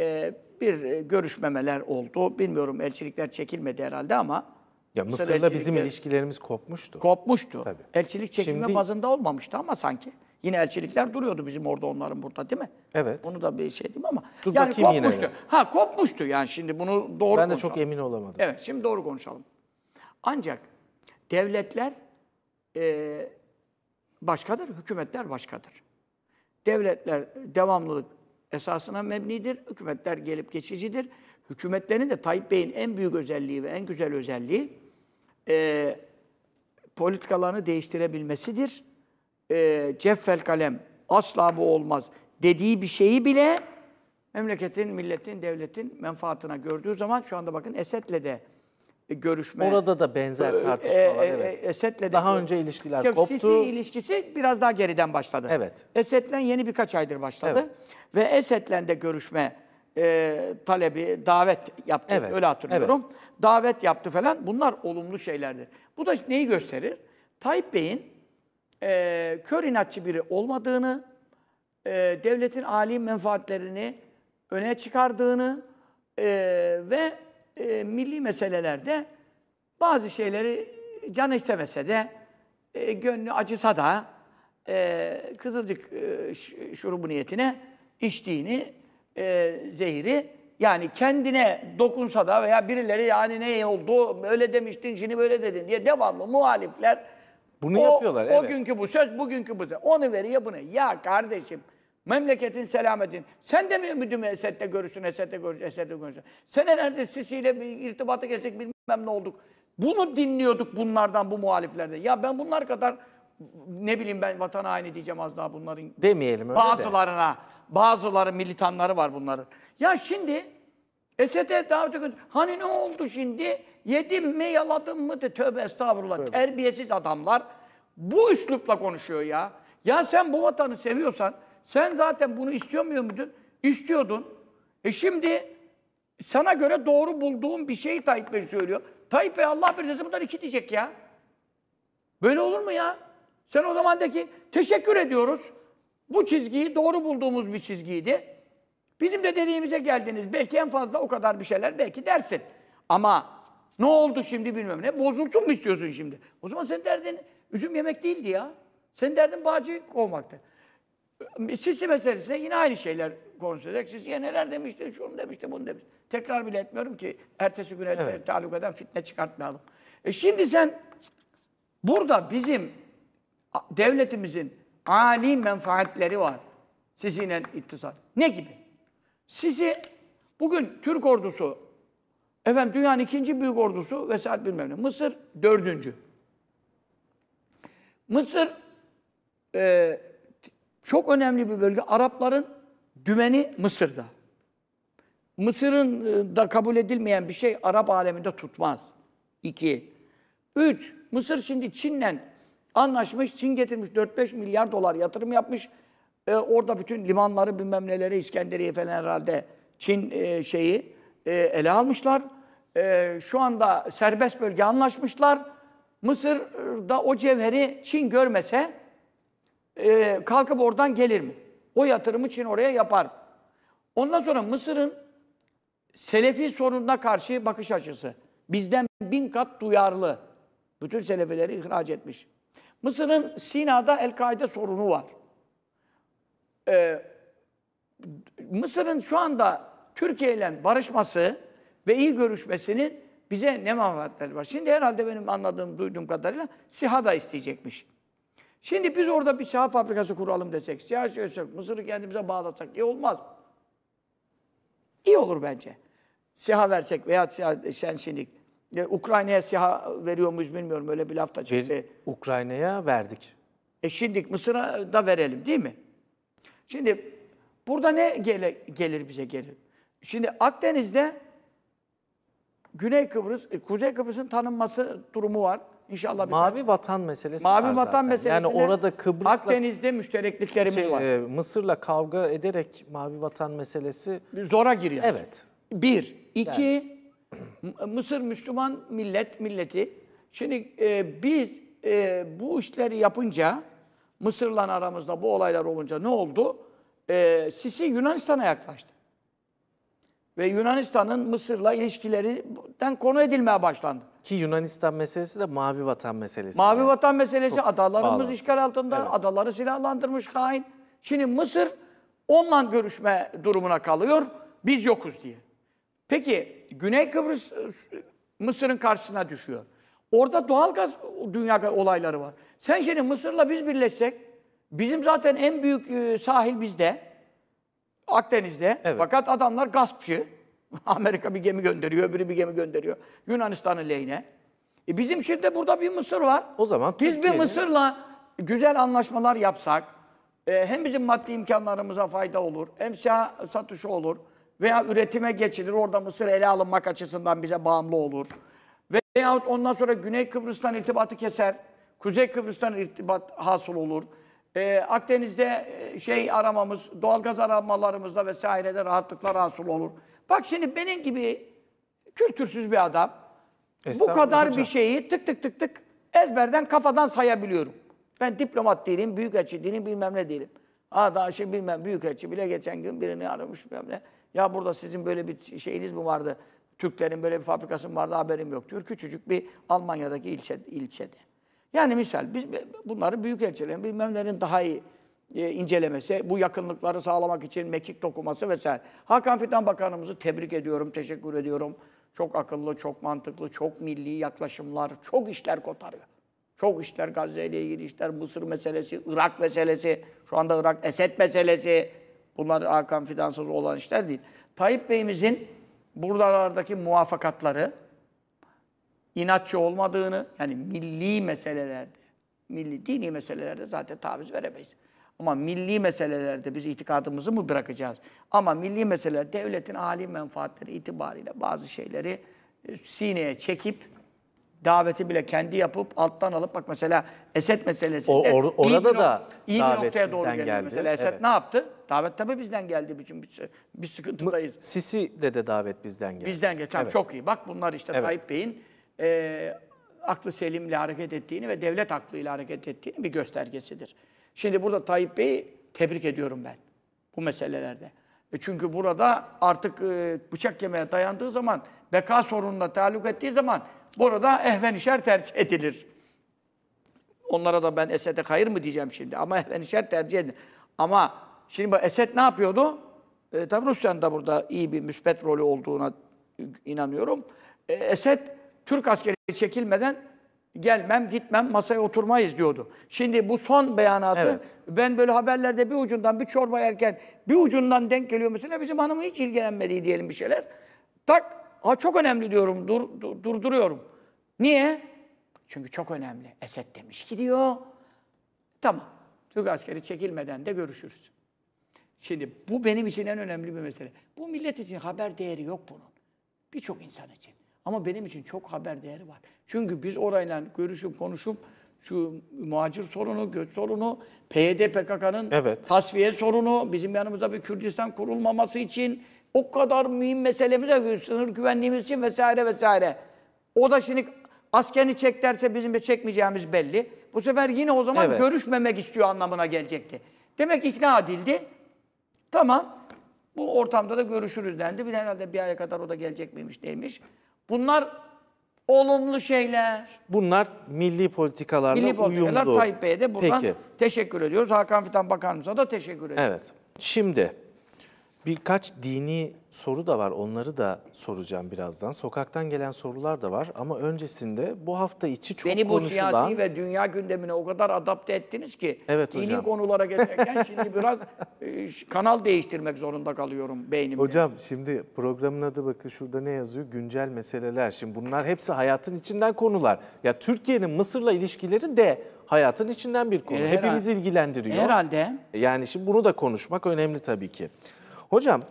e, bir görüşmemeler oldu. Bilmiyorum elçilikler çekilmedi herhalde ama ya Mısır'la bizim ilişkilerimiz kopmuştu. Kopmuştu. Tabii. Elçilik çekilme Şimdi... bazında olmamıştı ama sanki. Yine elçilikler duruyordu bizim orada onların burada değil mi? Evet. Onu da bir şey diyeyim ama. Dur yani bakayım kopmuştu. Yine. Ha kopmuştu yani şimdi bunu doğru Ben konuşalım. de çok emin olamadım. Evet şimdi doğru konuşalım. Ancak devletler e, başkadır, hükümetler başkadır. Devletler devamlılık esasına mebnidir, hükümetler gelip geçicidir. Hükümetlerin de Tayyip Bey'in en büyük özelliği ve en güzel özelliği e, politikalarını değiştirebilmesidir e, ceffel kalem, asla bu olmaz dediği bir şeyi bile memleketin, milletin, devletin menfaatına gördüğü zaman şu anda bakın Esed'le de e, görüşme. Orada da benzer e, tartışmalar. E, e, evet. Esed'le daha de, önce ilişkiler yok, koptu. Sisi ilişkisi biraz daha geriden başladı. Evet. Esed'le yeni birkaç aydır başladı. Evet. Ve Esed'le de görüşme e, talebi, davet yaptı. Evet. Öyle hatırlıyorum. Evet. Davet yaptı falan. Bunlar olumlu şeylerdir. Bu da neyi gösterir? Tayyip Bey'in e, kör inatçı biri olmadığını, e, devletin âli menfaatlerini öne çıkardığını e, ve e, milli meselelerde bazı şeyleri can istemese de, e, gönlü acısa da e, kızılcık e, şurubu niyetine içtiğini, e, zehri yani kendine dokunsa da veya birileri yani ne oldu öyle demiştin şimdi böyle dedin diye devamlı muhalifler bunu o, yapıyorlar. O günkü bu söz, bugünkü bu söz. Onu veriyor bunu. Ya kardeşim memleketin selametin. Sen de mi ümidimi Esed'de görürsün, Esed'de görürsün, Esed'de görürsün. Senelerde Sisi'yle bir irtibatı kesik bilmem ne olduk. Bunu dinliyorduk bunlardan, bu muhaliflerden. Ya ben bunlar kadar ne bileyim ben vatan haini diyeceğim az daha bunların. Demeyelim öyle Bazılarına, de. bazıları militanları var bunların. Ya şimdi Esed'e daha öte Hani ne oldu şimdi? yedim mi yaladım mı de tövbe estağfurullah. Tövbe. Terbiyesiz adamlar bu üslupla konuşuyor ya. Ya sen bu vatanı seviyorsan sen zaten bunu istiyor muydun? İstiyordun. E şimdi sana göre doğru bulduğum bir şeyi Tayyip Bey söylüyor. Tayyip Bey Allah bir bundan iki diyecek ya. Böyle olur mu ya? Sen o zaman de ki teşekkür ediyoruz. Bu çizgiyi doğru bulduğumuz bir çizgiydi. Bizim de dediğimize geldiniz. Belki en fazla o kadar bir şeyler belki dersin. Ama ne oldu şimdi bilmem ne. Bozulsun mu istiyorsun şimdi? O zaman senin derdin üzüm yemek değildi ya. Senin derdin bağcı kovmaktı. Sisi meselesine yine aynı şeyler konuşacak. Sisi'ye neler demişti, şunu demişti, bunu demişti. Tekrar bile etmiyorum ki ertesi güne evet. talukadan fitne çıkartmayalım. E şimdi sen burada bizim devletimizin âli menfaatleri var. Sisi'yle ittisal. Ne gibi? Sisi bugün Türk ordusu Efendim dünyanın ikinci büyük ordusu vesaire bilmem ne. Mısır dördüncü. Mısır e, çok önemli bir bölge. Arapların dümeni Mısır'da. Mısır'ın e, da kabul edilmeyen bir şey Arap aleminde tutmaz. İki. Üç. Mısır şimdi Çin'le anlaşmış. Çin getirmiş 4-5 milyar dolar yatırım yapmış. E, orada bütün limanları bilmem neleri İskenderiye falan herhalde Çin e, şeyi e, ele almışlar. E, şu anda serbest bölge anlaşmışlar. Mısır'da o cevheri Çin görmese e, kalkıp oradan gelir mi? O yatırımı Çin oraya yapar. Ondan sonra Mısır'ın Selefi sorununa karşı bakış açısı. Bizden bin kat duyarlı. Bütün Selefileri ihraç etmiş. Mısır'ın Sina'da El-Kaide sorunu var. Ee, Mısır'ın şu anda Türkiye ile barışması ve iyi görüşmesinin bize ne manfaatleri var? Şimdi herhalde benim anladığım, duyduğum kadarıyla SİHA da isteyecekmiş. Şimdi biz orada bir SİHA fabrikası kuralım desek, SİHA çalışsak, Mısır'ı kendimize bağlasak iyi olmaz İyi olur bence. SİHA versek veya SİHA şenşinlik. E, Ukrayna'ya SİHA veriyor muyuz bilmiyorum. Öyle bir laf da çıktı. Ver, Ukrayna'ya verdik. E şimdi Mısır'a da verelim değil mi? Şimdi burada ne gele, gelir bize gelir? Şimdi Akdeniz'de Güney Kıbrıs, e, Kuzey Kıbrıs'ın tanınması durumu var. İnşallah bir Mavi vatan meselesi Mavi var vatan zaten. yani orada Kıbrıs'la Akdeniz'de müşterekliklerimiz şey, var. E, Mısır'la kavga ederek mavi vatan meselesi zora giriyor. Evet. Bir, iki yani. Mısır Müslüman millet milleti. Şimdi e, biz e, bu işleri yapınca Mısır'la aramızda bu olaylar olunca ne oldu? E, Sisi Yunanistan'a yaklaştı ve Yunanistan'ın Mısır'la ilişkilerinden konu edilmeye başlandı. Ki Yunanistan meselesi de mavi vatan meselesi. Mavi vatan meselesi Çok adalarımız bağlansın. işgal altında, evet. adaları silahlandırmış hain. Şimdi Mısır onunla görüşme durumuna kalıyor, biz yokuz diye. Peki Güney Kıbrıs e, Mısır'ın karşısına düşüyor. Orada doğal gaz dünya olayları var. Sen şimdi Mısır'la biz birleşsek, bizim zaten en büyük e, sahil bizde. Akdeniz'de. Evet. Fakat adamlar gaspçı. Amerika bir gemi gönderiyor, öbürü bir gemi gönderiyor. Yunanistan'ın lehine. E bizim şimdi burada bir Mısır var. O zaman Biz bir Mısır'la güzel anlaşmalar yapsak, e, hem bizim maddi imkanlarımıza fayda olur, hem silah satışı olur veya üretime geçilir. Orada Mısır ele alınmak açısından bize bağımlı olur. Veyahut ondan sonra Güney Kıbrıs'tan irtibatı keser. Kuzey Kıbrıs'tan irtibat hasıl olur. Ee, e, Akdeniz'de şey aramamız, doğalgaz aramalarımızda vesairede rahatlıkla hasıl olur. Bak şimdi benim gibi kültürsüz bir adam bu kadar bir şeyi tık tık tık tık ezberden kafadan sayabiliyorum. Ben diplomat değilim, büyük büyükelçi değilim, bilmem ne değilim. Ha daha şey bilmem, büyükelçi bile geçen gün birini aramış bilmem ne. Ya burada sizin böyle bir şeyiniz mi vardı? Türklerin böyle bir fabrikası mı vardı haberim yok diyor. Küçücük bir Almanya'daki ilçe, ilçede. Yani misal biz bunları büyük elçilerin bilmemlerin daha iyi e, incelemesi, bu yakınlıkları sağlamak için mekik dokuması vesaire. Hakan Fidan Bakanımızı tebrik ediyorum, teşekkür ediyorum. Çok akıllı, çok mantıklı, çok milli yaklaşımlar, çok işler kotarıyor. Çok işler Gazze ile ilgili işler, Mısır meselesi, Irak meselesi, şu anda Irak Esed meselesi. Bunlar Hakan Fidansız olan işler değil. Tayyip Bey'imizin buralardaki muvafakatları, inatçı olmadığını, yani milli meselelerde, milli dini meselelerde zaten taviz veremeyiz. Ama milli meselelerde biz itikadımızı mı bırakacağız? Ama milli meseleler devletin âli menfaatleri itibariyle bazı şeyleri e, sineye çekip daveti bile kendi yapıp alttan alıp bak mesela Esed meselesi o, or, orada iyi da iyi bir noktaya doğru geldi. Mesela Esed evet. ne yaptı? Davet tabii bizden geldi bütün bir, bir sıkıntıdayız. Sisi de de davet bizden geldi. Bizden geldi. Evet. Çok iyi. Bak bunlar işte evet. Tayyip Bey'in e, aklı selimle hareket ettiğini ve devlet aklıyla hareket ettiğini bir göstergesidir. Şimdi burada Tayyip Bey'i tebrik ediyorum ben bu meselelerde. E çünkü burada artık e, bıçak yemeye dayandığı zaman, beka sorununa taluk ettiği zaman burada ehvenişer tercih edilir. Onlara da ben Esed'e hayır mı diyeceğim şimdi ama ehvenişer tercih edilir. Ama şimdi bu Esed ne yapıyordu? E, tabii Rusya'nın da burada iyi bir müspet rolü olduğuna inanıyorum. E, Esed Türk askeri çekilmeden gelmem, gitmem, masaya oturmayız diyordu. Şimdi bu son beyanatı evet. ben böyle haberlerde bir ucundan bir çorba yerken bir ucundan denk geliyor mesela bizim hanımı hiç ilgilenmediği diyelim bir şeyler. Tak, ha çok önemli diyorum, dur, dur, durduruyorum. Niye? Çünkü çok önemli. Esed demiş ki diyor. Tamam. Türk askeri çekilmeden de görüşürüz. Şimdi bu benim için en önemli bir mesele. Bu millet için haber değeri yok bunun. Birçok insan için. Ama benim için çok haber değeri var. Çünkü biz orayla görüşüp konuşup şu muhacir sorunu, göç sorunu, PYD PKK'nın evet. tasfiye sorunu, bizim yanımızda bir Kürdistan kurulmaması için o kadar mühim meselemiz var, sınır güvenliğimiz için vesaire vesaire. O da şimdi askerini çek derse bizim de çekmeyeceğimiz belli. Bu sefer yine o zaman evet. görüşmemek istiyor anlamına gelecekti. Demek ikna edildi. Tamam. Bu ortamda da görüşürüz dendi. Bir herhalde bir aya kadar o da gelecek miymiş neymiş. Bunlar olumlu şeyler. Bunlar milli politikalarla Milli politikalar uyumlu. Tayyip Bey'e de buradan Peki. teşekkür ediyoruz. Hakan Fidan Bakanımıza da teşekkür ediyoruz. Evet. Şimdi birkaç dini soru da var. Onları da soracağım birazdan. Sokaktan gelen sorular da var ama öncesinde bu hafta içi çok Beni bu siyasi ve dünya gündemine o kadar adapte ettiniz ki evet, dini hocam. konulara geçerken şimdi biraz e, kanal değiştirmek zorunda kalıyorum beynimde. Hocam şimdi programın adı bakın şurada ne yazıyor? Güncel meseleler. Şimdi bunlar hepsi hayatın içinden konular. Ya Türkiye'nin Mısır'la ilişkileri de hayatın içinden bir konu. E, herhalde, Hepimiz ilgilendiriyor. Herhalde. Yani şimdi bunu da konuşmak önemli tabii ki. Hocam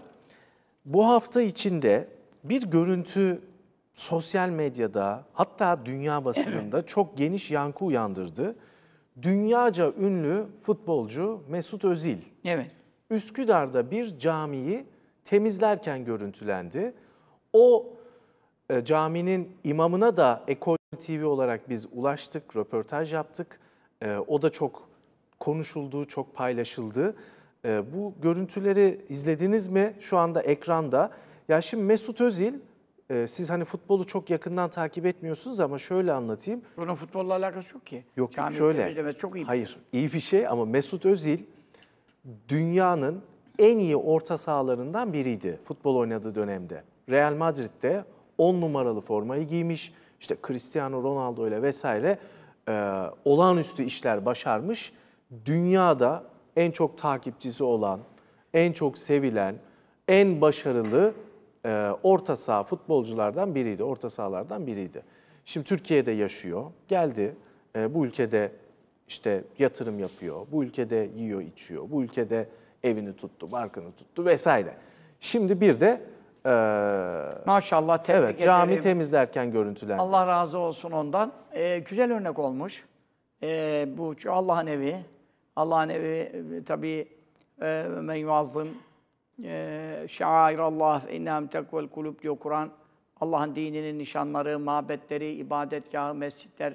bu hafta içinde bir görüntü sosyal medyada hatta dünya basınında çok geniş yankı uyandırdı. Dünyaca ünlü futbolcu Mesut Özil. Evet. Üsküdar'da bir camiyi temizlerken görüntülendi. O e, caminin imamına da Ekol TV olarak biz ulaştık, röportaj yaptık. E, o da çok konuşuldu, çok paylaşıldı. E, bu görüntüleri izlediniz mi şu anda ekranda? Ya şimdi Mesut Özil, e, siz hani futbolu çok yakından takip etmiyorsunuz ama şöyle anlatayım. Bunun futbolla alakası yok ki. Yok Cami şöyle. Çok iyi şey. Hayır, şey. iyi bir şey ama Mesut Özil dünyanın en iyi orta sahalarından biriydi futbol oynadığı dönemde. Real Madrid'de 10 numaralı formayı giymiş, işte Cristiano Ronaldo ile vesaire e, olağanüstü işler başarmış. Dünyada en çok takipçisi olan, en çok sevilen, en başarılı e, orta saha futbolculardan biriydi, orta sahalardan biriydi. Şimdi Türkiye'de yaşıyor, geldi e, bu ülkede işte yatırım yapıyor, bu ülkede yiyor içiyor, bu ülkede evini tuttu, barkını tuttu vesaire. Şimdi bir de e, maşallah tebrik evet, ederim. cami temizlerken görüntülendi. Allah razı olsun ondan. Ee, güzel örnek olmuş. Ee, bu Allah'ın evi, Allah'ın evi e, tabi e, men yuazzım e, şairallah fe innehum tekvel kulub diyor Kur'an. Allah'ın dininin nişanları, mabetleri, ibadetgahı, mescitler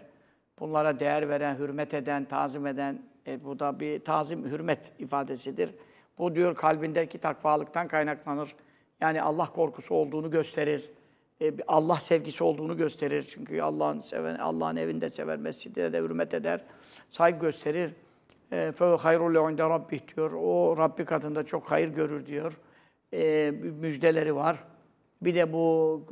bunlara değer veren, hürmet eden, tazim eden e, bu da bir tazim, hürmet ifadesidir. Bu diyor kalbindeki takvalıktan kaynaklanır. Yani Allah korkusu olduğunu gösterir. E, Allah sevgisi olduğunu gösterir. Çünkü Allah'ın seven, Allah'ın evinde sever, mescidine de hürmet eder, saygı gösterir. فَوْ e, hayrul عِنْدَ رَبِّهِ diyor. O Rabbi katında çok hayır görür diyor. E, müjdeleri var. Bir de bu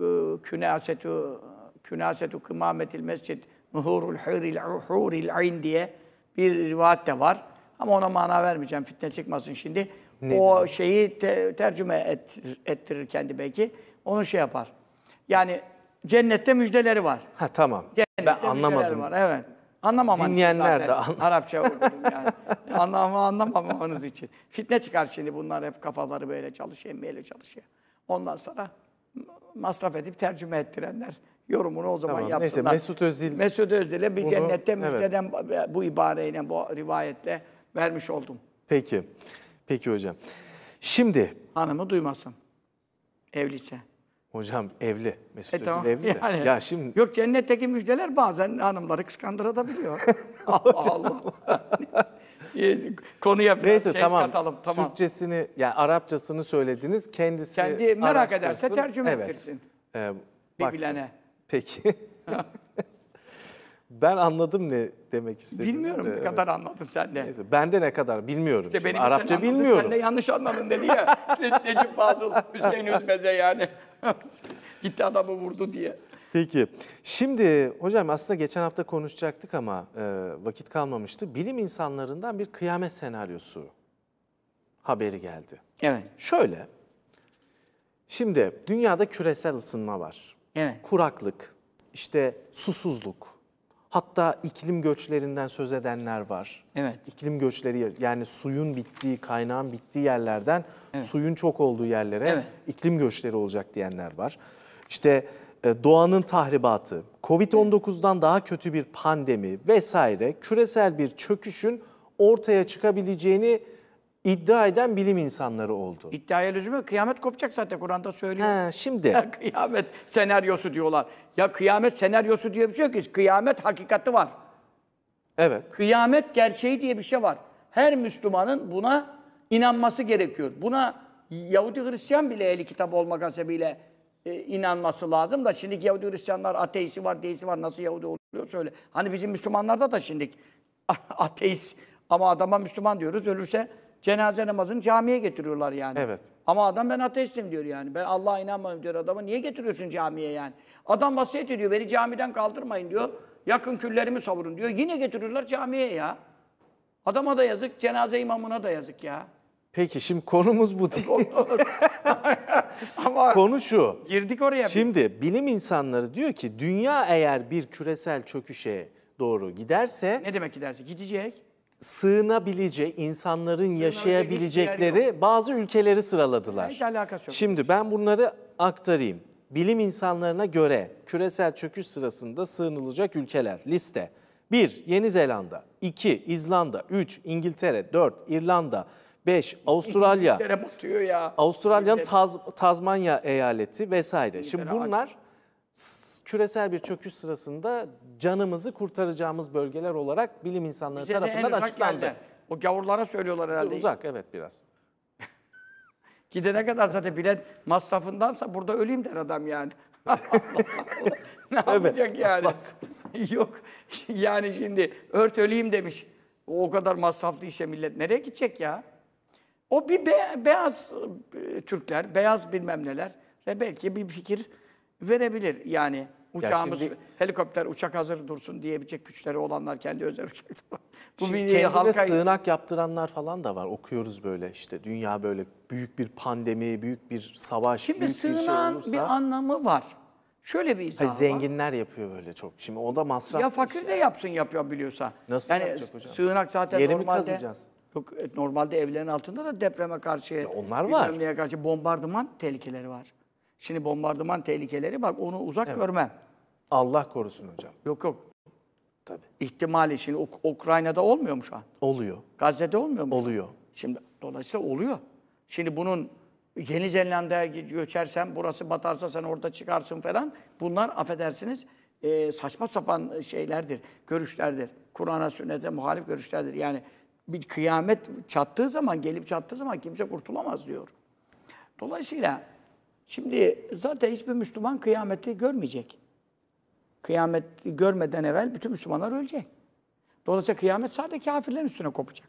e, künasetu künasetu kımametil mescid muhurul huril huril ayn diye bir rivayet de var. Ama ona mana vermeyeceğim. Fitne çıkmasın şimdi. Nedir? O şeyi te, tercüme et, ettirir kendi belki. Onu şey yapar. Yani cennette müjdeleri var. Ha tamam. Cennette ben anlamadım. Var. Evet. Anlamamanız Dinleyenler zaten. de Arapça yani. Anlamı anlamamanız için. Fitne çıkar şimdi bunlar hep kafaları böyle çalışıyor, böyle çalışıyor. Ondan sonra masraf edip tercüme ettirenler yorumunu o zaman tamam, yapsınlar. Neyse Mesut Özil. Mesut Özil'e bir bunu, cennette müjdeden evet. bu ibareyle, bu rivayetle vermiş oldum. Peki. Peki hocam. Şimdi. Hanımı duymasın. Evliyse. Hocam evli. Mesut e, Özil evli de. Yani, ya şimdi... Yok cennetteki müjdeler bazen hanımları kıskandırabiliyor. Allah Allah. Konuya biraz Neyse, şey tamam. katalım. Tamam. Türkçesini, yani Arapçasını söylediniz. Kendisi Kendi merak ederse tercüme evet. ettirsin. Ee, bir Peki. ben anladım ne demek istediğini. Bilmiyorum ne kadar anladın sen de. Neyse, ben de ne kadar bilmiyorum. İşte Arapça anladın, bilmiyorum. Sen de yanlış anladın dedi ya. Necip Fazıl, Hüseyin Üzmez'e yani. Gitti adamı vurdu diye. Peki. Şimdi hocam aslında geçen hafta konuşacaktık ama e, vakit kalmamıştı. Bilim insanlarından bir kıyamet senaryosu haberi geldi. Evet. Şöyle. Şimdi dünyada küresel ısınma var. Evet. Kuraklık, işte susuzluk, Hatta iklim göçlerinden söz edenler var. Evet. İklim göçleri yani suyun bittiği, kaynağın bittiği yerlerden evet. suyun çok olduğu yerlere evet. iklim göçleri olacak diyenler var. İşte e, doğanın tahribatı, Covid-19'dan daha kötü bir pandemi vesaire küresel bir çöküşün ortaya çıkabileceğini iddia eden bilim insanları oldu. İddiaya lüzum yok. Kıyamet kopacak zaten Kur'an'da söylüyor. He, şimdi. Ya, kıyamet senaryosu diyorlar. Ya kıyamet senaryosu diye bir şey yok ki. Kıyamet hakikati var. Evet. Kıyamet gerçeği diye bir şey var. Her Müslümanın buna inanması gerekiyor. Buna Yahudi Hristiyan bile eli kitap olmak hasebiyle e, inanması lazım da şimdi Yahudi Hristiyanlar ateisi var, deisi var. Nasıl Yahudi oluyor söyle. Hani bizim Müslümanlarda da şimdi ateist ama adama Müslüman diyoruz. Ölürse Cenaze namazını camiye getiriyorlar yani. Evet. Ama adam ben ateistim diyor yani. Ben Allah'a inanmıyorum diyor adamı. Niye getiriyorsun camiye yani? Adam vasiyet ediyor. Beni camiden kaldırmayın diyor. Yakın küllerimi savurun diyor. Yine getiriyorlar camiye ya. Adama da yazık, cenaze imamına da yazık ya. Peki şimdi konumuz bu değil. Ama Konu şu. Girdik oraya. Şimdi bilim insanları diyor ki dünya eğer bir küresel çöküşe doğru giderse... Ne demek giderse? Gidecek sığınabileceği, insanların yaşayabilecekleri bazı ülkeleri sıraladılar. Hiç alakası yok. Şimdi ben bunları aktarayım. Bilim insanlarına göre küresel çöküş sırasında sığınılacak ülkeler liste. 1. Yeni Zelanda 2. İzlanda 3. İngiltere 4. İrlanda 5. Avustralya İngiltere batıyor ya. Avustralya'nın Taz, Tazmanya eyaleti vesaire. İngiltere Şimdi bunlar küresel bir çöküş sırasında canımızı kurtaracağımız bölgeler olarak bilim insanları Bize tarafından açıklandı. Geldi. O gavurlara söylüyorlar herhalde. Bize uzak evet biraz. Gidene kadar zaten bilet masrafındansa burada öleyim der adam yani. ne yapacak yani? Yok yani şimdi ört öleyim demiş. O kadar masraflı işe millet nereye gidecek ya? O bir be beyaz e, Türkler, beyaz bilmem neler ve belki bir fikir verebilir yani. Uçağımız, şimdi, helikopter, uçak hazır dursun diyebilecek güçleri olanlar kendi özel uçakları. Bu şimdi halka... sığınak yaptıranlar falan da var. Okuyoruz böyle işte dünya böyle büyük bir pandemi, büyük bir savaş, şimdi büyük bir şey olursa. Şimdi bir anlamı var. Şöyle bir izah var. Zenginler yapıyor böyle çok. Şimdi o da masraf. Ya fakir şey. de yapsın yapıyor biliyorsa. Nasıl yani yapacak hocam? Sığınak zaten Yeri normalde. Yeri kazacağız? Yok, e, normalde evlerin altında da depreme karşı, ya onlar var. karşı bombardıman tehlikeleri var. Şimdi bombardıman tehlikeleri bak Onu uzak evet. görmem. Allah korusun hocam. Yok yok. Tabii. İhtimali şimdi Uk Ukrayna'da olmuyor mu şu an? Oluyor. Gazze'de olmuyor mu? Oluyor. Şimdi dolayısıyla oluyor. Şimdi bunun Yeni Zelanda'ya göçersen, burası batarsa sen orada çıkarsın falan. Bunlar affedersiniz e, saçma sapan şeylerdir, görüşlerdir. Kur'an'a, sünnete muhalif görüşlerdir. Yani bir kıyamet çattığı zaman, gelip çattığı zaman kimse kurtulamaz diyor. Dolayısıyla şimdi zaten hiçbir Müslüman kıyameti görmeyecek. Kıyamet görmeden evvel bütün Müslümanlar ölecek. Dolayısıyla kıyamet sadece kafirlerin üstüne kopacak.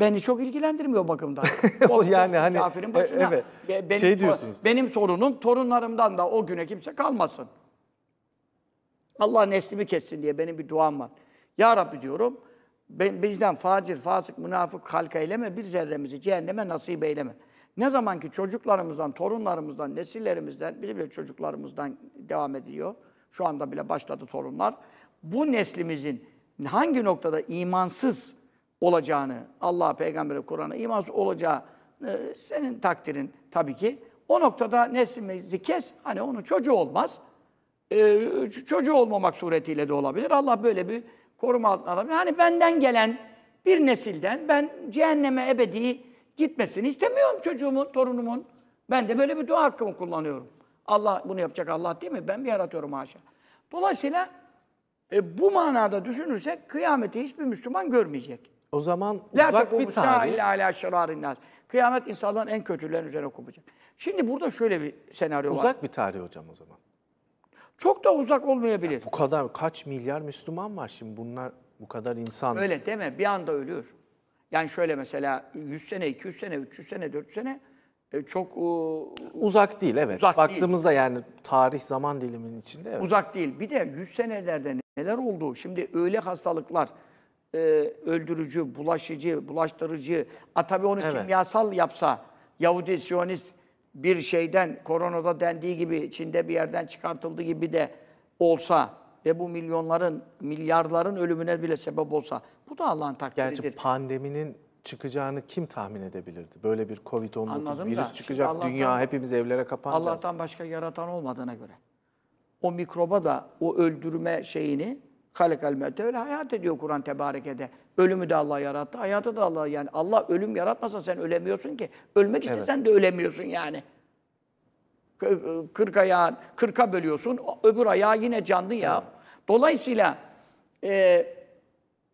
Beni çok ilgilendirmiyor bakımdan. o yani hani kafirin başına. E, evet. benim, şey diyorsunuz. Benim sorunum torunlarımdan da o güne kimse kalmasın. Allah neslimi kessin diye benim bir duam var. Ya Rabbi diyorum, ben, bizden facir, fasık, münafık halka eyleme, bir zerremizi cehenneme nasip eyleme. Ne zaman ki çocuklarımızdan, torunlarımızdan, nesillerimizden, bizim de çocuklarımızdan devam ediyor. Şu anda bile başladı torunlar. Bu neslimizin hangi noktada imansız olacağını, Allah, Peygamber'e, Kur'an'a imansız olacağı e, senin takdirin tabii ki. O noktada neslimizi kes, hani onun çocuğu olmaz. E, çocuğu olmamak suretiyle de olabilir. Allah böyle bir koruma altına alabilir. Hani benden gelen bir nesilden ben cehenneme ebedi gitmesini istemiyorum çocuğumun, torunumun. Ben de böyle bir dua hakkımı kullanıyorum. Allah bunu yapacak Allah değil mi? Ben mi yaratıyorum haşa? Dolayısıyla e, bu manada düşünürsek kıyameti hiçbir Müslüman görmeyecek. O zaman uzak bir tarih. Kıyamet insanların en kötülerin üzerine kopacak. Şimdi burada şöyle bir senaryo uzak var. Uzak bir tarih hocam o zaman. Çok da uzak olmayabilir. Ya bu kadar kaç milyar Müslüman var şimdi bunlar bu kadar insan. Öyle deme bir anda ölüyor. Yani şöyle mesela 100 sene, 200 sene, 300 sene, 400 sene e, çok e, uzak değil evet. Uzak Baktığımızda değil. yani tarih zaman diliminin içinde evet. Uzak değil. Bir de 100 senelerde neler oldu? Şimdi öyle hastalıklar e, öldürücü, bulaşıcı, bulaştırıcı. A tabii onu evet. kimyasal yapsa Yahudi Siyonist bir şeyden koronada dendiği gibi Çin'de bir yerden çıkartıldığı gibi de olsa ve bu milyonların, milyarların ölümüne bile sebep olsa bu da Allah'ın takdiridir. Gerçi pandeminin çıkacağını kim tahmin edebilirdi? Böyle bir Covid-19 virüs da, çıkacak, dünya hepimiz evlere kapanacağız. Allah'tan başka yaratan olmadığına göre. O mikroba da o öldürme şeyini halekal mevte hayat ediyor Kur'an tebarekede. Ölümü de Allah yarattı, hayatı da Allah yani. Allah ölüm yaratmasa sen ölemiyorsun ki. Ölmek istesen evet. de ölemiyorsun yani. E, kırk ayağın, kırka bölüyorsun, öbür ayağı yine canlı ya. Evet. Dolayısıyla e,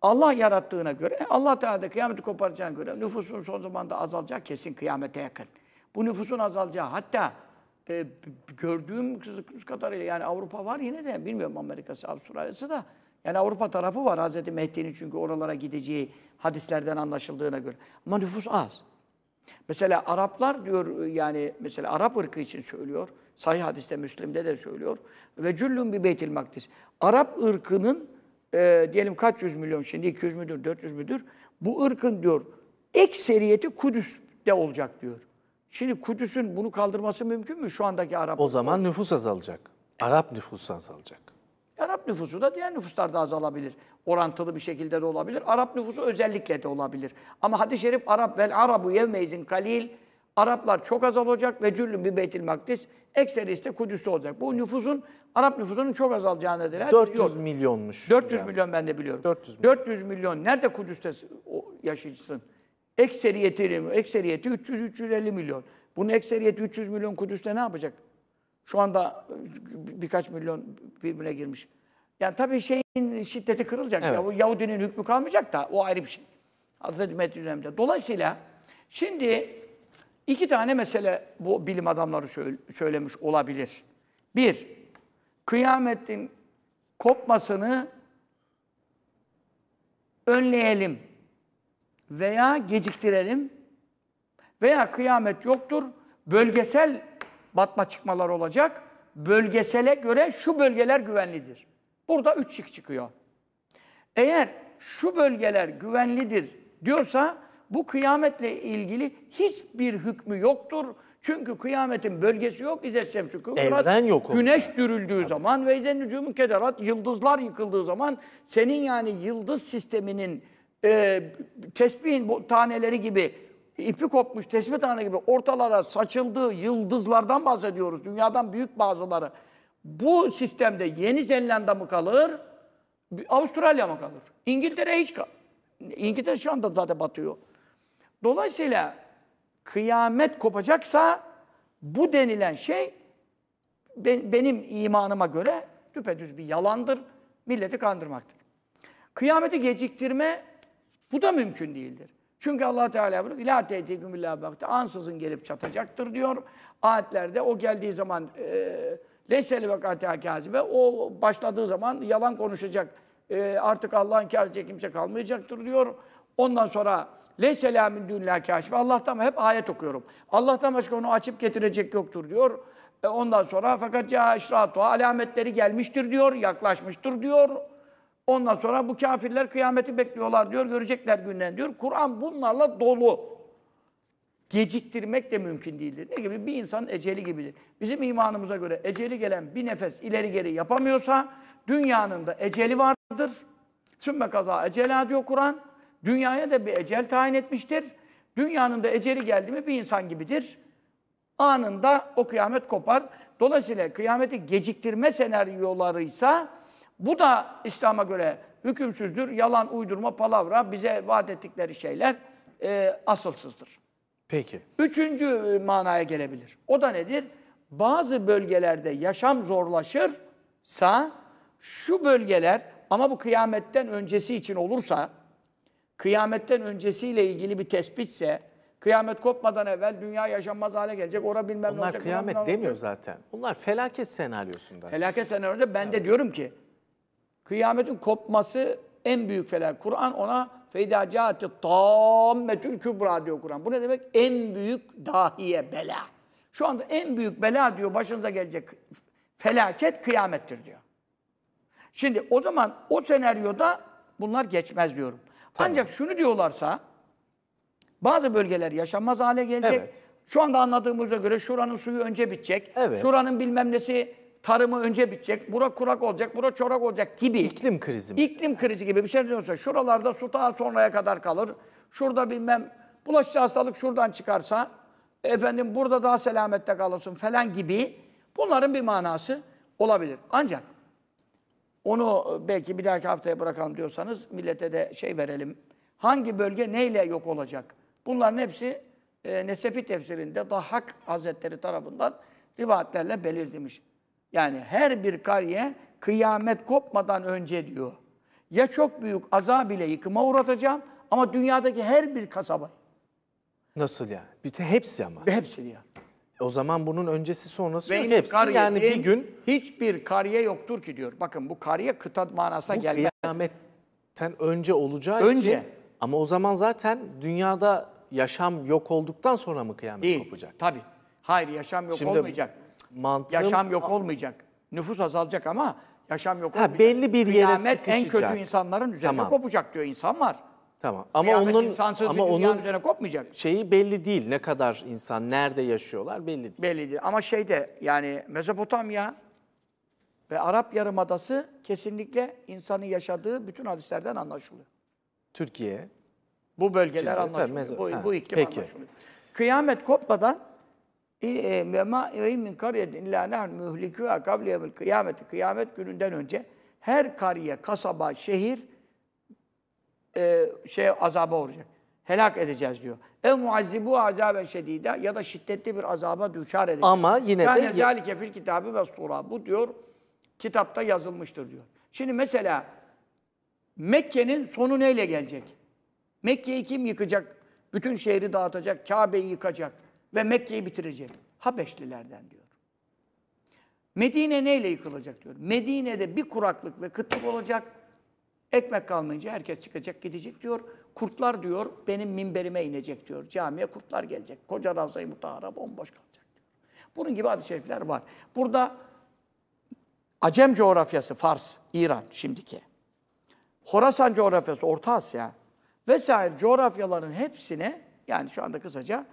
Allah yarattığına göre, Allah Teala da kıyameti koparacağına göre nüfusun son zamanda azalacağı kesin kıyamete yakın. Bu nüfusun azalacağı hatta e, gördüğüm kadarıyla yani Avrupa var yine de bilmiyorum Amerika'sı, Avustralya'sı da yani Avrupa tarafı var Hazreti Mehdi'nin çünkü oralara gideceği hadislerden anlaşıldığına göre. Ama nüfus az. Mesela Araplar diyor e, yani mesela Arap ırkı için söylüyor. Sahih hadiste, Müslim'de de söylüyor. Ve cüllüm bir beytil makdis. Arap ırkının e, diyelim kaç yüz milyon şimdi 200 müdür 400 müdür bu ırkın diyor ek ekseriyeti Kudüs'te olacak diyor. Şimdi Kudüs'ün bunu kaldırması mümkün mü şu andaki Arap? O zaman nüfus azalacak. Arap nüfusu azalacak. Arap nüfusu da diğer nüfuslar da azalabilir. Orantılı bir şekilde de olabilir. Arap nüfusu özellikle de olabilir. Ama hadis-i şerif Arap vel Arabu yevmeyzin kalil Araplar çok azalacak ve cüllüm bir Beytil Makdis ekseriste Kudüs'te olacak. Bu nüfusun, Arap nüfusunun çok azalacağını dediler. 400 Yok. milyonmuş. 400 yani. milyon ben de biliyorum. 400 milyon. 400 milyon. Nerede Kudüs'te yaşayacaksın? Ekseriyeti, ekseriyeti 300-350 milyon. Bunun ekseriyeti 300 milyon Kudüs'te ne yapacak? Şu anda e, birkaç milyon birbirine girmiş. Yani tabii şeyin şiddeti kırılacak. Evet. Ya, Yahudinin hükmü kalmayacak da o ayrı bir şey. Hazreti Metin döneminde. Dolayısıyla şimdi İki tane mesele bu bilim adamları söylemiş olabilir. Bir, kıyametin kopmasını önleyelim veya geciktirelim veya kıyamet yoktur, bölgesel batma çıkmalar olacak. Bölgesele göre şu bölgeler güvenlidir. Burada üç çık çıkıyor. Eğer şu bölgeler güvenlidir diyorsa bu kıyametle ilgili hiçbir hükmü yoktur. Çünkü kıyametin bölgesi yok. İzessemsü kıvrat. Evren yok. orada. Güneş dürüldüğü zaman ve izen nücumun kederat, yıldızlar yıkıldığı zaman senin yani yıldız sisteminin e, tesbihin bu taneleri gibi ipi kopmuş tesbih tane gibi ortalara saçıldığı yıldızlardan bahsediyoruz. Dünyadan büyük bazıları. Bu sistemde Yeni Zelanda mı kalır? Avustralya mı kalır? İngiltere hiç kal- İngiltere şu anda zaten batıyor. Dolayısıyla kıyamet kopacaksa bu denilen şey benim imanıma göre düpedüz bir yalandır, milleti kandırmaktır. Kıyameti geciktirme bu da mümkün değildir. Çünkü Allah Teala buyuruyor. İlâ te'tiküm illâ vakti. Ansızın gelip çatacaktır diyor. Ayetlerde o geldiği zaman e, leyseli vakati kâzibe. O başladığı zaman yalan konuşacak. E, artık Allah'ın kârıcı kimse kalmayacaktır diyor. Ondan sonra Leyse la min dünlâ kâşife. Allah'tan hep ayet okuyorum. Allah'tan başka onu açıp getirecek yoktur diyor. E ondan sonra fakat ya işratu alametleri gelmiştir diyor, yaklaşmıştır diyor. Ondan sonra bu kafirler kıyameti bekliyorlar diyor, görecekler günden diyor. Kur'an bunlarla dolu. Geciktirmek de mümkün değildir. Ne gibi? Bir insanın eceli gibidir. Bizim imanımıza göre eceli gelen bir nefes ileri geri yapamıyorsa dünyanın da eceli vardır. Sümme kaza ecela diyor Kur'an. Dünyaya da bir ecel tayin etmiştir. Dünyanın da eceli geldi mi bir insan gibidir. Anında o kıyamet kopar. Dolayısıyla kıyameti geciktirme senaryolarıysa bu da İslam'a göre hükümsüzdür. Yalan, uydurma, palavra, bize vaat ettikleri şeyler e, asılsızdır. Peki. Üçüncü e, manaya gelebilir. O da nedir? Bazı bölgelerde yaşam zorlaşırsa şu bölgeler ama bu kıyametten öncesi için olursa kıyametten öncesiyle ilgili bir tespitse kıyamet kopmadan evvel dünya yaşanmaz hale gelecek. Ora bilmem Onlar ne olacak. Onlar kıyamet ne olacak. demiyor zaten. Bunlar felaket senaryosunda. Felaket senaryosunda ben evet. de diyorum ki kıyametin kopması en büyük felaket. Kur'an ona feyda caati tammetül kübra diyor Kur'an. Bu ne demek? En büyük dahiye bela. Şu anda en büyük bela diyor başınıza gelecek felaket kıyamettir diyor. Şimdi o zaman o senaryoda bunlar geçmez diyorum. Tabii. Ancak şunu diyorlarsa bazı bölgeler yaşanmaz hale gelecek. Evet. Şu anda anladığımıza göre şuranın suyu önce bitecek. Evet. Şuranın bilmem nesi tarımı önce bitecek. Bura kurak olacak, bura çorak olacak gibi. İklim krizi İklim krizi gibi bir şey diyorsa şuralarda su daha sonraya kadar kalır. Şurada bilmem bulaşıcı hastalık şuradan çıkarsa efendim burada daha selamette kalırsın falan gibi bunların bir manası olabilir. Ancak onu e, belki bir dahaki haftaya bırakalım diyorsanız millete de şey verelim. Hangi bölge neyle yok olacak? Bunların hepsi e, Nesefi tefsirinde Dahhak Hazretleri tarafından rivayetlerle belirtilmiş. Yani her bir kariye kıyamet kopmadan önce diyor. Ya çok büyük azab ile yıkıma uğratacağım ama dünyadaki her bir kasabayı. Nasıl ya? Bir de hepsi ama. Hepsi ya. O zaman bunun öncesi sonrası Benim yok hepsi. Kariye, yani bir gün... Hiçbir kariye yoktur ki diyor. Bakın bu kariye kıta manasına bu gelmez. Bu kıyametten önce olacağı önce. için... Ama o zaman zaten dünyada yaşam yok olduktan sonra mı kıyamet Değil, kopacak? Tabii. Hayır yaşam yok Şimdi olmayacak. Mantığım... Yaşam yok olmayacak. Nüfus azalacak ama yaşam yok ha, olmayacak. Belli bir yere Kıyamet en kötü insanların üzerine tamam. kopacak diyor var. Tamam. Ama Kıyamet onun insansız ama bir onun üzerine kopmayacak. Şeyi belli değil. Ne kadar insan nerede yaşıyorlar belli değil. Belli değil. Ama şeyde yani Mezopotamya ve Arap Yarımadası kesinlikle insanın yaşadığı bütün hadislerden anlaşılıyor. Türkiye bu bölgeler Şimdi, anlaşılıyor. Tabii, bu, bu iklim peki. anlaşılıyor. Kıyamet kopmadan e, ve ma e, min kariyetin illa nahnu muhlikû kable kıyameti kıyamet gününden önce her kariye, kasaba, şehir e, şey azaba uğrayacak. Helak edeceğiz diyor. Ev muazzibu azaben şedida ya da şiddetli bir azaba düçar edecek. Ama yine yani de... zalike fil kitabı ve sura. Bu diyor kitapta yazılmıştır diyor. Şimdi mesela Mekke'nin sonu neyle gelecek? Mekke'yi kim yıkacak? Bütün şehri dağıtacak, Kabe'yi yıkacak ve Mekke'yi bitirecek. Habeşlilerden diyor. Medine neyle yıkılacak diyor. Medine'de bir kuraklık ve kıtlık olacak Ekmek kalmayınca herkes çıkacak gidecek diyor. Kurtlar diyor benim minberime inecek diyor. Camiye kurtlar gelecek. Koca Ravza-i Mutahara bomboş kalacak diyor. Bunun gibi hadis-i şerifler var. Burada Acem coğrafyası, Fars, İran şimdiki. Horasan coğrafyası, Orta Asya vesaire coğrafyaların hepsine yani şu anda kısaca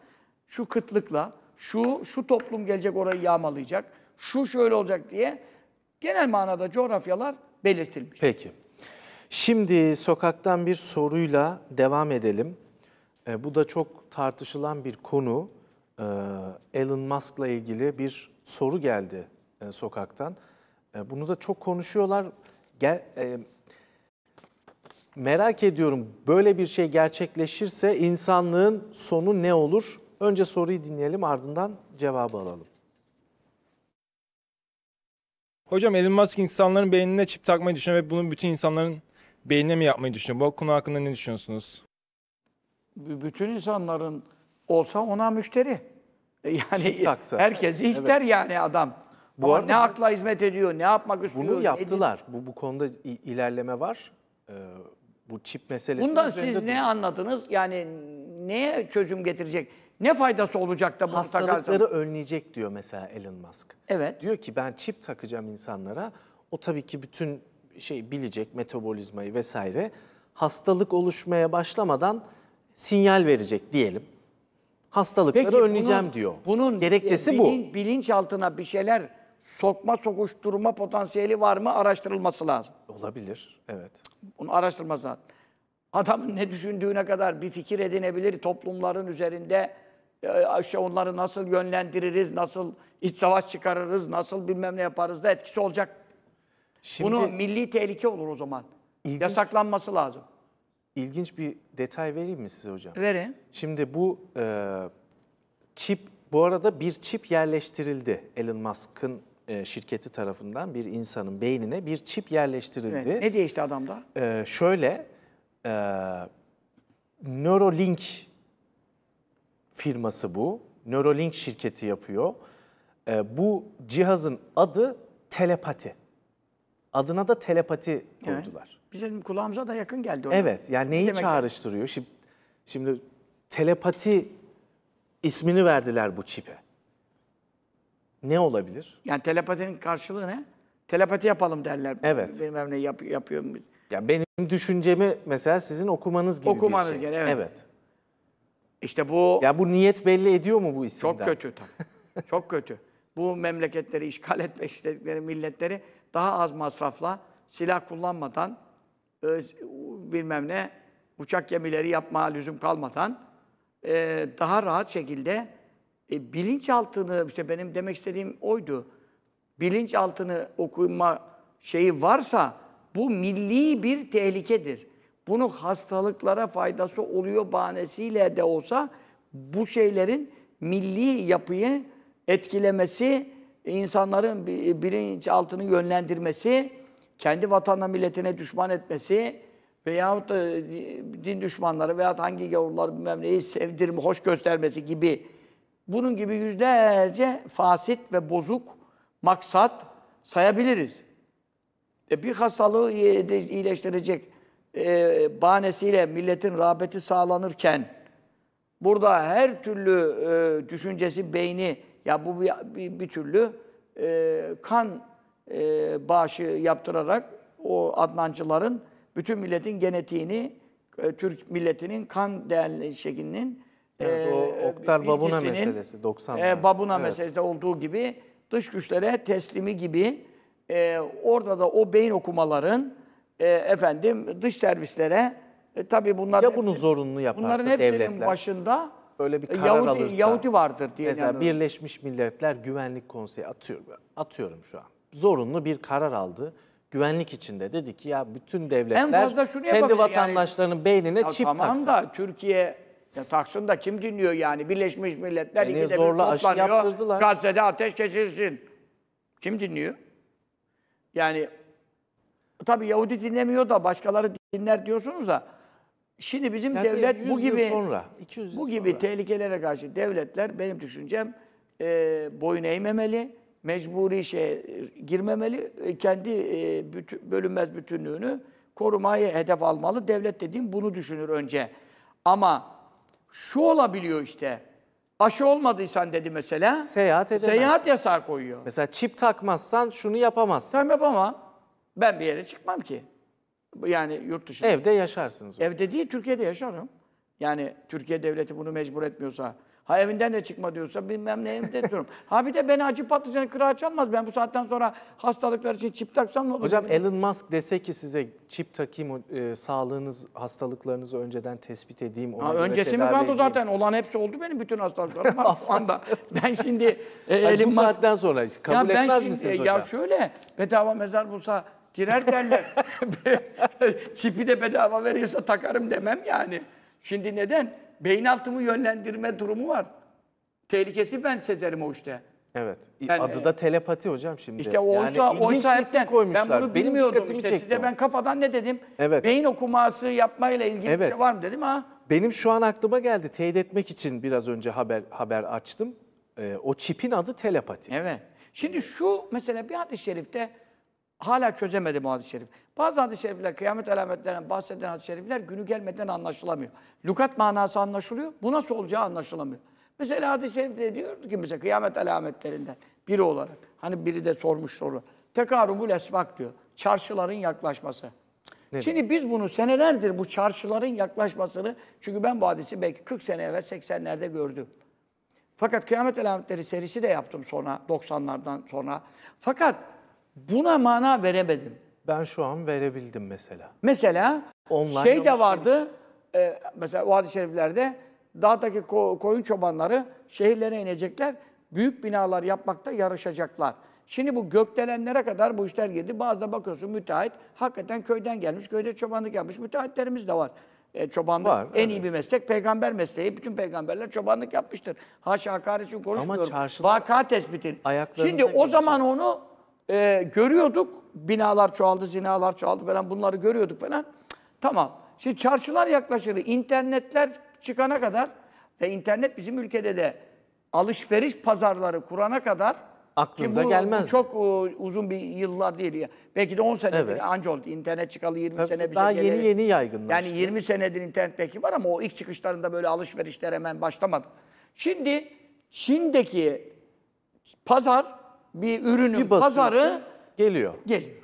şu kıtlıkla, şu şu toplum gelecek orayı yağmalayacak, şu şöyle olacak diye genel manada coğrafyalar belirtilmiş. Peki. Şimdi sokaktan bir soruyla devam edelim. E, bu da çok tartışılan bir konu. E, Elon Musk'la ilgili bir soru geldi e, sokaktan. E, bunu da çok konuşuyorlar. Ger e, merak ediyorum böyle bir şey gerçekleşirse insanlığın sonu ne olur? Önce soruyu dinleyelim ardından cevabı alalım. Hocam Elon Musk insanların beynine çip takmayı düşünüyor ve bunu bütün insanların beynine mi yapmayı düşünüyor? Bu konu hakkında ne düşünüyorsunuz? Bütün insanların olsa ona müşteri. E, yani Çip herkesi ister yani adam. Bu arada ne bu- akla hizmet ediyor, ne yapmak istiyor. Bunu yaptılar. Bu, bu konuda ilerleme var. Ee, bu çip meselesi. Bundan siz ne anladınız? Yani neye çözüm getirecek? Ne faydası olacak da bu? Hastalıkları önleyecek diyor mesela Elon Musk. Evet. Diyor ki ben çip takacağım insanlara. O tabii ki bütün şey bilecek metabolizmayı vesaire. Hastalık oluşmaya başlamadan sinyal verecek diyelim. Hastalıkları Peki, önleyeceğim bunun, diyor. Bunun gerekçesi e, bilin, bu. Bilinç altına bir şeyler sokma sokuşturma potansiyeli var mı araştırılması lazım. Olabilir. Evet. Bunu araştırılması lazım. Adamın ne düşündüğüne kadar bir fikir edinebilir toplumların üzerinde aşağı e, onları nasıl yönlendiririz, nasıl iç savaş çıkarırız, nasıl bilmem ne yaparız da etkisi olacak Şimdi, Bunu milli tehlike olur o zaman. İlginç, Yasaklanması lazım. İlginç bir detay vereyim mi size hocam? Verin. Şimdi bu e, çip, bu arada bir çip yerleştirildi Elon Musk'ın e, şirketi tarafından bir insanın beynine bir çip yerleştirildi. Evet. Ne değişti adamda? E, şöyle, e, Neuralink firması bu. Neuralink şirketi yapıyor. E, bu cihazın adı telepati. Adına da telepati koydular. Evet. Bizim kulağımıza da yakın geldi. Ona. Evet yani neyi ne çağrıştırıyor? Şimdi, şimdi telepati ismini verdiler bu çipe. Ne olabilir? Yani telepatinin karşılığı ne? Telepati yapalım derler. Evet. Benim ne yap, yapıyorum. Yani benim düşüncemi mesela sizin okumanız gibi okumanız bir şey. Okumanız evet. evet. İşte bu... Ya bu niyet belli ediyor mu bu isimden? Çok kötü tabii. çok kötü. Bu memleketleri işgal etmek istedikleri milletleri daha az masrafla silah kullanmadan e, bilmem ne uçak gemileri yapmaya lüzum kalmadan e, daha rahat şekilde e, bilinçaltını işte benim demek istediğim oydu. Bilinçaltını okuma şeyi varsa bu milli bir tehlikedir. Bunu hastalıklara faydası oluyor bahanesiyle de olsa bu şeylerin milli yapıyı etkilemesi e, insanların e, altını yönlendirmesi, kendi vatanına milletine düşman etmesi veyahut da e, din düşmanları veyahut hangi gavurlar bilmem neyi sevdirme, hoş göstermesi gibi bunun gibi yüzlerce fasit ve bozuk maksat sayabiliriz. E bir hastalığı iyileştirecek e, bahanesiyle milletin rağbeti sağlanırken burada her türlü e, düşüncesi, beyni, ya bu bir, bir, bir türlü e, kan e, bağışı yaptırarak o Adnancıların bütün milletin genetiğini, e, Türk milletinin kan değerli şeklinin Evet, e, o e, Oktar Babuna meselesi 90 e, Babuna evet. meselesi olduğu gibi dış güçlere teslimi gibi e, orada da o beyin okumaların e, efendim dış servislere e, tabii bunlar ya bunu hepsi, zorunlu yaparsa bunların hepsinin başında Öyle bir karar Yahudi, alırsa... Yahudi vardır diye Mesela inanıyorum. Birleşmiş Milletler Güvenlik Konseyi atıyor, atıyorum şu an. Zorunlu bir karar aldı. Güvenlik içinde dedi ki ya bütün devletler kendi vatandaşlarının yani, beynine ya çip tamam taksa. Tamam da Türkiye ya taksın da kim dinliyor yani? Birleşmiş Milletler ikide bir toplanıyor. Gazze'de ateş kesilsin. Kim dinliyor? Yani tabii Yahudi dinlemiyor da başkaları dinler diyorsunuz da Şimdi bizim yani devlet bu gibi sonra, 200 bu gibi tehlikelere karşı devletler benim düşüncem e, boyun eğmemeli, mecburi işe e, girmemeli, e, kendi e, bütün, bölünmez bütünlüğünü korumayı hedef almalı. Devlet dediğim bunu düşünür önce. Ama şu olabiliyor işte. Aşı olmadıysan dedi mesela. Seyahat edemez. Seyahat yasağı koyuyor. Mesela çip takmazsan şunu yapamazsın. Tam yapamam. Ben bir yere çıkmam ki. Yani yurt dışında. Evde yaşarsınız. Evde değil, Türkiye'de yaşarım. Yani Türkiye devleti bunu mecbur etmiyorsa, ha evinden de çıkma diyorsa bilmem ne evde diyorum. ha bir de beni acı patlıcanı kırağı çalmaz. Ben bu saatten sonra hastalıklar için çip taksam ne olur? Hocam Elon Musk dese ki size çip takayım, e, sağlığınız, hastalıklarınızı önceden tespit edeyim. Ona ha, öncesi mi kaldı zaten? Olan hepsi oldu benim bütün hastalıklarım var şu anda. Ben şimdi e, Elon Musk... Bu saatten sonra kabul ya etmez şimdi, misiniz hocam? Ya şöyle, bedava mezar bulsa Girer derler. Çipi de bedava veriyorsa takarım demem yani. Şimdi neden? Beyin altımı yönlendirme durumu var. Tehlikesi ben sezerim o işte. Evet. Yani, Adı da telepati hocam şimdi. İşte olsa yani oysa hepten, koymuşlar. ben bunu Benim bilmiyordum işte. Size ben kafadan ne dedim? Evet. Beyin okuması yapmayla ilgili evet. bir şey var mı dedim ha. Benim şu an aklıma geldi. Teyit etmek için biraz önce haber haber açtım. Ee, o çipin adı telepati. Evet. Şimdi şu mesela bir hadis-i şerifte Hala çözemedi bu hadis-i şerif. Bazı hadis-i şerifler, kıyamet alametlerinden bahseden hadis-i şerifler günü gelmeden anlaşılamıyor. Lukat manası anlaşılıyor, bu nasıl olacağı anlaşılamıyor. Mesela hadis-i de diyor ki mesela kıyamet alametlerinden biri olarak, hani biri de sormuş soru. Tekarumul esvak diyor, çarşıların yaklaşması. Ne? Şimdi biz bunu senelerdir bu çarşıların yaklaşmasını, çünkü ben bu hadisi belki 40 sene evvel 80'lerde gördüm. Fakat kıyamet alametleri serisi de yaptım sonra, 90'lardan sonra. Fakat Buna mana veremedim. Ben şu an verebildim mesela. Mesela Online şey de vardı. E, mesela o hadis-i şeriflerde dağdaki ko- koyun çobanları şehirlere inecekler. Büyük binalar yapmakta yarışacaklar. Şimdi bu gökdelenlere kadar bu işler girdi. Bazı da bakıyorsun müteahhit hakikaten köyden gelmiş, köyde çobanlık yapmış. Müteahhitlerimiz de var. E, çobanlık var, en evet. iyi bir meslek. Peygamber mesleği. Bütün peygamberler çobanlık yapmıştır. Haşa hakaret için konuşmuyorum. Ama çarşıda... Vaka tespitini. Şimdi o zaman onu e, görüyorduk. Binalar çoğaldı, zinalar çoğaldı falan bunları görüyorduk falan. Tamam. Şimdi çarşılar yaklaşırdı. internetler çıkana kadar ve internet bizim ülkede de alışveriş pazarları kurana kadar Aklınıza ki bu, gelmez. Çok o, e, uzun bir yıllar değil. ya. Belki de 10 sene evet. anca oldu. İnternet çıkalı 20 Tabii, sene bize Daha geleli. yeni yeni yaygınlaştı. Yani 20 senedir internet belki var ama o ilk çıkışlarında böyle alışverişler hemen başlamadı. Şimdi Çin'deki pazar bir ürünün bir pazarı geliyor. Geliyor.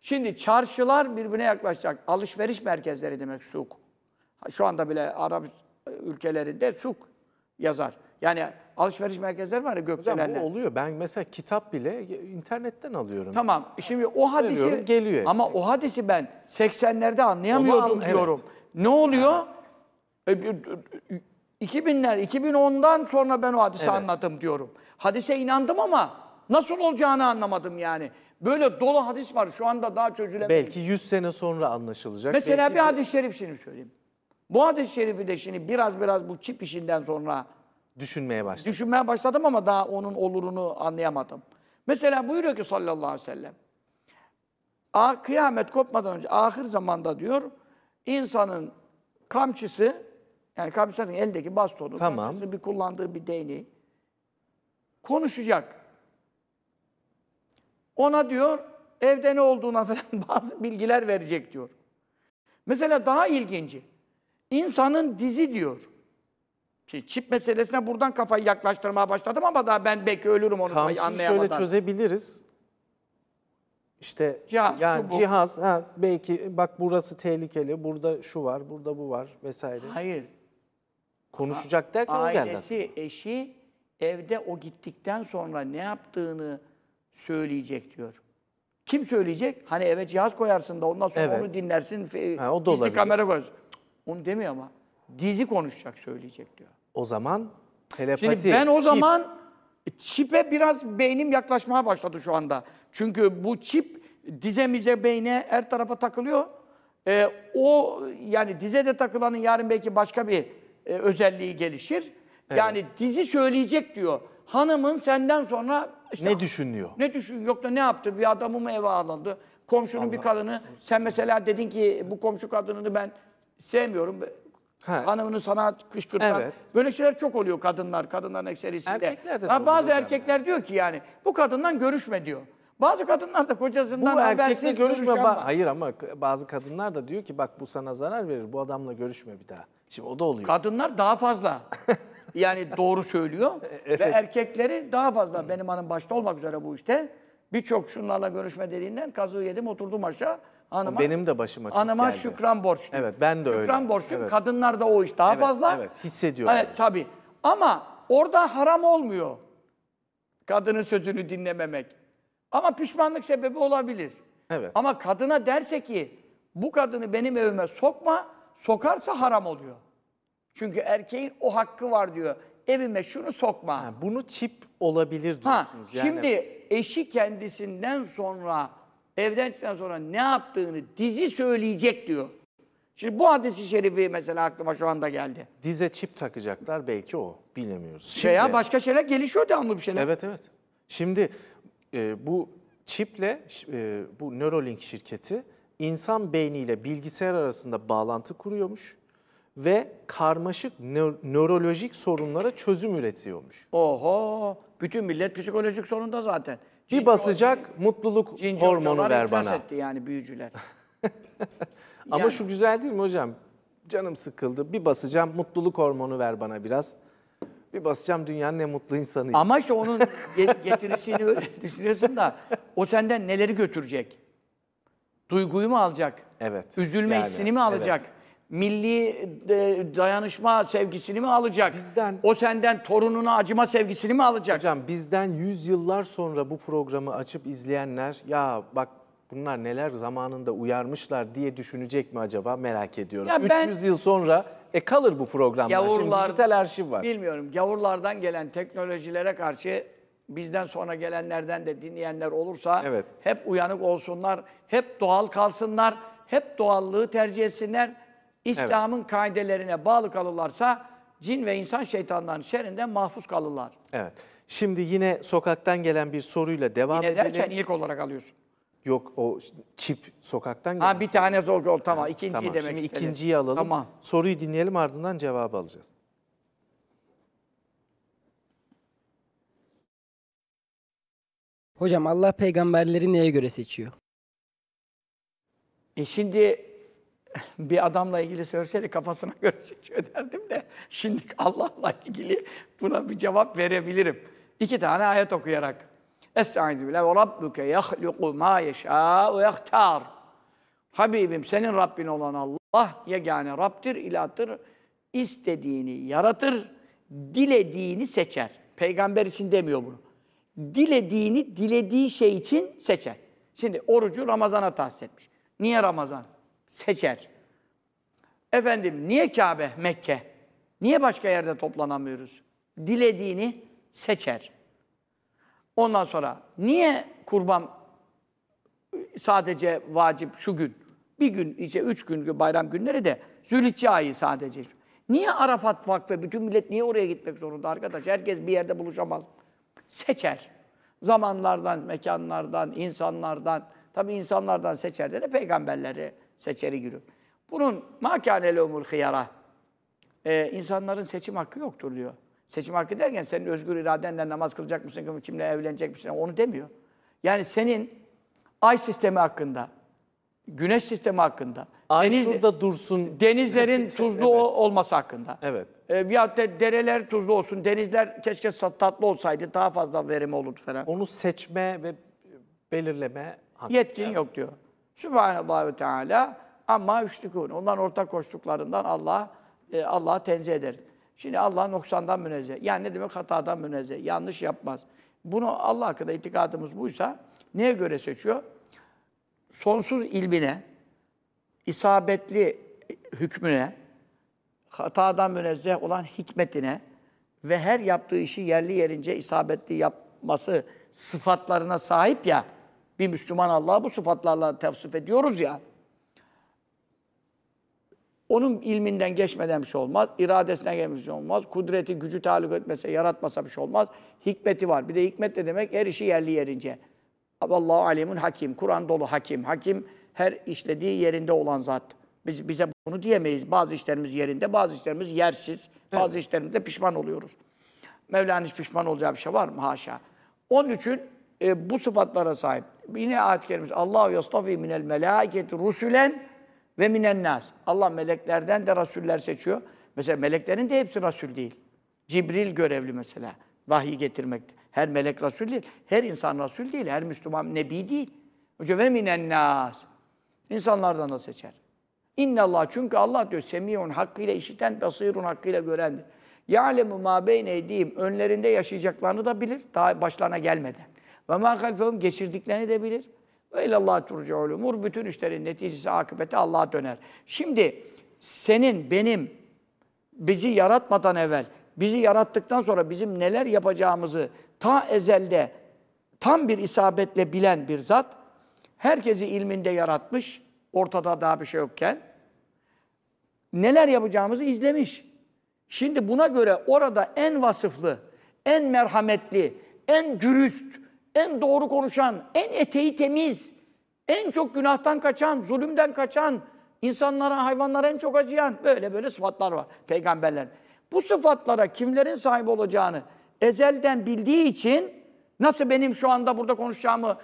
Şimdi çarşılar birbirine yaklaşacak. Alışveriş merkezleri demek suk. Şu anda bile Arap ülkelerinde suk yazar. Yani alışveriş merkezleri var ya gökdelenler. Hocam bu oluyor. Ben mesela kitap bile internetten alıyorum. Tamam. Şimdi o hadisi Veriyorum, geliyor. Ama o hadisi ben 80'lerde anlayamıyordum an, diyorum. Evet. Ne oluyor? Ha. E, 2000'ler, 2010'dan sonra ben o hadise evet. anladım diyorum. Hadise inandım ama nasıl olacağını anlamadım yani. Böyle dolu hadis var şu anda daha çözülemez. Belki 100 sene sonra anlaşılacak. Mesela Belki bir hadis-i şerif şimdi söyleyeyim. Bu hadis-i şerifi de şimdi biraz biraz bu çip işinden sonra düşünmeye başladım. Düşünmeye başladım ama daha onun olurunu anlayamadım. Mesela buyuruyor ki sallallahu aleyhi ve sellem. Kıyamet kopmadan önce ahir zamanda diyor insanın kamçısı yani Kabisat'ın eldeki bastonu, tamam. parçası, bir kullandığı bir değneği konuşacak. Ona diyor evde ne olduğuna falan bazı bilgiler verecek diyor. Mesela daha ilginci. insanın dizi diyor. Şimdi çip meselesine buradan kafayı yaklaştırmaya başladım ama daha ben belki ölürüm onu Kamçıyı anlayamadan. şöyle çözebiliriz. İşte cihaz, yani cihaz ha, belki bak burası tehlikeli, burada şu var, burada bu var vesaire. Hayır. Konuşacak derken o geldi. Ailesi, eşi evde o gittikten sonra ne yaptığını söyleyecek diyor. Kim söyleyecek? Hani eve cihaz koyarsın da ondan sonra Evet. onu dinlersin. Ha, o da olabilir. kamera koyarsın. Onu demiyor ama. Dizi konuşacak söyleyecek diyor. O zaman Şimdi telepati. ben o çip. zaman çipe biraz beynim yaklaşmaya başladı şu anda. Çünkü bu çip dizemize, beyne her tarafa takılıyor. Ee, o yani dize de takılanın yarın belki başka bir e, özelliği gelişir. Evet. Yani dizi söyleyecek diyor. Hanımın senden sonra işte, ne düşünüyor? Ne düşünüyor? Yok da ne yaptı? Bir adamı mı eve aldı? Komşunun Allah bir kadını. Sen mesela dedin ki bu komşu kadınını ben sevmiyorum. He. Hanımını sana kışkırtan. Evet. Böyle şeyler çok oluyor kadınlar, kadınların ekserisinde. Erkekler de bazı erkekler yani. diyor ki yani bu kadından görüşme diyor. Bazı kadınlar da kocasından bu habersiz görüşme. Ba- Hayır ama bazı kadınlar da diyor ki bak bu sana zarar verir, bu adamla görüşme bir daha. Şimdi o da oluyor. Kadınlar daha fazla yani doğru söylüyor e, evet. ve erkekleri daha fazla benim hanım başta olmak üzere bu işte birçok şunlarla görüşme dediğinden kazığı yedim oturdum aşağı. Hanıma, Benim de başım çok Hanıma geldi. şükran borçlu. Evet ben de şükran öyle. Şükran borçluyum. Evet. Kadınlar da o iş daha evet, fazla. Evet hissediyorum. Evet tabii. Ama orada haram olmuyor. Kadının sözünü dinlememek. Ama pişmanlık sebebi olabilir. Evet. Ama kadına derse ki bu kadını benim evime sokma sokarsa haram oluyor. Çünkü erkeğin o hakkı var diyor. Evime şunu sokma. Ha, bunu çip olabilir diyorsunuz. Ha, yani. Şimdi eşi kendisinden sonra, evden çıktıktan sonra ne yaptığını dizi söyleyecek diyor. Şimdi bu hadisi şerifi mesela aklıma şu anda geldi. Dize çip takacaklar belki o. Bilemiyoruz. Şey şimdi, Veya başka şeyler gelişiyor devamlı bir şeyler. Evet evet. Şimdi e, bu çiple e, bu Neuralink şirketi insan beyniyle bilgisayar arasında bağlantı kuruyormuş ve karmaşık nörolojik sorunlara çözüm üretiyormuş. Oho! Bütün millet psikolojik sorunda zaten. Bir basacak mutluluk Cinci hormonu hocalar ver iflas bana. etti yani büyücüler. Ama Yani. şu güzel değil mi hocam? Canım sıkıldı. Bir basacağım mutluluk hormonu ver bana biraz. Bir basacağım dünyanın ne mutlu insanı. Ama işte onun getirisini öyle düşünüyorsun da o senden neleri götürecek? Duyguyu mu alacak? Evet. Üzülme yani, hissini mi alacak? Evet. Milli e, dayanışma sevgisini mi alacak? Bizden, o senden torununa acıma sevgisini mi alacak? Hocam bizden yıllar sonra bu programı açıp izleyenler ya bak bunlar neler zamanında uyarmışlar diye düşünecek mi acaba merak ediyorum. Ya ben, 300 yıl sonra e kalır bu programlar. Gavurlar, Şimdi dijital arşiv var. Bilmiyorum gavurlardan gelen teknolojilere karşı bizden sonra gelenlerden de dinleyenler olursa evet. hep uyanık olsunlar, hep doğal kalsınlar, hep doğallığı tercih etsinler. İslam'ın evet. kaidelerine bağlı kalırlarsa cin ve insan şeytanların şerrinden mahfuz kalırlar. Evet. Şimdi yine sokaktan gelen bir soruyla devam yine edelim. Yine derken ilk olarak alıyorsun. Yok o çip sokaktan gelen. Ha bir soru. tane zor tamam. tamam. İkinciyi tamam. demek Şimdi istedim. ikinciyi alalım. Tamam. Soruyu dinleyelim ardından cevabı alacağız. Hocam Allah peygamberleri neye göre seçiyor? E şimdi bir adamla ilgili söyleseydi kafasına göre seçiyor derdim de şimdi Allah'la ilgili buna bir cevap verebilirim. İki tane ayet okuyarak. Estaizu billah ve rabbuke yahluku ma yeşâ'u yahtar. Habibim senin Rabbin olan Allah yegane Rabb'dir, ilahtır. İstediğini yaratır, dilediğini seçer. Peygamber için demiyor bunu dilediğini dilediği şey için seçer. Şimdi orucu Ramazan'a tahsis etmiş. Niye Ramazan? Seçer. Efendim niye Kabe, Mekke? Niye başka yerde toplanamıyoruz? Dilediğini seçer. Ondan sonra niye kurban sadece vacip şu gün? Bir gün, işte üç gün bayram günleri de Zülhicce ayı sadece. Niye Arafat Vakfı? Bütün millet niye oraya gitmek zorunda arkadaş? Herkes bir yerde buluşamaz. Seçer. Zamanlardan, mekanlardan, insanlardan. tabii insanlardan seçer de, de peygamberleri seçeri giriyor. Bunun makânele umul hıyara. Ee, insanların seçim hakkı yoktur diyor. Seçim hakkı derken senin özgür iradenle namaz kılacak mısın, kimle evlenecek misin onu demiyor. Yani senin ay sistemi hakkında, güneş sistemi hakkında. Ay deniz, şurada dursun. Denizlerin tuzlu evet. olması hakkında. Evet. E, veyahut da dereler tuzlu olsun, denizler keşke tatlı olsaydı daha fazla verim olurdu falan. Onu seçme ve belirleme hakkı. Yetkin yani. yok diyor. Sübhanallah ve Teala ama üçlükün. Ondan ortak koştuklarından Allah e, Allah'ı tenzih eder. Şimdi Allah noksandan münezzeh. Yani ne demek hatadan münezzeh. Yanlış yapmaz. Bunu Allah hakkında itikadımız buysa neye göre seçiyor? sonsuz ilmine, isabetli hükmüne, hatadan münezzeh olan hikmetine ve her yaptığı işi yerli yerince isabetli yapması sıfatlarına sahip ya, bir Müslüman Allah'ı bu sıfatlarla tevsif ediyoruz ya, onun ilminden geçmeden bir şey olmaz, iradesine gelmiş şey olmaz, kudreti, gücü talip etmese, yaratmasa bir şey olmaz, hikmeti var. Bir de hikmet de demek her işi yerli yerince. Vallahu alimun hakim. Kur'an dolu hakim. Hakim her işlediği yerinde olan zat. Biz bize bunu diyemeyiz. Bazı işlerimiz yerinde, bazı işlerimiz yersiz. Evet. Bazı işlerimizde pişman oluyoruz. Mevla'nın hiç pişman olacağı bir şey var mı? Haşa. Onun için e, bu sıfatlara sahip. Yine ayet-i kerimesi Allahu yastafi minel melâiketi rusulen ve minen nas. Allah meleklerden de rasuller seçiyor. Mesela meleklerin de hepsi rasul değil. Cibril görevli mesela vahiy getirmekte. Her melek Resul değil. Her insan Resul değil. Her Müslüman Nebi değil. Hoca ve minen nas. İnsanlardan da seçer. İnne Allah çünkü Allah diyor semiyun hakkıyla işiten, basirun hakkıyla görendir. Ya'lemu ma beyne edeyim. Önlerinde yaşayacaklarını da bilir. Daha başlarına gelmeden. Ve ma halfehum geçirdiklerini de bilir. Ve ilallah turcaul umur. Bütün işlerin neticesi, akıbeti Allah'a döner. Şimdi senin, benim, bizi yaratmadan evvel, bizi yarattıktan sonra bizim neler yapacağımızı ta ezelde tam bir isabetle bilen bir zat, herkesi ilminde yaratmış, ortada daha bir şey yokken, neler yapacağımızı izlemiş. Şimdi buna göre orada en vasıflı, en merhametli, en dürüst, en doğru konuşan, en eteği temiz, en çok günahtan kaçan, zulümden kaçan, insanlara, hayvanlara en çok acıyan böyle böyle sıfatlar var peygamberler. Bu sıfatlara kimlerin sahip olacağını ezelden bildiği için nasıl benim şu anda burada konuşacağımı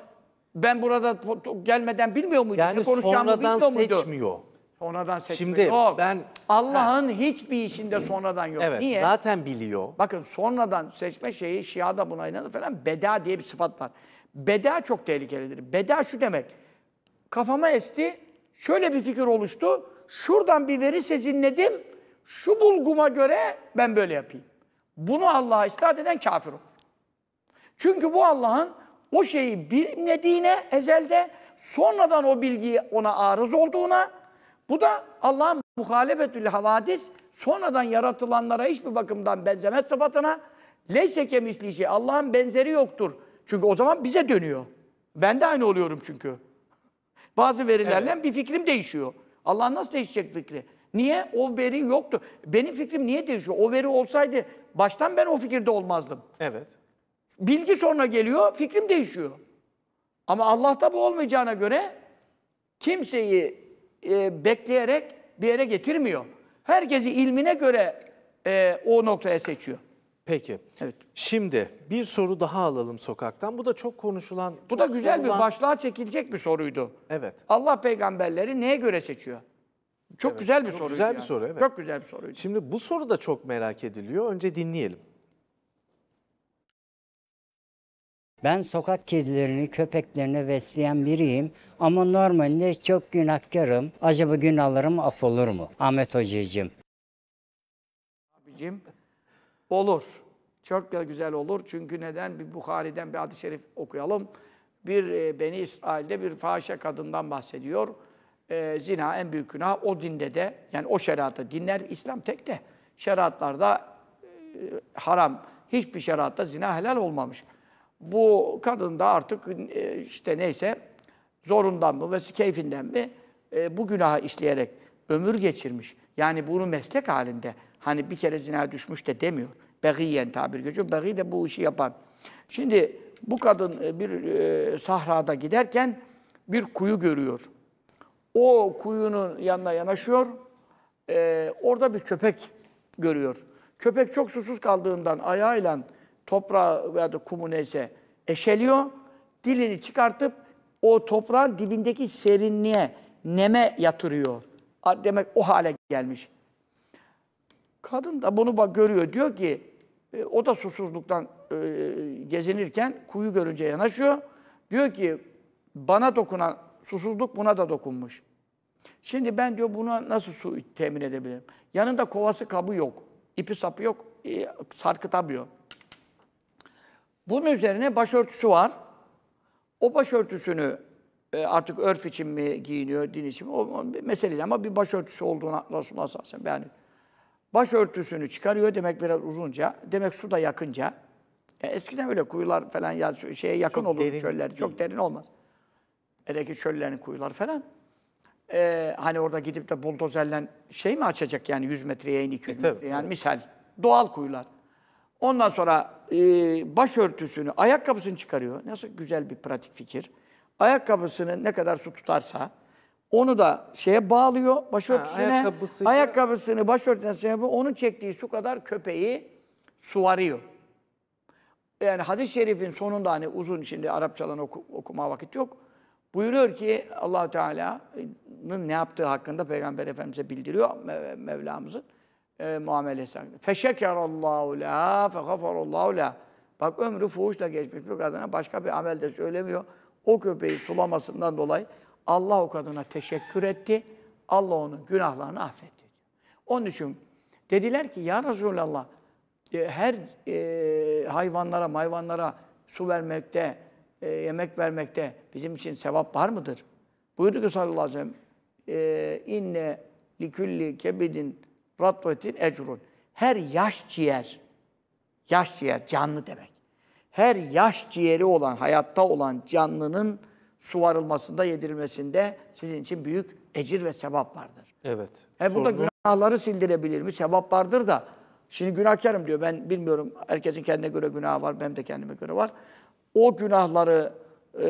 ben burada gelmeden bilmiyor muydu? Yani ne konuşacağımı sonradan bilmiyor muydu? seçmiyor. Sonradan seçmiyor. Şimdi yok. ben Allah'ın hiçbir işinde sonradan yok. Evet, Niye? Zaten biliyor. Bakın sonradan seçme şeyi Şia'da da buna inanır falan beda diye bir sıfat var. Beda çok tehlikelidir. Beda şu demek. Kafama esti. Şöyle bir fikir oluştu. Şuradan bir veri sezinledim. Şu bulguma göre ben böyle yapayım. Bunu Allah'a isnat eden kafir olur. Çünkü bu Allah'ın o şeyi bilmediğine ezelde sonradan o bilgiyi ona arız olduğuna bu da Allah'ın muhalefetül havadis sonradan yaratılanlara hiçbir bakımdan benzemez sıfatına leyse kemisli şey, Allah'ın benzeri yoktur. Çünkü o zaman bize dönüyor. Ben de aynı oluyorum çünkü. Bazı verilerle evet. bir fikrim değişiyor. Allah nasıl değişecek fikri? Niye? O veri yoktu. Benim fikrim niye değişiyor? O veri olsaydı baştan ben o fikirde olmazdım. Evet. Bilgi sonra geliyor, fikrim değişiyor. Ama Allah'ta bu olmayacağına göre kimseyi e, bekleyerek bir yere getirmiyor. Herkesi ilmine göre e, o noktaya seçiyor. Peki. Evet. Şimdi bir soru daha alalım sokaktan. Bu da çok konuşulan... Bu çok da güzel sorulan... bir başlığa çekilecek bir soruydu. Evet. Allah peygamberleri neye göre seçiyor? Çok evet. güzel bir soru. Çok Güzel yani. bir soru evet. Çok güzel bir soru. Şimdi bu soru da çok merak ediliyor. Önce dinleyelim. Ben sokak kedilerini, köpeklerini besleyen biriyim ama normalde çok günahkarım. Acaba gün alırım, af olur mu? Ahmet Hocacığım. Abicim olur. Çok da güzel olur. Çünkü neden? Bir Bukhari'den bir hadis-i şerif okuyalım. Bir e, Beni İsrail'de bir fahişe kadından bahsediyor e, zina en büyük günah o dinde de yani o şeriatta dinler İslam tek de şeriatlarda e, haram hiçbir şeriatta zina helal olmamış. Bu kadın da artık e, işte neyse zorundan mı vesi keyfinden mi e, bu günahı işleyerek ömür geçirmiş. Yani bunu meslek halinde hani bir kere zina düşmüş de demiyor. Begiyen tabir geçiyor. Begi de bu işi yapan. Şimdi bu kadın e, bir e, sahrada giderken bir kuyu görüyor. O kuyunun yanına yanaşıyor. E, orada bir köpek görüyor. Köpek çok susuz kaldığından ayağıyla toprağı veya da kumu neyse eşeliyor. Dilini çıkartıp o toprağın dibindeki serinliğe, neme yatırıyor. Demek o hale gelmiş. Kadın da bunu bak görüyor. Diyor ki e, o da susuzluktan e, gezinirken kuyu görünce yanaşıyor. Diyor ki bana dokunan Susuzluk buna da dokunmuş. Şimdi ben diyor buna nasıl su temin edebilirim? Yanında kovası kabı yok. ipi sapı yok. E, sarkıtamıyor. Bunun üzerine başörtüsü var. O başörtüsünü e, artık örf için mi giyiniyor, din için mi? O, o mesele ama bir başörtüsü olduğuna Resulullah sallallahu aleyhi ve sellem yani başörtüsünü çıkarıyor demek biraz uzunca. Demek su da yakınca. E, eskiden öyle kuyular falan ya şeye yakın çok olur derin, çöller. Çok derin olmaz. Hele ki çöllerin kuyular falan. Ee, hani orada gidip de buldozerle şey mi açacak yani 100 metreye in 200 e, tabii. metreye yani misal. Doğal kuyular. Ondan sonra e, başörtüsünü, ayakkabısını çıkarıyor. Nasıl güzel bir pratik fikir. Ayakkabısını ne kadar su tutarsa onu da şeye bağlıyor başörtüsüne. Ha, ayakkabısıyla... Ayakkabısını başörtüsüne şey yapıyor. Onun çektiği su kadar köpeği suvarıyor. Yani hadis-i şerifin sonunda hani uzun şimdi Arapçalan oku, okuma vakit yok. Buyuruyor ki allah Teala'nın ne yaptığı hakkında Peygamber Efendimiz'e bildiriyor Mev Mevlamızın e, muamelesi hakkında. Feşekerallahu la fegafarallahu la. Bak ömrü fuhuşla geçmiş bir kadına başka bir amel de söylemiyor. O köpeği sulamasından dolayı Allah o kadına teşekkür etti. Allah onun günahlarını affetti. Onun için dediler ki ya Resulallah e, her e, hayvanlara, mayvanlara su vermekte, e, yemek vermekte bizim için sevap var mıdır? Buyurdu ki sallallahu aleyhi ve sellem e, inne likülli kebidin ratvetin ecrun. Her yaş ciğer, yaş ciğer canlı demek. Her yaş ciğeri olan, hayatta olan canlının suvarılmasında, yedirilmesinde sizin için büyük ecir ve sevap vardır. Evet. E burada sorunlu... günahları sildirebilir mi? Sevap vardır da. Şimdi günahkarım diyor. Ben bilmiyorum. Herkesin kendine göre günahı var. Benim de kendime göre var o günahları e,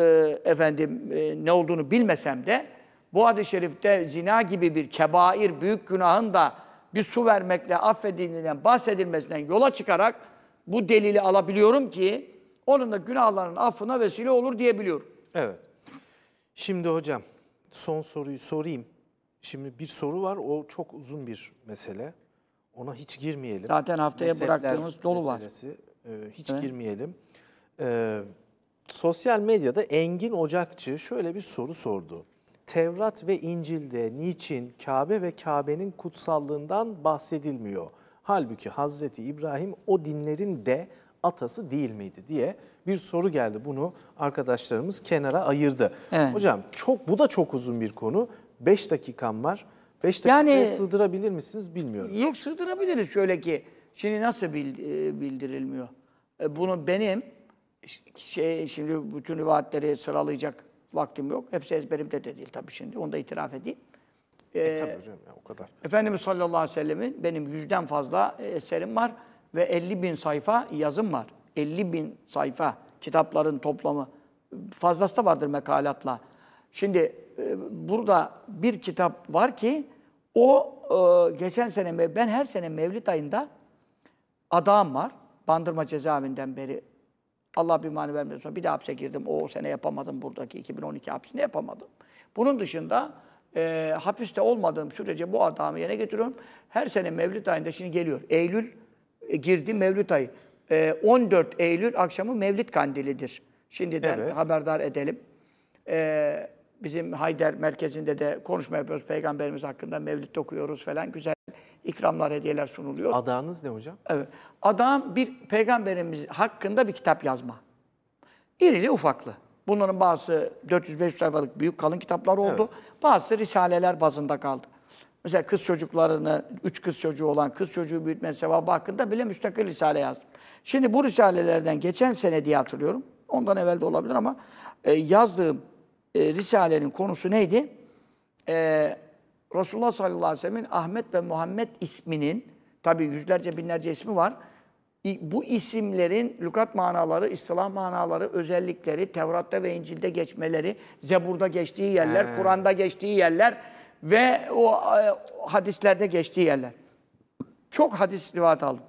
efendim e, ne olduğunu bilmesem de bu hadis-i şerifte zina gibi bir kebair, büyük günahın da bir su vermekle affedildiğinden bahsedilmesinden yola çıkarak bu delili alabiliyorum ki onun da günahların affına vesile olur diyebiliyorum. Evet. Şimdi hocam son soruyu sorayım. Şimdi bir soru var. O çok uzun bir mesele. Ona hiç girmeyelim. Zaten haftaya Mezhepler bıraktığımız dolu meselesi, var. E, hiç evet. girmeyelim. Ee, sosyal medyada Engin Ocakçı şöyle bir soru sordu. Tevrat ve İncil'de niçin Kabe ve Kabe'nin kutsallığından bahsedilmiyor? Halbuki Hazreti İbrahim o dinlerin de atası değil miydi diye bir soru geldi. Bunu arkadaşlarımız kenara ayırdı. Evet. Hocam çok bu da çok uzun bir konu. 5 dakikam var. 5 dakikaya yani, sığdırabilir misiniz bilmiyorum. Yok sığdırabiliriz şöyle ki şimdi nasıl e, bildirilmiyor? E, bunu benim şey, şimdi bütün rivayetleri sıralayacak vaktim yok. Hepsi ezberimde de değil tabii şimdi. Onu da itiraf edeyim. E, ee, e hocam ya, o kadar. Efendimiz sallallahu aleyhi ve sellemin benim yüzden fazla e, eserim var ve 50 bin sayfa yazım var. 50 bin sayfa kitapların toplamı. Fazlası da vardır mekalatla. Şimdi e, burada bir kitap var ki o e, geçen sene ben her sene Mevlid ayında adam var. Bandırma cezaevinden beri Allah bir mani vermiyorsa bir daha hapse girdim. O sene yapamadım buradaki 2012 hapsini yapamadım. Bunun dışında e, hapiste olmadığım sürece bu adamı yerine getiriyorum. Her sene Mevlüt ayında şimdi geliyor. Eylül e, girdi Mevlüt ayı. E, 14 Eylül akşamı Mevlüt kandilidir. Şimdiden evet. haberdar edelim. E, bizim Hayder merkezinde de konuşma yapıyoruz. Peygamberimiz hakkında Mevlüt okuyoruz falan. Güzel ikramlar, hediyeler sunuluyor. Adağınız ne hocam? Evet. Adağım bir peygamberimiz hakkında bir kitap yazma. İrili ufaklı. Bunların bazı 400-500 sayfalık büyük kalın kitaplar oldu. Evet. Bazısı risaleler bazında kaldı. Mesela kız çocuklarını, üç kız çocuğu olan kız çocuğu büyütmenin sevabı hakkında bile müstakil risale yazdım. Şimdi bu risalelerden geçen sene diye hatırlıyorum. Ondan evvel de olabilir ama e, yazdığım e, risalenin konusu neydi? E, Resulullah sallallahu aleyhi ve sellemin Ahmet ve Muhammed isminin, tabi yüzlerce binlerce ismi var. Bu isimlerin lükat manaları, istilah manaları, özellikleri, Tevrat'ta ve İncil'de geçmeleri, Zebur'da geçtiği yerler, Kur'an'da geçtiği yerler ve o e, hadislerde geçtiği yerler. Çok hadis rivayet aldım.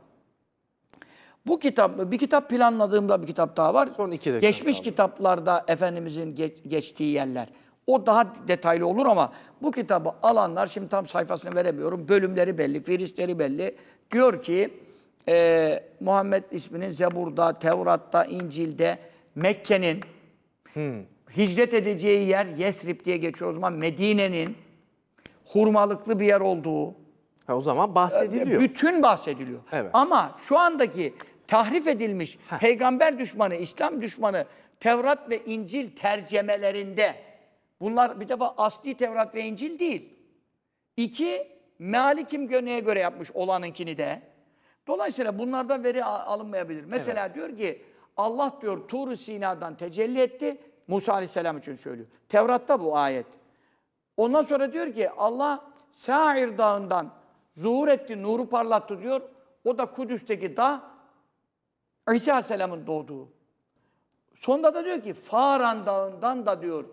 Bu kitap, bir kitap planladığımda bir kitap daha var. Son iki de Geçmiş kitaplarda Efendimizin geç, geçtiği yerler. O daha detaylı olur ama bu kitabı alanlar, şimdi tam sayfasını veremiyorum, bölümleri belli, firistleri belli. Diyor ki, e, Muhammed isminin Zebur'da, Tevrat'ta, İncil'de, Mekke'nin hmm. hicret edeceği yer Yesrib diye geçiyor o zaman Medine'nin hurmalıklı bir yer olduğu. Ha, o zaman bahsediliyor. E, bütün bahsediliyor. Evet. Ama şu andaki tahrif edilmiş Heh. peygamber düşmanı, İslam düşmanı Tevrat ve İncil tercemelerinde Bunlar bir defa asli Tevrat ve İncil değil. İki, meali kim neye göre yapmış olanınkini de. Dolayısıyla bunlardan veri alınmayabilir. Mesela evet. diyor ki Allah diyor tur Sina'dan tecelli etti. Musa Aleyhisselam için söylüyor. Tevrat'ta bu ayet. Ondan sonra diyor ki Allah Sair Dağı'ndan zuhur etti, nuru parlattı diyor. O da Kudüs'teki dağ İsa Aleyhisselam'ın doğduğu. Sonda da diyor ki Faran Dağı'ndan da diyor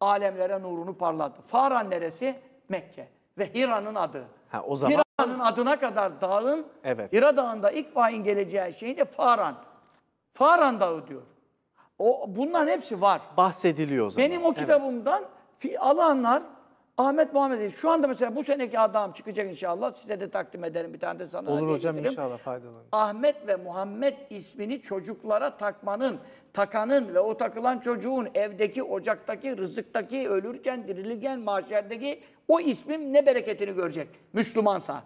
alemlere nurunu parlattı. Faran neresi? Mekke. Ve Hira'nın adı. Ha, o zaman... Hira'nın adına kadar dağın, evet. Hira dağında ilk vahin geleceği şey de Faran. Faran dağı diyor. O, bunların hepsi var. Bahsediliyor o zaman. Benim o kitabımdan evet. alanlar Ahmet Muhammed. Şu anda mesela bu seneki adam çıkacak inşallah. Size de takdim ederim. Bir tane de sana Olur hocam getiririm. inşallah faydalı. Ahmet ve Muhammed ismini çocuklara takmanın, takanın ve o takılan çocuğun evdeki, ocaktaki, rızıktaki, ölürken, dirilirken, mahşerdeki o ismin ne bereketini görecek. Müslümansa.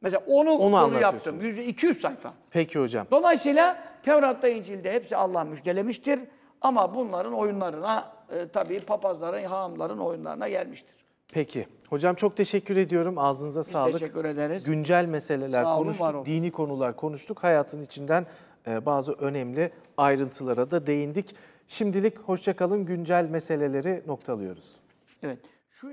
Mesela onu, onu, onu yaptım. 100, 200 sayfa. Peki hocam. Dolayısıyla Tevrat'ta, İncil'de hepsi Allah müjdelemiştir. Ama bunların oyunlarına e, tabii papazların, hahamların oyunlarına gelmiştir. Peki. Hocam çok teşekkür ediyorum. Ağzınıza Biz sağlık. teşekkür ederiz. Güncel meseleler olun, konuştuk, dini konular konuştuk. Hayatın içinden e, bazı önemli ayrıntılara da değindik. Şimdilik hoşçakalın güncel meseleleri noktalıyoruz. Evet. Şu...